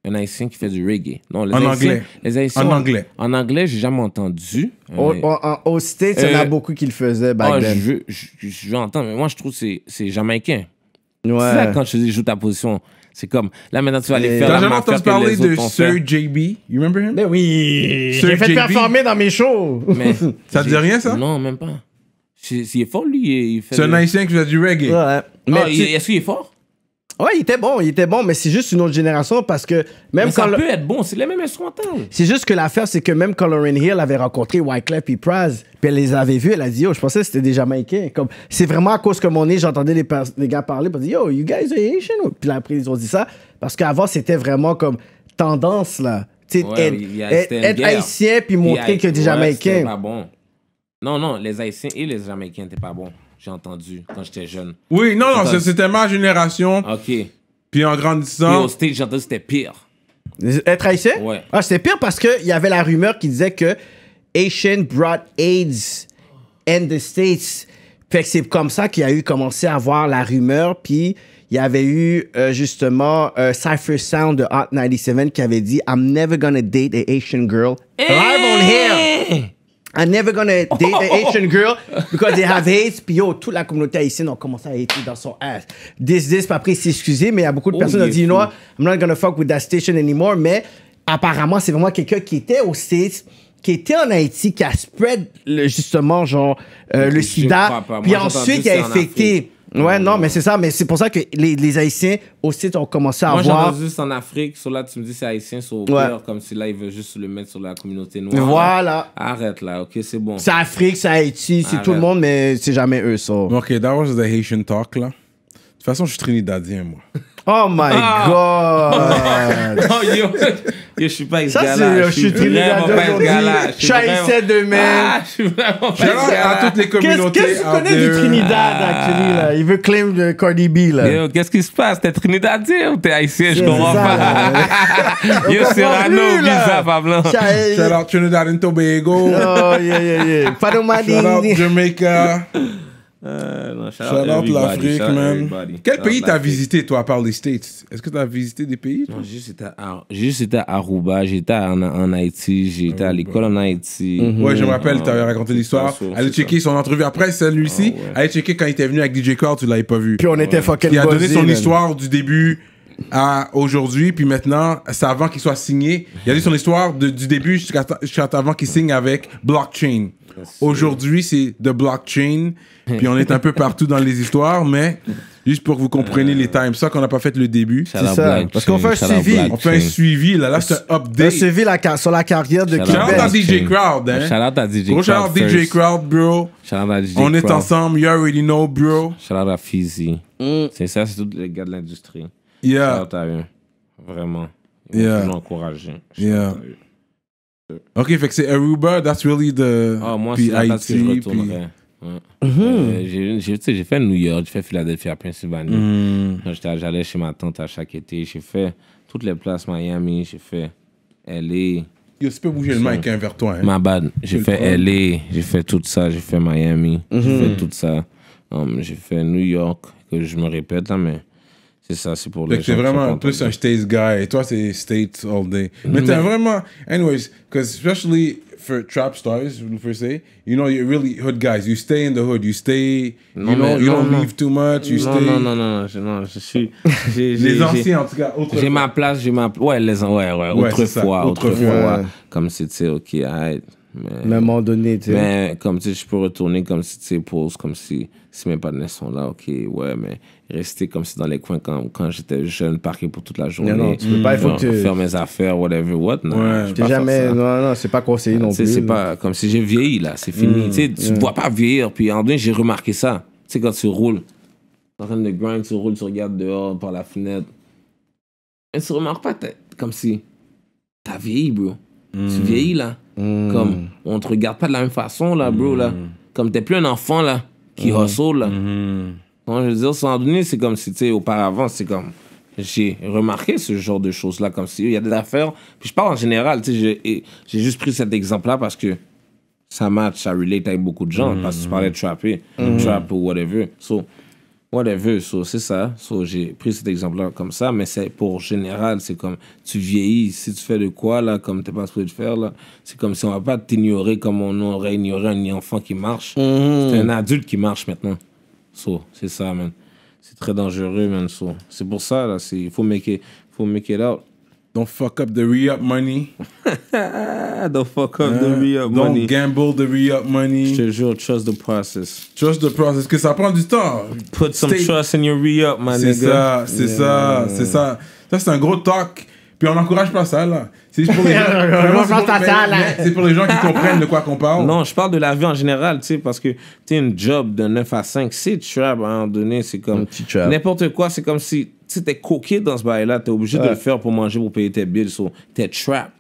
un Haïtien qui fait du reggae. Non, en anglais. en, anglais. En anglais, j'ai jamais entendu. Au, mais... Euh, States, il y en a euh, beaucoup qui le faisaient back ah, then. Je, je, je, mais moi, je trouve que c'est jamaïcain. C'est ça, quand je dis joue ta position, c'est comme. Là, maintenant, tu vas aller faire. T'as jamais entendu parler de Sir JB You remember him? Ben oui. J'ai fait performer dans mes shows. Mais ça te dit rien, ça? Non, même pas. C'est est fort, lui. C'est un Haïtien qui fait du reggae. Ah, mais Est-ce qu'il est fort? Ouais, il était bon, il était bon, mais c'est juste une autre génération parce que même mais quand. Ça peut être bon, c'est les mêmes instrumentales. C'est juste que l'affaire, c'est que même quand Hill avait rencontré Wyclef et Praz, puis elle les avait vus, elle a dit Yo, je pensais que c'était des Jamaïcains. Comme, c'est vraiment à cause que mon nez, j'entendais les, les, gars parler, puis dit Yo, you guys are Puis après, ils ont dit ça. Parce qu'avant, c'était vraiment comme tendance, là. Tu être, Haitien puis montrer a... que des ouais, Jamaïcains. pas bon. Non, non, les haïtiens et les Jamaïcains n'étaient pas bons j'ai entendu quand j'étais jeune. Oui, non, non, c'était ma génération. OK. Puis en grandissant. Puis au stage, j'ai entendu c'était pire. Être haïtien? Ouais. Ah, c'était pire parce qu'il y avait la rumeur qui disait que Asian brought AIDS in the States. Fait que c'est comme ça qu'il y a eu commencé à avoir la rumeur. Puis il y avait eu euh, justement euh, Cypher Sound de Hot 97 qui avait dit I'm never gonna date an Asian girl. on eh! here! I'm never gonna date an <laughs> Asian girl because they have hate. Puis yo, toute la communauté haïtienne a commencé à être dans son ass. This, this, puis après, s'excuser, excusé, mais il y a beaucoup de oh, personnes qui ont dit, you know what, I'm not gonna fuck with that station anymore. Mais apparemment, c'est vraiment quelqu'un qui était au States, qui était en Haïti, qui a spread justement, genre, euh, le sida. Hein. Puis ensuite, il a infecté Ouais, non, mais c'est ça. Mais c'est pour ça que les, Haïtiens aussi ont commencé à voir. Moi, j'en juste en Afrique. Sur là, tu me dis c'est Haïtien, sur ouais. comme si là, ils veulent juste le mettre sur la communauté noire. Voilà. Arrête là, ok, c'est bon. C'est Afrique, c'est Haïti, c'est tout le monde, mais c'est jamais eux, ça. Ok, that was the Haitian talk là. De toute façon, je suis Trinidadien, moi. Oh my ah. god! <laughs> oh je suis pas ce ah, Je suis vraiment pas ce gars là. J'haïssais de même. je suis vraiment pas toutes les communautés. Qu'est-ce que tu connais du Trinidad, actually, là? Il veut claim de Cardi B, là. qu'est-ce qui se passe? T'es Trinidadien ou t'es haïtien? Je comprends pas. <laughs> Yo, Serrano, bizarre, Pablo. Eh, eh. Shout out Trinidad and Tobago. Oh, yeah, yeah, yeah. Shout out Jamaica. Euh, non, l'Afrique, man. Quel pays t'as visité, toi, à part les States Est-ce que t'as visité des pays j'étais à, juste à Aruba, j'étais en, en, Haïti, j'étais à l'école en Haïti. Mhm. Ouais, je me rappelle, ah, t'avais raconté l'histoire. Allez checker son entrevue après celui-ci. Ah, Allez checker quand il était venu avec DJ Core, tu l'avais pas vu. Puis on était ouais. Il a donné son histoire du début à aujourd'hui, puis maintenant, c'est avant qu'il soit signé. Il a dit son histoire du début jusqu'à avant qu'il signe avec Blockchain. Aujourd'hui, c'est de blockchain, <laughs> puis on est un peu partout dans les histoires, mais juste pour que vous compreniez les euh, times. ça qu'on n'a pas fait le début. C'est ça. Parce qu'on fait un suivi. On fait un suivi. Là, là, c'est un update. Un suivi sur la carrière de Québec. Shout à DJ Crowd, hein. à DJ Crowd. DJ bro. à DJ Crowd. On est ensemble. You already know, bro. Shout out à Fizzy. Mm. C'est ça, c'est tous les gars de l'industrie. Yeah. à eux. Vraiment. Ils yeah. nous à Yeah. Ok, fait que c'est Aruba, that's really the. Ah, moi, c'est la parce que je retournerais. Mhm. Euh, j'ai fait New York, j'ai fait Philadelphie, à Pennsylvanie. Hmm. J'allais chez ma tante à chaque été. J'ai fait toutes les places Miami, j'ai fait LA. Yo, tu peux bouger le mic hein, vers toi. Hein. Ma bad. J'ai fait LA, j'ai fait tout ça, j'ai fait Miami, j'ai mhm. fait tout ça. Um, j'ai fait New York, que je me répète là, mais c'est ça, c'est pour les. C'est vraiment plus un States guy. Et toi, c'est States all day. Mais t'as vraiment. Anyways, because especially for trap stars, per se, you know, you're really hood guys. You stay in the hood. You stay. you know, you non, don't non. leave too much. You non, stay. Non, non, non, je, non, je suis. <laughs> les anciens, en tout cas, autrefois. J'ai ma place, j'ai ma. Ouais, les anciens, ouais, ouais. autrefois, autrefois. Comme si, tu sais, ok, arrête. Mais, à un moment donné, tu sais Mais comme tu sais je peux retourner comme si, tu sais, pause, comme si, si mes partenaires sont là, ok, ouais, mais rester comme si dans les coins quand, quand j'étais jeune, parqué pour toute la journée. Non, tu peux pas, il faut que Faire mes affaires, whatever, what, non. Ouais, jamais, non, non, c'est pas conseillé non plus. C'est pas comme si j'ai vieilli, là, c'est fini. Mm, tu sais, tu mm. vois pas vieillir, puis en vrai, j'ai remarqué ça. Tu sais, quand tu roules, en train de grind, tu roules, tu regardes dehors par la fenêtre. Mais tu remarques pas, comme si t'as vieilli, bro. Tu mm. vieillis, là. Hmm. Comme, on te regarde pas de la même façon, là, bro, là. Hmm. Comme, t'es plus un enfant, là, qui hmm. hustle, là. Non, je veux dire, sans donner, c'est comme si, tu sais, auparavant, c'est comme j'ai remarqué ce genre de choses-là, comme si il y a des affaires. Puis je parle en général, tu sais, j'ai juste pris cet exemple-là parce que ça match, ça relate avec beaucoup de gens, parce que tu parlais de trapper, trap ou whatever. So, whatever, so, c'est ça. j'ai pris cet exemple-là comme ça, mais c'est pour général, c'est comme tu vieillis, si tu fais de quoi, là, comme n'es pas supposé de faire, là, c'est comme si on va pas t'ignorer comme on aurait ignoré un enfant qui marche. Mhm. C'est un adulte qui marche maintenant. c'est ça, man. C'est très dangereux, man. c'est pour ça, là, il faut make, faut make it out. Don't fuck up the re-up money. <laughs> don't fuck up the re-up money. Don't gamble the re-up money. Je te jure, trust the process. Trust the process, que ça prend du temps. Put some trust in your re-up, my C'est ça, c'est ça, c'est ça. Ça, c'est un gros talk. Puis on n'encourage pas ça, là. C'est pour les <laughs> gens, pour les gens qui comprennent de quoi qu'on parle. Non, je parle de la vie en général, tu sais, parce que tu un job de 9 à 5, c'est trap à un moment donné, c'est comme n'importe quoi, c'est comme si si t'es coqué dans ce bail-là, t'es obligé de le faire pour manger, pour payer tes billes. So, t'es trap.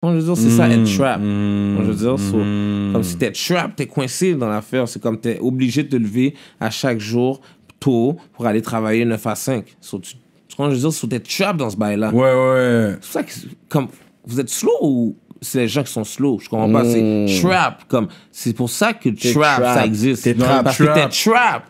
Bon, je veux dire, c'est ça, être hmm. trap. Mmh, je veux dire, hmm. comme si t'es trap, t'es coincé dans l'affaire. C'est comme t'es obligé de te lever à chaque jour tôt pour aller travailler 9 à 5. So, tu, je veux dire, t'es trap dans ce bail-là. Ouais, ouais. C'est ça que, comme, vous êtes slow ou c'est les gens qui sont slow. Je comprends pas. C'est hmm. trap. c'est pour ça que trap, ça existe. Parce que t'es trap.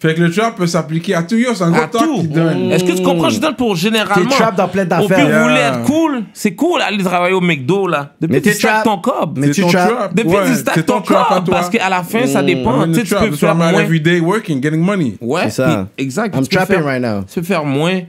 Fait que le trap peut s'appliquer à tout. Yo, c'est un gros talk qui donne. Est-ce que tu comprends? Je donne pour généralement. T'es trap dans plein d'affaires. Au pire, vous être cool, c'est cool aller travailler au McDo, là. Mais tu trap ton cob. Mais tu trap. Depuis tu stack ton cob. Parce qu'à la fin, ça mm. dépend. Tu peux faire moins. day working, getting money. Ouais, exact. I'm Tu peux faire moins.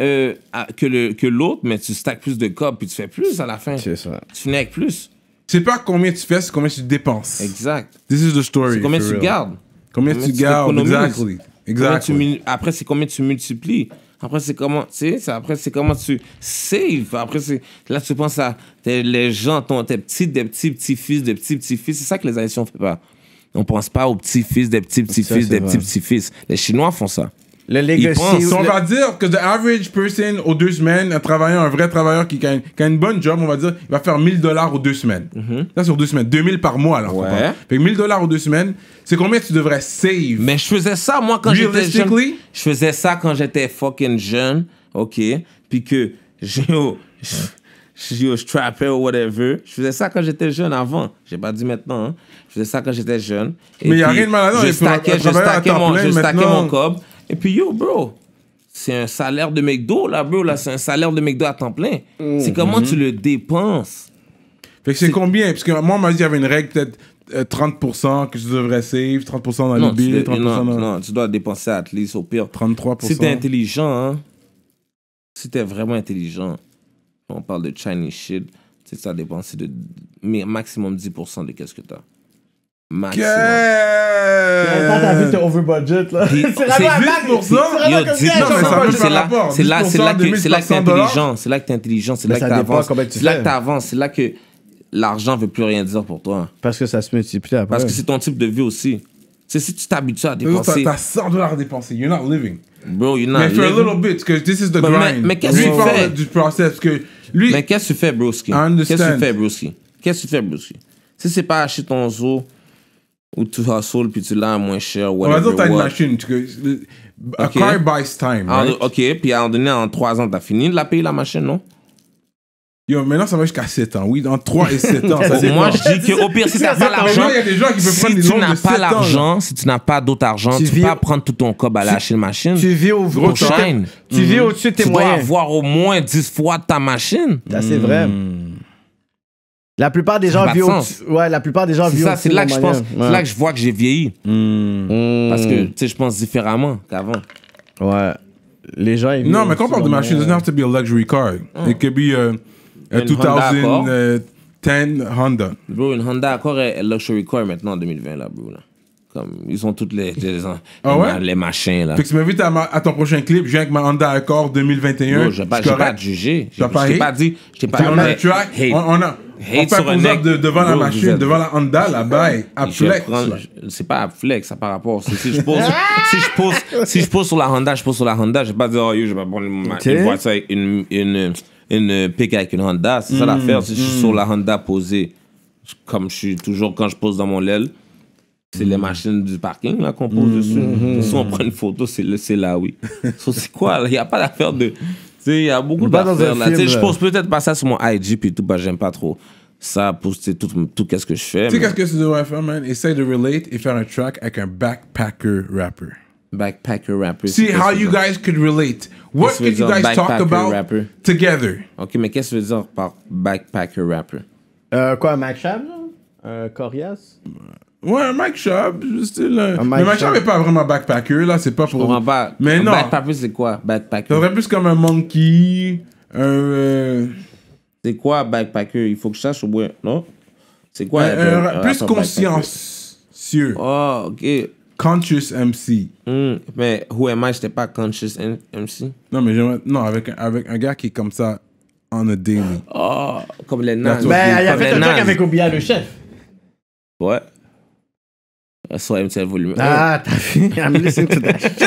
Euh, que, le, que l'autre, mais tu stacks plus de cob puis tu fais plus à la fin. C'est ça. Tu finis avec plus. C'est pas combien tu fais, c'est combien tu dépenses. Exact. This is the story. C'est combien tu gardes. Combien tu gardes Exactly. Exactly. après, c'est combien tu multiplies. Après, c'est comment, tu après, c'est comment tu save Après, c'est, là, tu penses à les gens, ton, tes petits, des petits, petits-fils, des petits, petits-fils. C'est ça que les Haïtiens ne font pas. On pense pas aux petits-fils, des petits, petits-fils, des petits, petits-fils. Les Chinois font ça. Le legacy. on va dire que the average person aux deux semaines, un travailleur, un vrai travailleur qui, a, une, bonne job, on va dire, il va faire 1000 dollars aux deux semaines. Mhm. sur deux semaines. 2000 par mois, alors. Ouais. 1000 dollars aux deux semaines, c'est combien tu devrais save? Mais je faisais ça, moi, quand j'étais jeune. Je faisais ça quand j'étais fucking jeune, OK? Puis que, je, je, je, ou whatever. Je faisais ça quand j'étais jeune avant. J'ai pas dit maintenant, hein. Je faisais ça quand j'étais jeune. Mais il n'y a rien de mon, je mon cob. Et puis, yo, bro, c'est un salaire de McDo, là, bro. Là, c'est un salaire de McDo à temps plein. Mm. C'est comment mm-hmm. tu le dépenses. Fait que c'est combien? Parce que moi, on m'a dit qu'il y avait une règle, peut-être 30% euh, que tu devrais save, 30% dans le billet 30% non, non, tu dois dépenser à least au pire. 33%. Si t'es intelligent, hein, si t'es vraiment intelligent, on parle de Chinese shit, tu sais, ça dépenser de maximum 10% de qu'est-ce que t'as. Maximum. Que... T'as over budget là. <laughs> C'est vraiment un pour ça. C'est là, c'est là, c'est là que c'est là que t'es intelligent, c'est là que t'es intelligent, c'est là que t'avances, c'est là que t'avances, c'est là que l'argent veut plus rien dire pour toi. Parce que ça se multiplie après. Parce que c'est ton type de vie aussi. c'est si tu t'habitues à dépenser. T'as 100 dollars à dépenser, you're not living. Bro, you're not mais living. Mais for a little bit, because this is the grind. Mais, qu'est-ce que tu fais du process que lui. Mais qu'est-ce que tu fais, broski Qu'est-ce que tu fais, broski Qu'est-ce que tu fais, broski Si c'est pas acheter ton zoo ou tu hustles, puis tu l'as moins cher. On va dire t'as une machine. Tu, a okay. car buys time, ah, Ok, puis à un moment donné, en 3 ans, t'as fini de la payer la machine, non Yo, maintenant, ça va jusqu'à 7 ans. Oui, dans 3 et 7 ans. <laughs> ça, moi, je dis qu'au pire, si t'as pas l'argent, si, tu n'as pas l'argent, si tu n'as pas d'autre argent, tu, peux pas prendre tout ton cob à la machine. Tu vis au gros Tu vis mhm. au-dessus de tes moyens. Tu dois avoir au moins 10 fois ta machine. Ça, c'est vrai. Mhm. La plupart des gens vivent Ouais, la plupart des gens vieux. C'est là que je pense, c'est là que je vois que j'ai vieilli. Hmm. Parce que, hmm. tu sais, je pense différemment qu'avant. Ouais. Les gens, Non, mais quand on parle de machine, it doesn't have to be a luxury car. Hmm. It could be a, a 2010 Honda. Bro, une Honda Accord est luxury car maintenant en 2020, là, bro. Là. Comme, ils ont toutes les, les, ah ouais? les machins, là. Fait que tu m'invites à, ma, à ton prochain clip, je viens avec ma Honda Accord 2021. je vais pas, pas jugé. Je vais pas dit. Je t'ai pas dit. On a track, hate. on, on a... on fait un de, devant la machine, devant la Honda, là-bas, à flex. C'est pas à flex, ça par rapport. Si, si, je pose, si, je pose, si je pose sur la Honda, je pose sur la Honda. Je vais pas dire, oh, je vais prendre une, voiture avec une, une, une, euh, pick avec une Honda. C'est ça hmm. l'affaire. Si je suis sur hmm. la Honda posée, comme je suis toujours quand je pose dans mon aile, c'est les mhm. machines du parking qu'on pose dessus. Mhm. Mhm. Si on prend une photo, c'est là, oui. <laughs> c'est quoi Il n'y a pas d'affaire de. Il y a beaucoup d'affaires là. Je pose peut-être pas ça sur mon IG puis tout, bah, j'aime pas trop ça poster tout, tout qu'est-ce que je fais. Tu sais, qu'est-ce que tu devrais faire, man? Essaye de relate et faire un track avec un backpacker rapper. Backpacker rapper. See how you guys could relate. What could you guys talk about together? Ok, mais qu'est-ce que tu veux dire par backpacker rapper? Euh, quoi, Mac Chab, Un Euh, Corias? Ouais, un Mike Shop, style. là Mike mais Mike Shop n'est pas vraiment backpacker, là, c'est pas pour. Je non pas. Mais un non. Backpacker, c'est quoi Backpacker. T'aurais plus comme un monkey, un. Euh, c'est quoi backpacker Il faut que je sache au moins, non C'est quoi ben, euh, un, Plus consciencieux. Oh, ok. Conscious MC. Hmm, mais who am I J'étais pas conscious MC. Non, mais j'aimerais. Non, avec, avec un gars qui est comme ça, on a daily. Oh, comme les nains Ben, il y avait un truc avec Obia le chef. Ouais. Ah, t'as vu? I'm listening to that shit!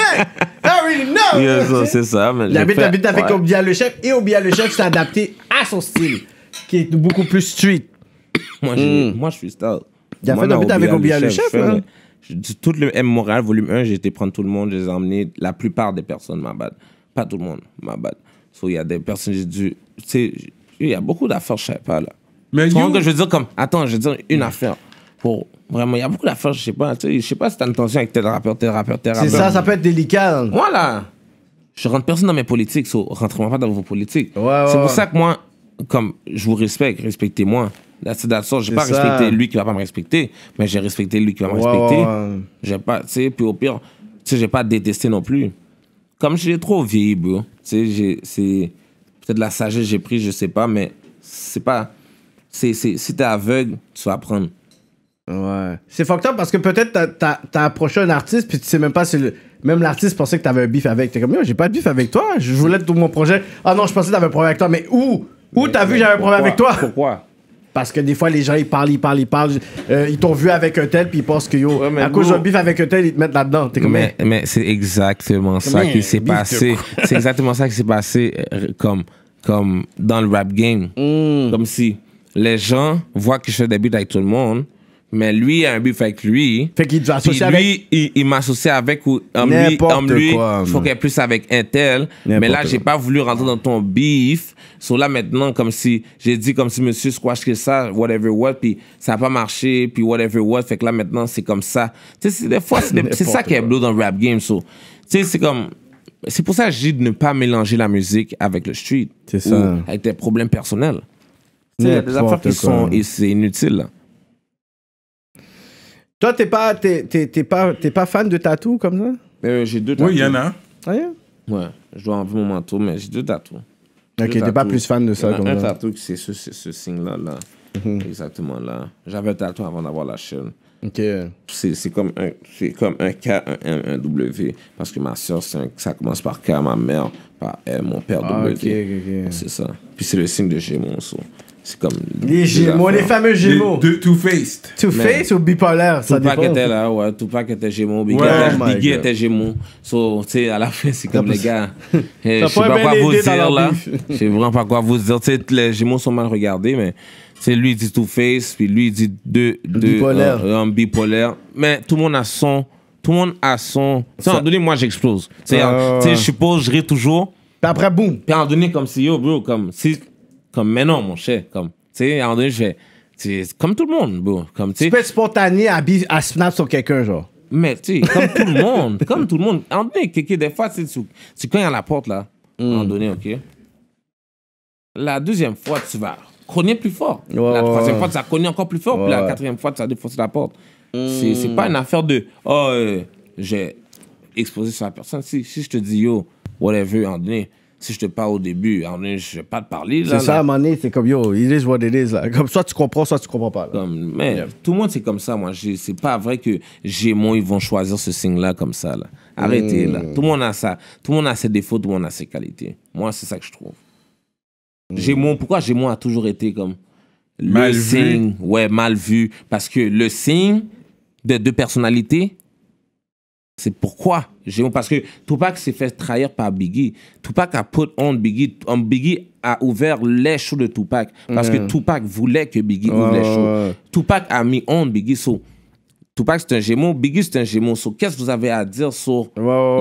I really know! Yeah, so, c'est ça, mais. La avec ouais. Obia le chef, et Obia le chef s'est adapté à son style, qui est beaucoup plus street. moi, je, hmm. moi, je suis style. Il a fait un avec Obia le chef, hein. Tout le M moral volume 1, j'ai été prendre tout le monde, j'ai emmené la plupart des personnes, ma bad. Pas tout le monde, ma bad. il y a des personnes, j'ai dû. Tu sais, il y a beaucoup d'affaires, je sais pas, là. Mais que je veux dire, comme. Attends, je veux dire une affaire vraiment, il y a beaucoup d'affaires, je sais pas, tu sais, je sais pas si t'as une tension avec tel rappeur, tel rappeur, tel rappeur. C'est ça, ça peut être délicat. Hein. Voilà. Je rentre personne dans mes politiques, so, rentrez-moi pas dans vos politiques. c'est pour ça que moi, comme je vous respecte, respectez-moi. That's, that's J'ai pas respecté lui qui va pas me respecter, mais j'ai respecté lui qui va me respecter. J'ai pas, tu sais, puis au pire, tu sais, j'ai pas détesté non plus. Comme j'ai trop vieilli, Tu sais, c'est peut-être la sagesse que j'ai pris, je sais pas, mais c'est pas. C'est, si t'es aveugle, tu vas apprendre. Ouais. C'est fucked up parce que peut-être t'as, t'as, approché un artiste puis tu sais même pas si le, même l'artiste pensait que t'avais un bif avec. T'es comme, yo, j'ai pas de bif avec toi. Je voulais tout mon projet. Ah non, je pensais que t'avais un problème avec toi. Mais où Où t'as vu j'avais un problème avec toi Pourquoi parce que des fois, les gens, ils parlent, ils parlent, ils parlent. Euh, ils t'ont vu avec un tel, puis ils pensent que yo, à cause d'un bif avec un tel, ils te mettent là-dedans. mais, mais <laughs> c'est exactement ça qui s'est passé. C'est exactement ça qui s'est passé comme, comme dans le rap game. Hmm. Comme si les gens voient que je fais des beats avec tout le monde, mais lui a un beef avec lui. Fait qu'il doit associer avec. Lui, il, il m'associe avec. Ou, homme lui, Il faut qu'il plus avec Intel Mais là, j'ai pas voulu rentrer dans ton beef. So là, maintenant, comme si. J'ai dit, comme si monsieur squash que ça, whatever what. Puis ça a pas marché, puis whatever what. Fait que là, maintenant, c'est comme ça. Tu sais, des fois, c'est ça qui est bleu dans le rap game. So, tu sais, c'est comme. C'est pour ça que j'ai de ne pas mélanger la musique avec le street. C'est ça. avec tes problèmes personnels. il y a des affaires qui sont. Et c'est inutile, toi, t'es pas, t'es, t'es, pas, t'es pas fan de tatou comme ça Euh, j'ai deux tatouages. Oui, il y en a. Ah, Ouais, je dois enlever mon manteau, mais j'ai deux tatouages. Ok, t'es pas plus fan de ça comme un c'est ce, ce, signe-là, là. Mhm. Exactement là. J'avais un tatou avant d'avoir la chaîne. Ok. C'est c'est comme, un- c'est comme un K, un W. Parce que ma soeur, ça commence par K, ma mère par M, mon père ah, W. ok, ok, ok. C'est ça. Puis c'est le signe de Gémeaux. C'est comme. Les Gémeaux, les fameux Gémeaux. De Two-Faced. Two-Faced ou bipolaire, ça Tupac était là, ouais. Tupac était Gémeaux. Biggie, ouais, oh Biggie était Gémeaux. So, tu sais, à la fin, c'est comme les gars. <laughs> Eh, je sais pas quoi vous dire là. Je sais vraiment pas quoi vous dire. Tu sais, les Gémeaux sont mal regardés, mais. C'est lui dit two faced puis lui dit deux, deux bipolaire. Euh, bipolaire. Mais tout le monde a son. Tout le monde a son. Tu sais, donné, moi j'explose. Tu sais, ah. je suppose, je ris toujours. Puis après, boum. Puis en donné, comme si yo, bro, comme si comme, mais non, mon cher. Comme, tu sais, à un moment donné, je c'est comme tout le monde, Comme, tu peux être spontané à, snap sur quelqu'un, genre. Mais, tu sais, comme tout le <laughs> monde, comme tout le monde. À un moment donné, des fois, tu tu cognes à la porte, là. À un mm. moment donné, OK. La deuxième fois, tu vas cogner plus fort. La troisième fois, tu vas cogner encore plus fort. Puis la quatrième fois, tu vas défoncer la porte. Mm. C'est, c'est pas une affaire de, oh, euh, j'ai exposé sur la personne. Si, si je te dis, yo, whatever, à un moment si je te parle au début, je je vais pas te parler. C'est ça, à un moment donné, c'est comme yo, it is what it is. Là. Comme soit tu comprends, soit tu comprends pas. mais tout le monde, c'est comme ça, moi. C'est pas vrai que Gémeaux, ils vont choisir ce signe-là comme ça. Là. Arrêtez, là. Mm. Tout le monde a ça. Tout le monde a ses défauts, tout le monde a ses qualités. Moi, c'est ça que je trouve. j'ai mm. pourquoi Gémeaux a toujours été comme. Le signe, ouais, mal vu. Parce que le signe de deux personnalités, c'est pourquoi. Parce que Tupac s'est fait trahir par Biggie. Tupac a put on Biggie. Biggie a ouvert les shows de Tupac. Parce que Tupac voulait que Biggie ouvre les shows. Tupac a mis on Biggie. So, Tupac, c'est un gémeau. Biggie, c'est un gémeau. So, Qu'est-ce que vous avez à dire sur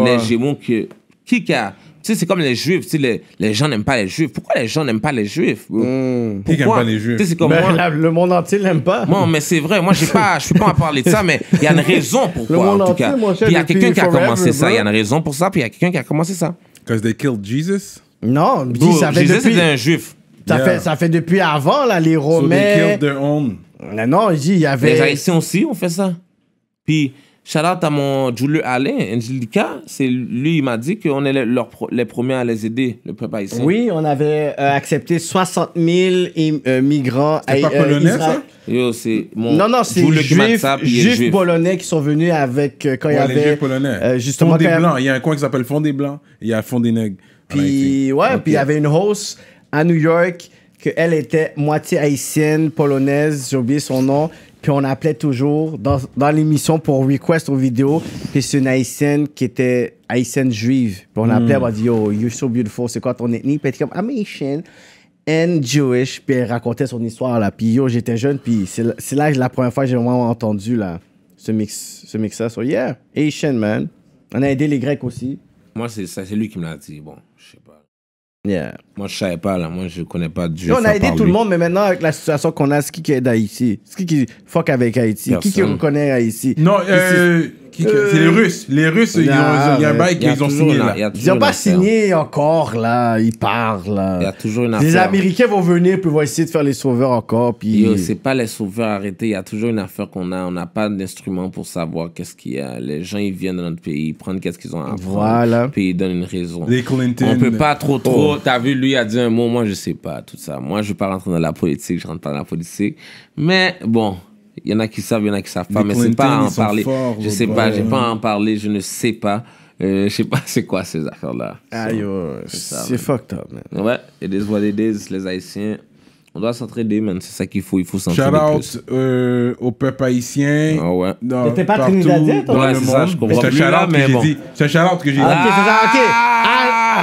les gémeaux que... Qui a tu sais, c'est comme les juifs. Tu sais, les, les gens n'aiment pas les juifs. Pourquoi les gens n'aiment pas les juifs hmm. Pourquoi Qui n'aime pas les juifs Tu sais, comme ben, le monde entier n'aime pas. Non, mais c'est vrai. Moi, je ne suis pas à parler de ça, mais il y a une raison Le pourquoi, en tout entier, cas. mon cher, Puis il y a quelqu'un qui a commencé ça. Il y a une raison pour ça. Puis il y a quelqu'un qui a commencé ça. Because they killed Jesus. Non, ils Jésus, depuis. c'était un juif. Ça, fait, ça fait depuis avant, là, les they Romains. killed their own. Mais non, il dit, il y Les Haïtiens aussi ont fait ça. Puis Shout à mon Julio Alain, Angelica. C'est lui, il m'a dit qu'on est les, premiers à les aider, le peuple haïtien. Oui, on avait euh, accepté 60 000 euh, migrants migrants pas euh, polonais, ça? Yo, c'est mon non, non, c'est juste polonais qui sont venus avec quand il y avait polonais. justement, Il y a un coin qui s'appelle Fond des blancs. Il y a Fond des nègres. Puis ouais, puis il y avait une host à New York que était moitié haïtienne, polonaise, j'ai oublié son nom. Puis on appelait toujours dans, dans l'émission pour request aux vidéos. Puis c'est une haïtienne qui était haïtienne juive. Puis on appelait, hmm. on dit Yo, oh, you're so beautiful, c'est quoi ton ethnie? Puis elle était comme I'm Asian and Jewish. Puis elle racontait son histoire là. Puis yo, j'étais jeune. Puis c'est là la première fois que j'ai vraiment entendu là, ce mix Ce mix so yeah, Asian man. On a aidé les Grecs aussi. Moi, c'est ça, c'est lui qui me l'a dit. Bon, je sais pas. Yeah. Moi, je savais pas, là. Moi, je connais pas du. On a aidé tout le monde, mais maintenant, avec la situation qu'on a, ce qui qui aide Haïti? ce qui qui fuck avec Haïti? Qui qui reconnaît Haïti? Non, euh. C'est les euh, Russes. Les Russes, ils ont- ah, un bail qu'ils ont signé là. Ils n'ont pas signé encore, là. Ils parlent, Il y a toujours une Les Américains vont venir, puis vont essayer de faire les sauveurs encore. Puis... c'est pas les sauveurs arrêtés. Il y a toujours une affaire qu'on a. On n'a pas d'instrument pour savoir qu'est-ce qu'il y a. Les gens, ils viennent dans notre pays, ils prennent qu'est-ce qu'ils ont à prendre. Voilà. Puis ils donnent une raison. Les Clinton. On peut pas trop, trop. Oh. T'as vu, lui a dit un mot. Moi, je sais pas tout ça. Moi, je vais pas rentrer dans la politique. Je rentre pas dans la politique. Mais bon, il y en a qui savent, il y en a qui savent pas. mais c'est pas à en parler. je sais pas, j'ai pas à en parler, je ne sais pas. Euh, je sais pas c'est quoi ces affaires-là. aïe c'est fucked up, Ouais, et des what it les Haïtiens. On doit s'entraider, man. C'est ça qu'il faut. Il faut s'entraider. Shout out euh, au peuple haïtien. Ah oh ouais. T'étais pas Trinidadien, toi? Ouais, c'est ça, je comprends. C'est un shout out que C'est un shout out que j'ai ah, dit. ok, c'est ok.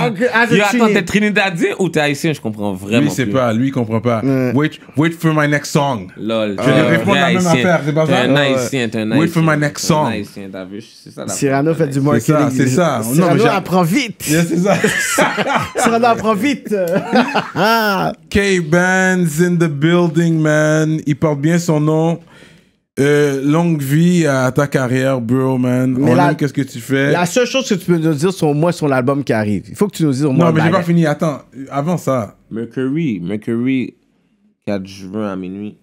Ah, tu attends, t'es Trinidadien ou t'es haïtien Je comprends vraiment. Lui, c'est pas, lui, il comprend pas. Wait, wait for my next song. Lol. Je vais répondre la même affaire, c'est pas T'es un haïtien, t'es un Wait for my next song. T'es un Cyrano fait du marketing. C'est ça, c'est ça. <laughs> Cyrano apprend vite. C'est ça. Cyrano apprend vite. K-Bands in the building, man. Il porte bien son nom. Euh, longue vie à ta carrière, bro, man. qu'est-ce que tu fais. La seule chose que tu peux nous dire, c'est au moins sur l'album qui arrive. Il faut que tu nous dises au moins. Non, mais j'ai pas fini. Attends, avant ça. Mercury, Mercury, 4 juin à minuit.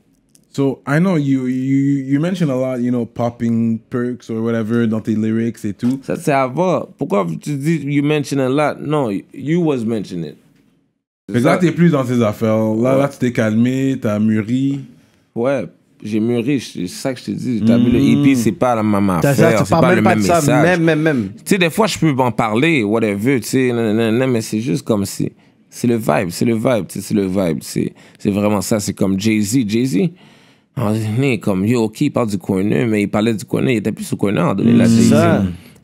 So I know you you you mention a lot, you know, popping perks or whatever dans tes lyrics et tout. Ça c'est avant. Pourquoi tu dis you mention a lot? Non, you was mentioning it. Mais là t'es plus dans ces affaires. Là, là tu t'es calmé, t'as mûri. Ouais, j'ai mûri, c'est ça que je te dis. T'as vu, le mm. hippie, c'est pas la même affaire, c'est pas même le pas même message. Ça, même, même, même. Tu sais, des fois, je peux m'en parler, whatever, tu sais, mais c'est juste comme si... C'est le vibe, c'est le vibe, tu sais c'est le vibe. C'est vraiment ça, c'est comme Jay-Z. Jay-Z, on est comme, yo, OK, il parle du corner, mais il parlait du corner, il était plus au corner, on donnait mm, la Jay-Z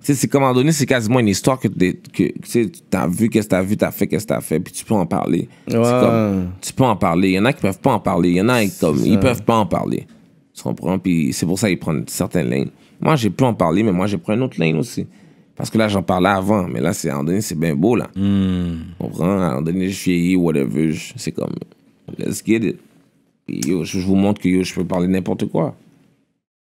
sais, c'est comme à un donné, c'est quasiment une histoire que, tu as vu, qu'est-ce que tu as vu, tu as fait, qu'est-ce que tu as fait, puis tu peux en parler. Comme, tu peux en parler. Il y en a qui peuvent pas en parler. Il y en a qui, comme, ils peuvent pas en parler. Tu comprends? Puis c'est pour ça qu'ils prennent certaines lignes. Moi, j'ai pu en parler, mais moi, j'ai pris une autre ligne aussi. Parce que là, j'en parlais avant, mais là, c'est, à un donné, c'est bien beau, là. Hmm. À un donné, je vieilli, whatever. C'est comme, let's get it. Yo, je vous montre que yo, je peux parler n'importe quoi.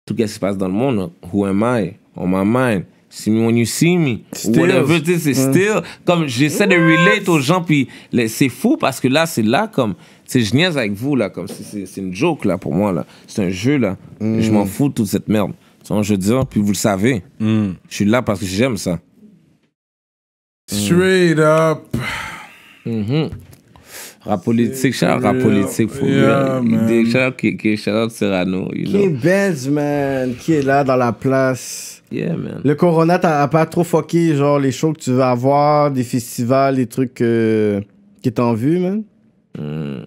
Tout ce qui se passe dans le monde, who am I? On my mind. Si me when you see me. Still. Whatever it is, mm. still. Comme j'essaie de relate aux gens, puis c'est fou parce que là, c'est là comme. C'est je avec vous, là, comme c'est une joke, là, pour moi, là. C'est un jeu, là. Mm. Je m'en fous de toute cette merde. C'est je veux dire, puis vous le savez. Mm. Je suis là parce que j'aime ça. Straight up. -hmm. Rap politique, shout rap politique pour yeah, lui. Shout out Cyrano. You know. Qui est Benz, man, qui est là dans la place man. Le Corona t'as pas trop fucké, genre les shows que tu vas avoir, des festivals, des trucs qui qui t'ont vue, man? Euh,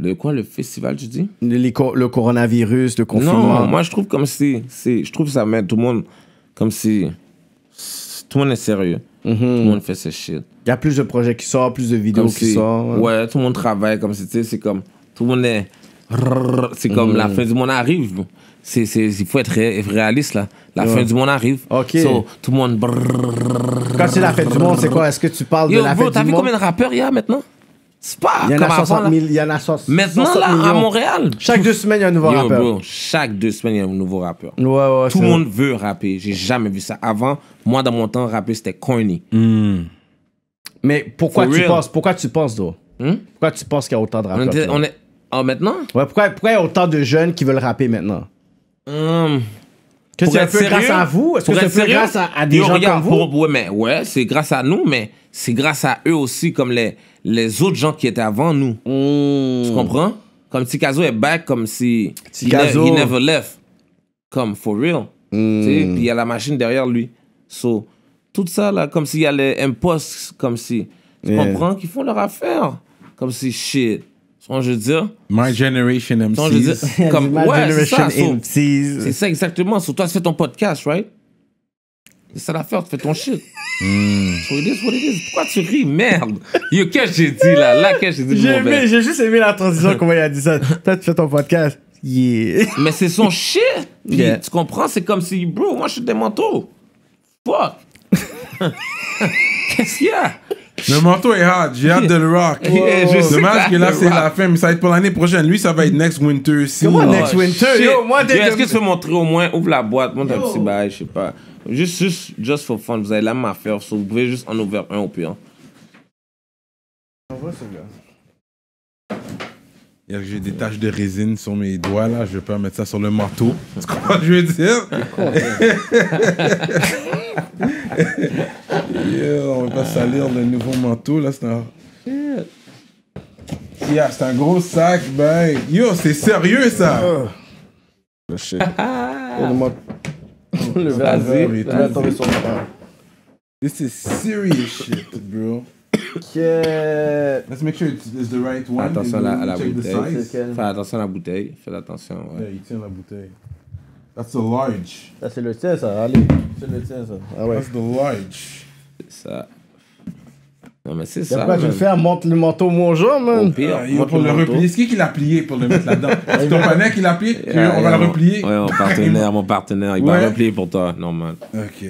le quoi, le festival, tu dis? Le, le coronavirus, le confinement. Non, moi je trouve comme si. Je trouve ça met tout le monde. Comme si. Tout le monde est sérieux. Mm-hmm. Tout le monde fait ses shit. Il y a plus de projets qui sortent, plus de vidéos qui sortent. Ouais. ouais, tout le monde travaille comme si, tu sais, c'est comme. Tout le monde est c'est comme la mm. fin du monde arrive. C'est, c'est, il faut être réaliste là. La fin du monde arrive. Ok. tout le monde. Quand c'est la fin du monde, c'est quoi Est-ce que tu parles de la fin du monde T'as vu combien de rappeurs il y a maintenant C'est pas. Il y en a 60 000. Il y en a 60 Maintenant là, à Montréal. Chaque deux semaines, il y a un nouveau rappeur. chaque deux semaines, il y a un nouveau rappeur. tout le monde veut rapper. J'ai jamais vu ça. Avant, moi, dans mon temps, rapper, c'était corny. Hmm. Mais pourquoi tu, penses, pourquoi tu penses, toi hmm? Pourquoi tu penses qu'il y a autant de rappeurs ah, maintenant? Ouais, pourquoi, pourquoi autant de jeunes qui veulent rapper maintenant? Hum... Que c'est un peu grâce à vous? Est-ce que c'est un grâce à, des gens comme vous? ouais, mais ouais, c'est grâce à nous, mais c'est grâce à eux aussi, comme les, les autres gens qui étaient avant nous. Hum. Tu comprends? Comme Tikazo est back, comme si... Tikazo... He, ne, he never left. Comme, for real. Hum. Puis il y a la machine derrière lui. tout ça, là, comme s'il y a les imposts, comme si... Tu comprends? Qu'ils font leur affaire. Comme si, shit sans je veux dire. My Generation MCs. je veux dire. Comme, <laughs> My ouais, Generation MCs. C'est ça exactement. Sur toi, tu fais ton podcast, right? C'est ça l'affaire, tu fais ton shit. Mm. So it is what it is. Pourquoi tu ris, merde? Yo, qu'est-ce que j'ai dit là? Là, qu'est-ce que j'ai dit? J'ai j'ai juste aimé la transition, comment il a dit ça. Toi, tu fais ton podcast. Yeah. <laughs> Mais c'est son shit. Tu comprends? C'est comme si, bro, moi, je suis des manteaux. Fuck. <laughs> qu'est-ce qu'il y a? Le manteau est hard, j'ai hâte de le rock. C'est <laughs> Dommage que là, c'est ah. la fin, mais ça va être pour l'année prochaine. Lui, ça va être next winter aussi. Oh, next winter? Est-ce que tu peux montrer au moins, ouvre la boîte, montre un petit bail, je sais pas. Juste, juste, just for fun, vous avez la à faire vous pouvez juste en ouvrir un au pire. J'ai des taches de résine sur mes doigts là, je vais pas mettre ça sur le manteau. <laughs> C'est quoi ce que je veux dire? <laughs> yeah, on va pas salir le nouveau manteau, là, c'est un... Yeah, c'est un gros sac, ben... Yo, c'est sérieux, ça! Ah. Le shit. Ah. le vas-y, va This is serious shit, bro. Okay. Let's make sure it's, it's the right one. Attention à la, à la bouteille. Fais attention à la bouteille. Fais attention. Ouais. Yeah, il tient la bouteille. That's le large. Ça, c'est le tien, ça. Allez, c'est le tien, ça. Ah ouais. That's the large. C'est ça. Non, mais c'est ça. Pas je vais faire, monte le manteau, mon genre, man. Au pire, pour ah, le, replier, c'est qui qui l'a plié pour le mettre là-dedans C'est ton père qui l'a plié On va le replier. Ouais, mon partenaire, mon partenaire, il va le replier pour toi, normal. Ok.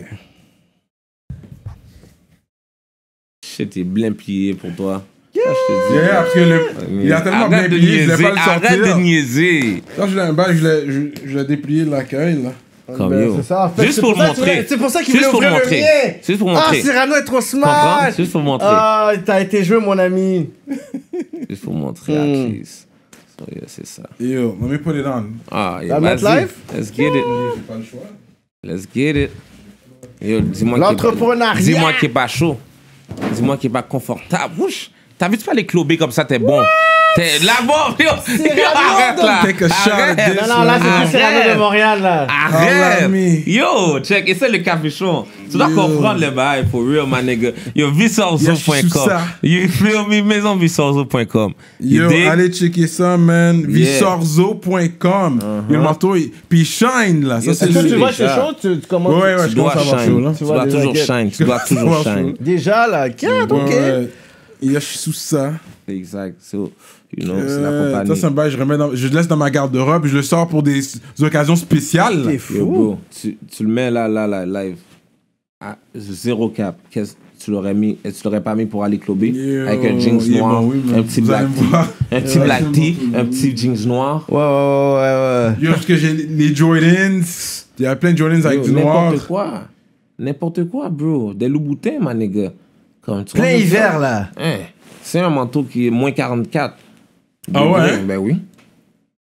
C'était bien plié pour toi. Ah, je te dis. Yeah, parce que le, ah, il a tellement arrête bien plié, je voulais pas le sortir. Arrête de niaiser. Quand je l'ai un bail, je l'ai, je, l'ai déplié de l'accueil, là. Comme ben, c'est ça, en fait, Juste pour, pour le montrer. C'est pour ça qu'il voulait ouvrir le montrer. mien. Juste pour montrer. Ah, Cyrano est trop smart. C'est juste pour montrer. Ah, t'as été joué, mon ami. <laughs> juste pour montrer, à hmm. Chris. So, oh, yeah, c'est ça. Yo, let me put it on. Ah, yeah, vas-y. Let's get it. J'ai pas le choix. Let's get it. Yo, dis-moi qu'il est pas chaud. Dis-moi qu'il est pas confortable. Ouch. T'as vu, tu peux aller clober comme ça, t'es bon. T'es là, bas <laughs> yo, arrête là. Arrête. Non, non, là, c'est plus sérieux de Montréal, là. Arrête. Oh, yo, check, et c'est le capuchon. Tu dois comprendre les bail, for real, my nigga. Yo, visorzo.com. ça. You feel me? Maison visorzo.com. Yo, allez checker ça, man. Visorzo.com. Uh-huh. Le manteau, il- puis shine, là. Ça, c'est Quand tu vois, je suis chaud, tu, commences. à avoir chaud, Tu dois toujours shine. Tu dois <laughs> toujours shine. Déjà, là, 4, ok. Et là, je suis sous ça. Exact. c'est la euh, compagnie. Ça, c'est un bail, je, remets je le laisse dans ma garde-robe, je le sors pour des, occasions spéciales. T'es fou. tu, le mets là, là, là, live. À zéro cap. Qu'est-ce tu l'aurais mis Et tu l'aurais pas mis pour aller clubber avec un jeans noir bah un petit black tee un petit black tee un petit jeans noir ouais ouais ouais, ouais. parce que j'ai les Jordans il y a plein de Jordans avec du noir n'importe quoi n'importe quoi bro des Louboutins ma nigga Plein hiver, là. Eh, c'est un manteau qui est moins 44. Ah ouais? Ben oui.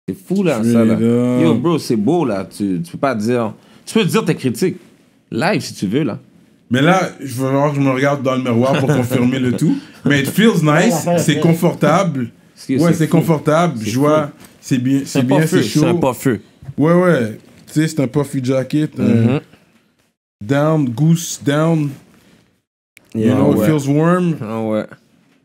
C'est fou, là, ça, là. Yo, bro, c'est beau, là. Tu, peux pas dire... Tu peux dire tes critiques. Live, si tu veux, là. Mais là, je veux voir, je me regarde dans le miroir pour confirmer le tout. <laughs> Mais it feels nice, c'est confortable. Ouais, c'est confortable. Je c'est bien, c'est bien, c'est chaud. C'est un pas feu. Ouais, ouais. Tu sais, c'est un puffy jacket. Mm-hmm. down, goose, down. You know, it feels warm. Ah ouais.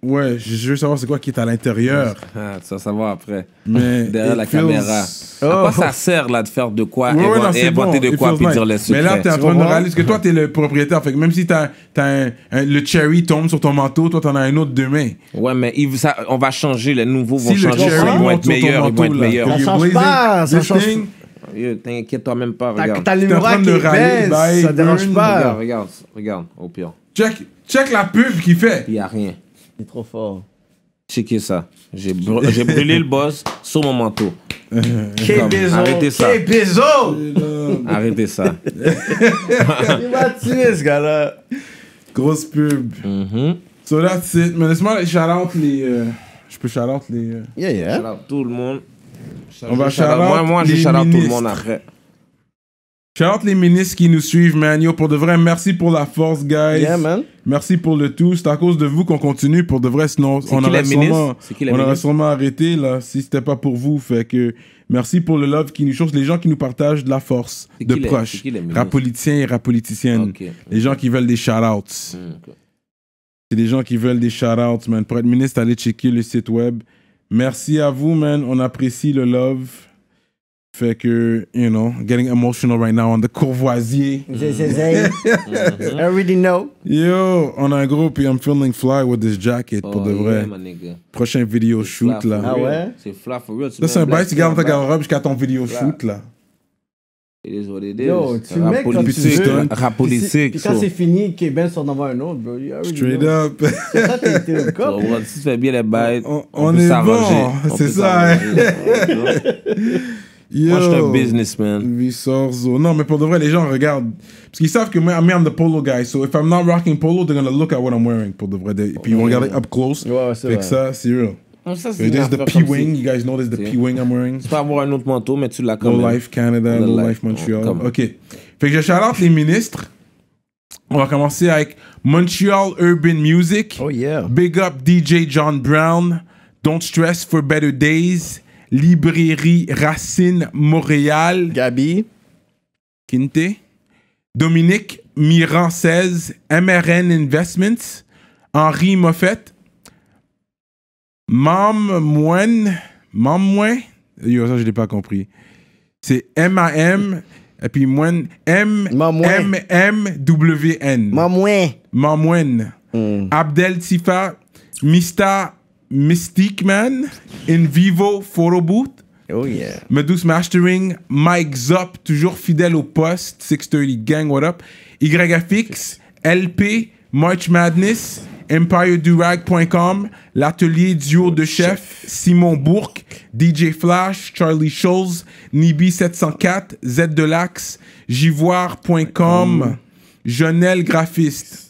Ouais, je veux savoir c'est quoi qui est à l'intérieur. Ah, tu vas savoir après. <laughs> Derrière la caméra. Oh. ça sert là de faire de quoi et inventer de quoi puis dire les secrets. Mais là, t'es en train de réaliser que toi, t'es le propriétaire. Fait que même si t'as, as le cherry tombe sur ton manteau, toi, t'en as un autre demain. Ouais, mais ça, on va changer. Les nouveaux vont si changer. Le cherry ils vont être meilleurs. Ils vont Ça change pas. Ça change oh, T'inquiète-toi même pas. Regarde. T'as les qui baissent. Ça dérange pas. Regarde, regarde, au pire. Check. Check la pub qu'il fait. Il n'y a rien. Il est trop fort. Checkez ça. <laughs> J'ai brûlé, le boss sur mon manteau. <laughs> arrêtez ça. Arrêtez ça. <laughs> Il m'a ce gars-là. Grosse pub. Mm-hmm. So that's it. Mais laisse-moi les shout euh, les. je peux shout les. Euh, yeah, yeah. tout le monde. On va shout Moi, moi, je shout tout le monde après. Shout les ministres qui nous suivent, man. pour de vrai, merci pour la force, guys. Merci pour le tout. C'est à cause de vous qu'on continue. Pour de vrai, sinon, on aurait, sûrement, on aurait sûrement arrêté, là, si n'était pas pour vous. Fait que, merci pour le love qui nous chose. Les gens qui nous partagent de la force, de proches. Rap politiciens et rap politiciennes. Les gens qui veulent des shout-outs. Hmm, c'est des gens qui veulent des shout-outs, man. Pour être ministre, allez checker le site web. Merci à vous, man. On apprécie le love. Fait que, you know, getting emotional right now on the courvoisier. Mm-hmm. <laughs> I already know. Yo, on a un gros, puis I'm feeling fly with this jacket, oh, pour de oh, vrai. Prochain vidéo shoot, là. Ah ouais? C'est fly for real. Là, c'est un bail, tu gardes ta garde-robe jusqu'à ton vidéo shoot, là. It is what it is. Yo, tu mets quand tu veux. Rap politique. Puis quand c'est fini, Québec s'en envoie un autre, bro. Straight know. up. C'est ça, t'es le <laughs> cop. Si tu fais bien les bails, on, on, on, est bon. C'est ça. <laughs> Yo, moi, je suis un businessman. Non, mais pour de vrai, les gens regardent. Parce qu'ils savent que moi, I'm the polo guy. So if I'm not rocking polo, they're gonna look at what I'm wearing. Pour de vrai. Et puis ils vont regarder up close. Ouais, c'est Fait ça, c'est real. ça, c'est There's the P-Wing. You guys know there's the P-Wing I'm wearing. C'est pas avoir un autre manteau, mais tu l'as quand no Life Canada, No, Life, Montreal. OK. Fait que je chalote les ministres. On va commencer avec Montreal Urban Music. Oh yeah. Big up DJ John Brown. Don't stress for better days. Librairie Racine Montréal. Gabi. Quinte. Dominique Miran 16, MRN Investments. Henri Moffett. Mam Mouen. Mam ça, je l'ai pas compris. C'est M-A-M. Et puis Moine. M-M-W-N. Mamouen. Mouen. Abdel Tifa. Mista Mystique Man, In Vivo, Photo Booth. Oh yeah. Mastering, Mike Zop, toujours fidèle au poste, 630 Gang, what up. YFX, LP, March Madness, EmpireDurag.com, l'atelier duo oh, de chef, Simon Bourque, DJ Flash, Charlie Scholes, Nibi704, Z de l'Axe, Jivoire.com, oh. Jonel Graphiste.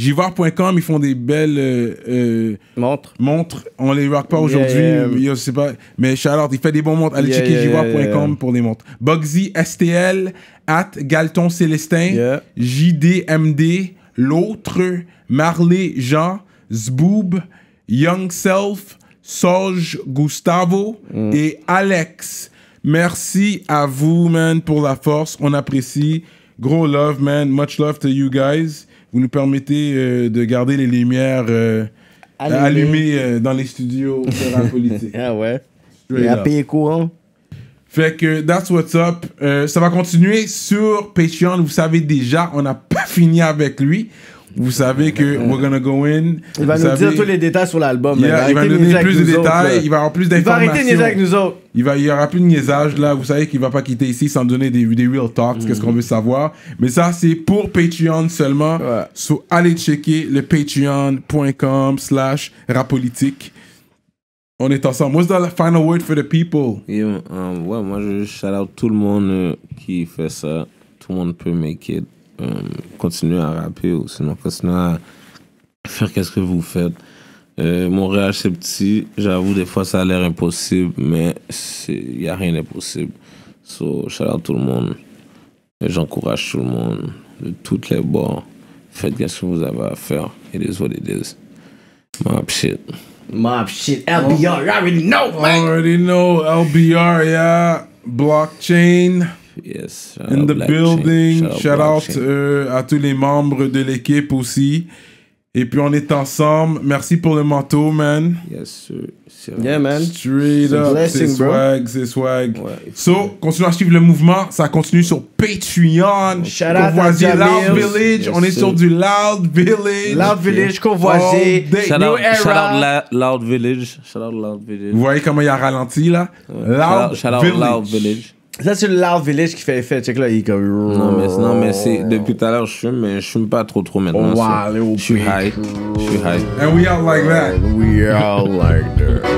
Jvoir.com, ils font des belles euh, euh, montres. montres. On les voit pas aujourd'hui. Je sais pas. Mais Charlotte, il fait des bons montres. Allez checker Jvoir.com pour les montres. Bugsy STL, at Galton Célestin, JDMD, L'autre, Marley Jean, Zboob, Young Self, Sorge Gustavo mm. et Alex. Merci à vous, man, pour la force. On apprécie. Gros love, man. Much love to you guys. Vous nous permettez euh, de garder les lumières euh, allumées euh, dans les studios de <laughs> Politique. ah ouais. Et à payer courant. Fait que that's what's up. ça va continuer sur Patreon. Vous savez déjà, on n'a pas <laughs> fini avec lui. Vous savez que we're gonna go in. Il va nous dire tous les détails sur l'album. il va nous donner plus de détails. il va avoir plus d'informations. Il va arrêter de avec nous autres. Il y aura plus de niaisage là. Vous savez qu'il va pas quitter ici sans donner des, des real talks. Qu'est-ce mm. qu'on veut savoir. Mais ça, c'est pour Patreon seulement. Ouais. So, allez checker le patreon.com slash rapolitique. On est ensemble. What's the final word for the people? Yeah, um, ouais, moi, je shout out tout le monde euh, qui fait ça. Tout le monde peut make it. Euh, continuer à rapper ou sinon faire qu'est-ce que vous faites. Euh, mon Montréal, c'est petit. J'avoue, des fois, ça a l'air impossible, mais il y a rien d'impossible. So, shout tout le monde. J'encourage tout le monde de toutes les bords. Faites ce que vous avez à faire. It is what it is. Mob shit. Mob shit. LBR, I already know, man. I already know. LBR, yeah. Blockchain. Yes. In the building. Shout, out, shout out euh, à tous les membres de l'équipe aussi. Et puis on est ensemble. Merci pour le manteau, man. Yes, sir. Yeah, man. Straight up. C'est swag, c'est swag. Ouais, so, cool. continuez à suivre le mouvement. Ça continue sur Patreon. Shout out the Loud Village. on est sur du Loud Village. Loud Village, okay. Convoisier. Shout, New out, era. shout out la, Loud Village. Shout out Loud Village. Vous voyez comment il a ralenti là? Ouais. Loud, shout out, Loud Village. Ça, c'est le Loud Village qui fait effet. Check là, il est Non, mais, non, mais c'est. Depuis tout à l'heure, je fume, mais je fume pas trop trop maintenant. Oh, wow, je suis high. Je suis high. And we all like that. we all like that.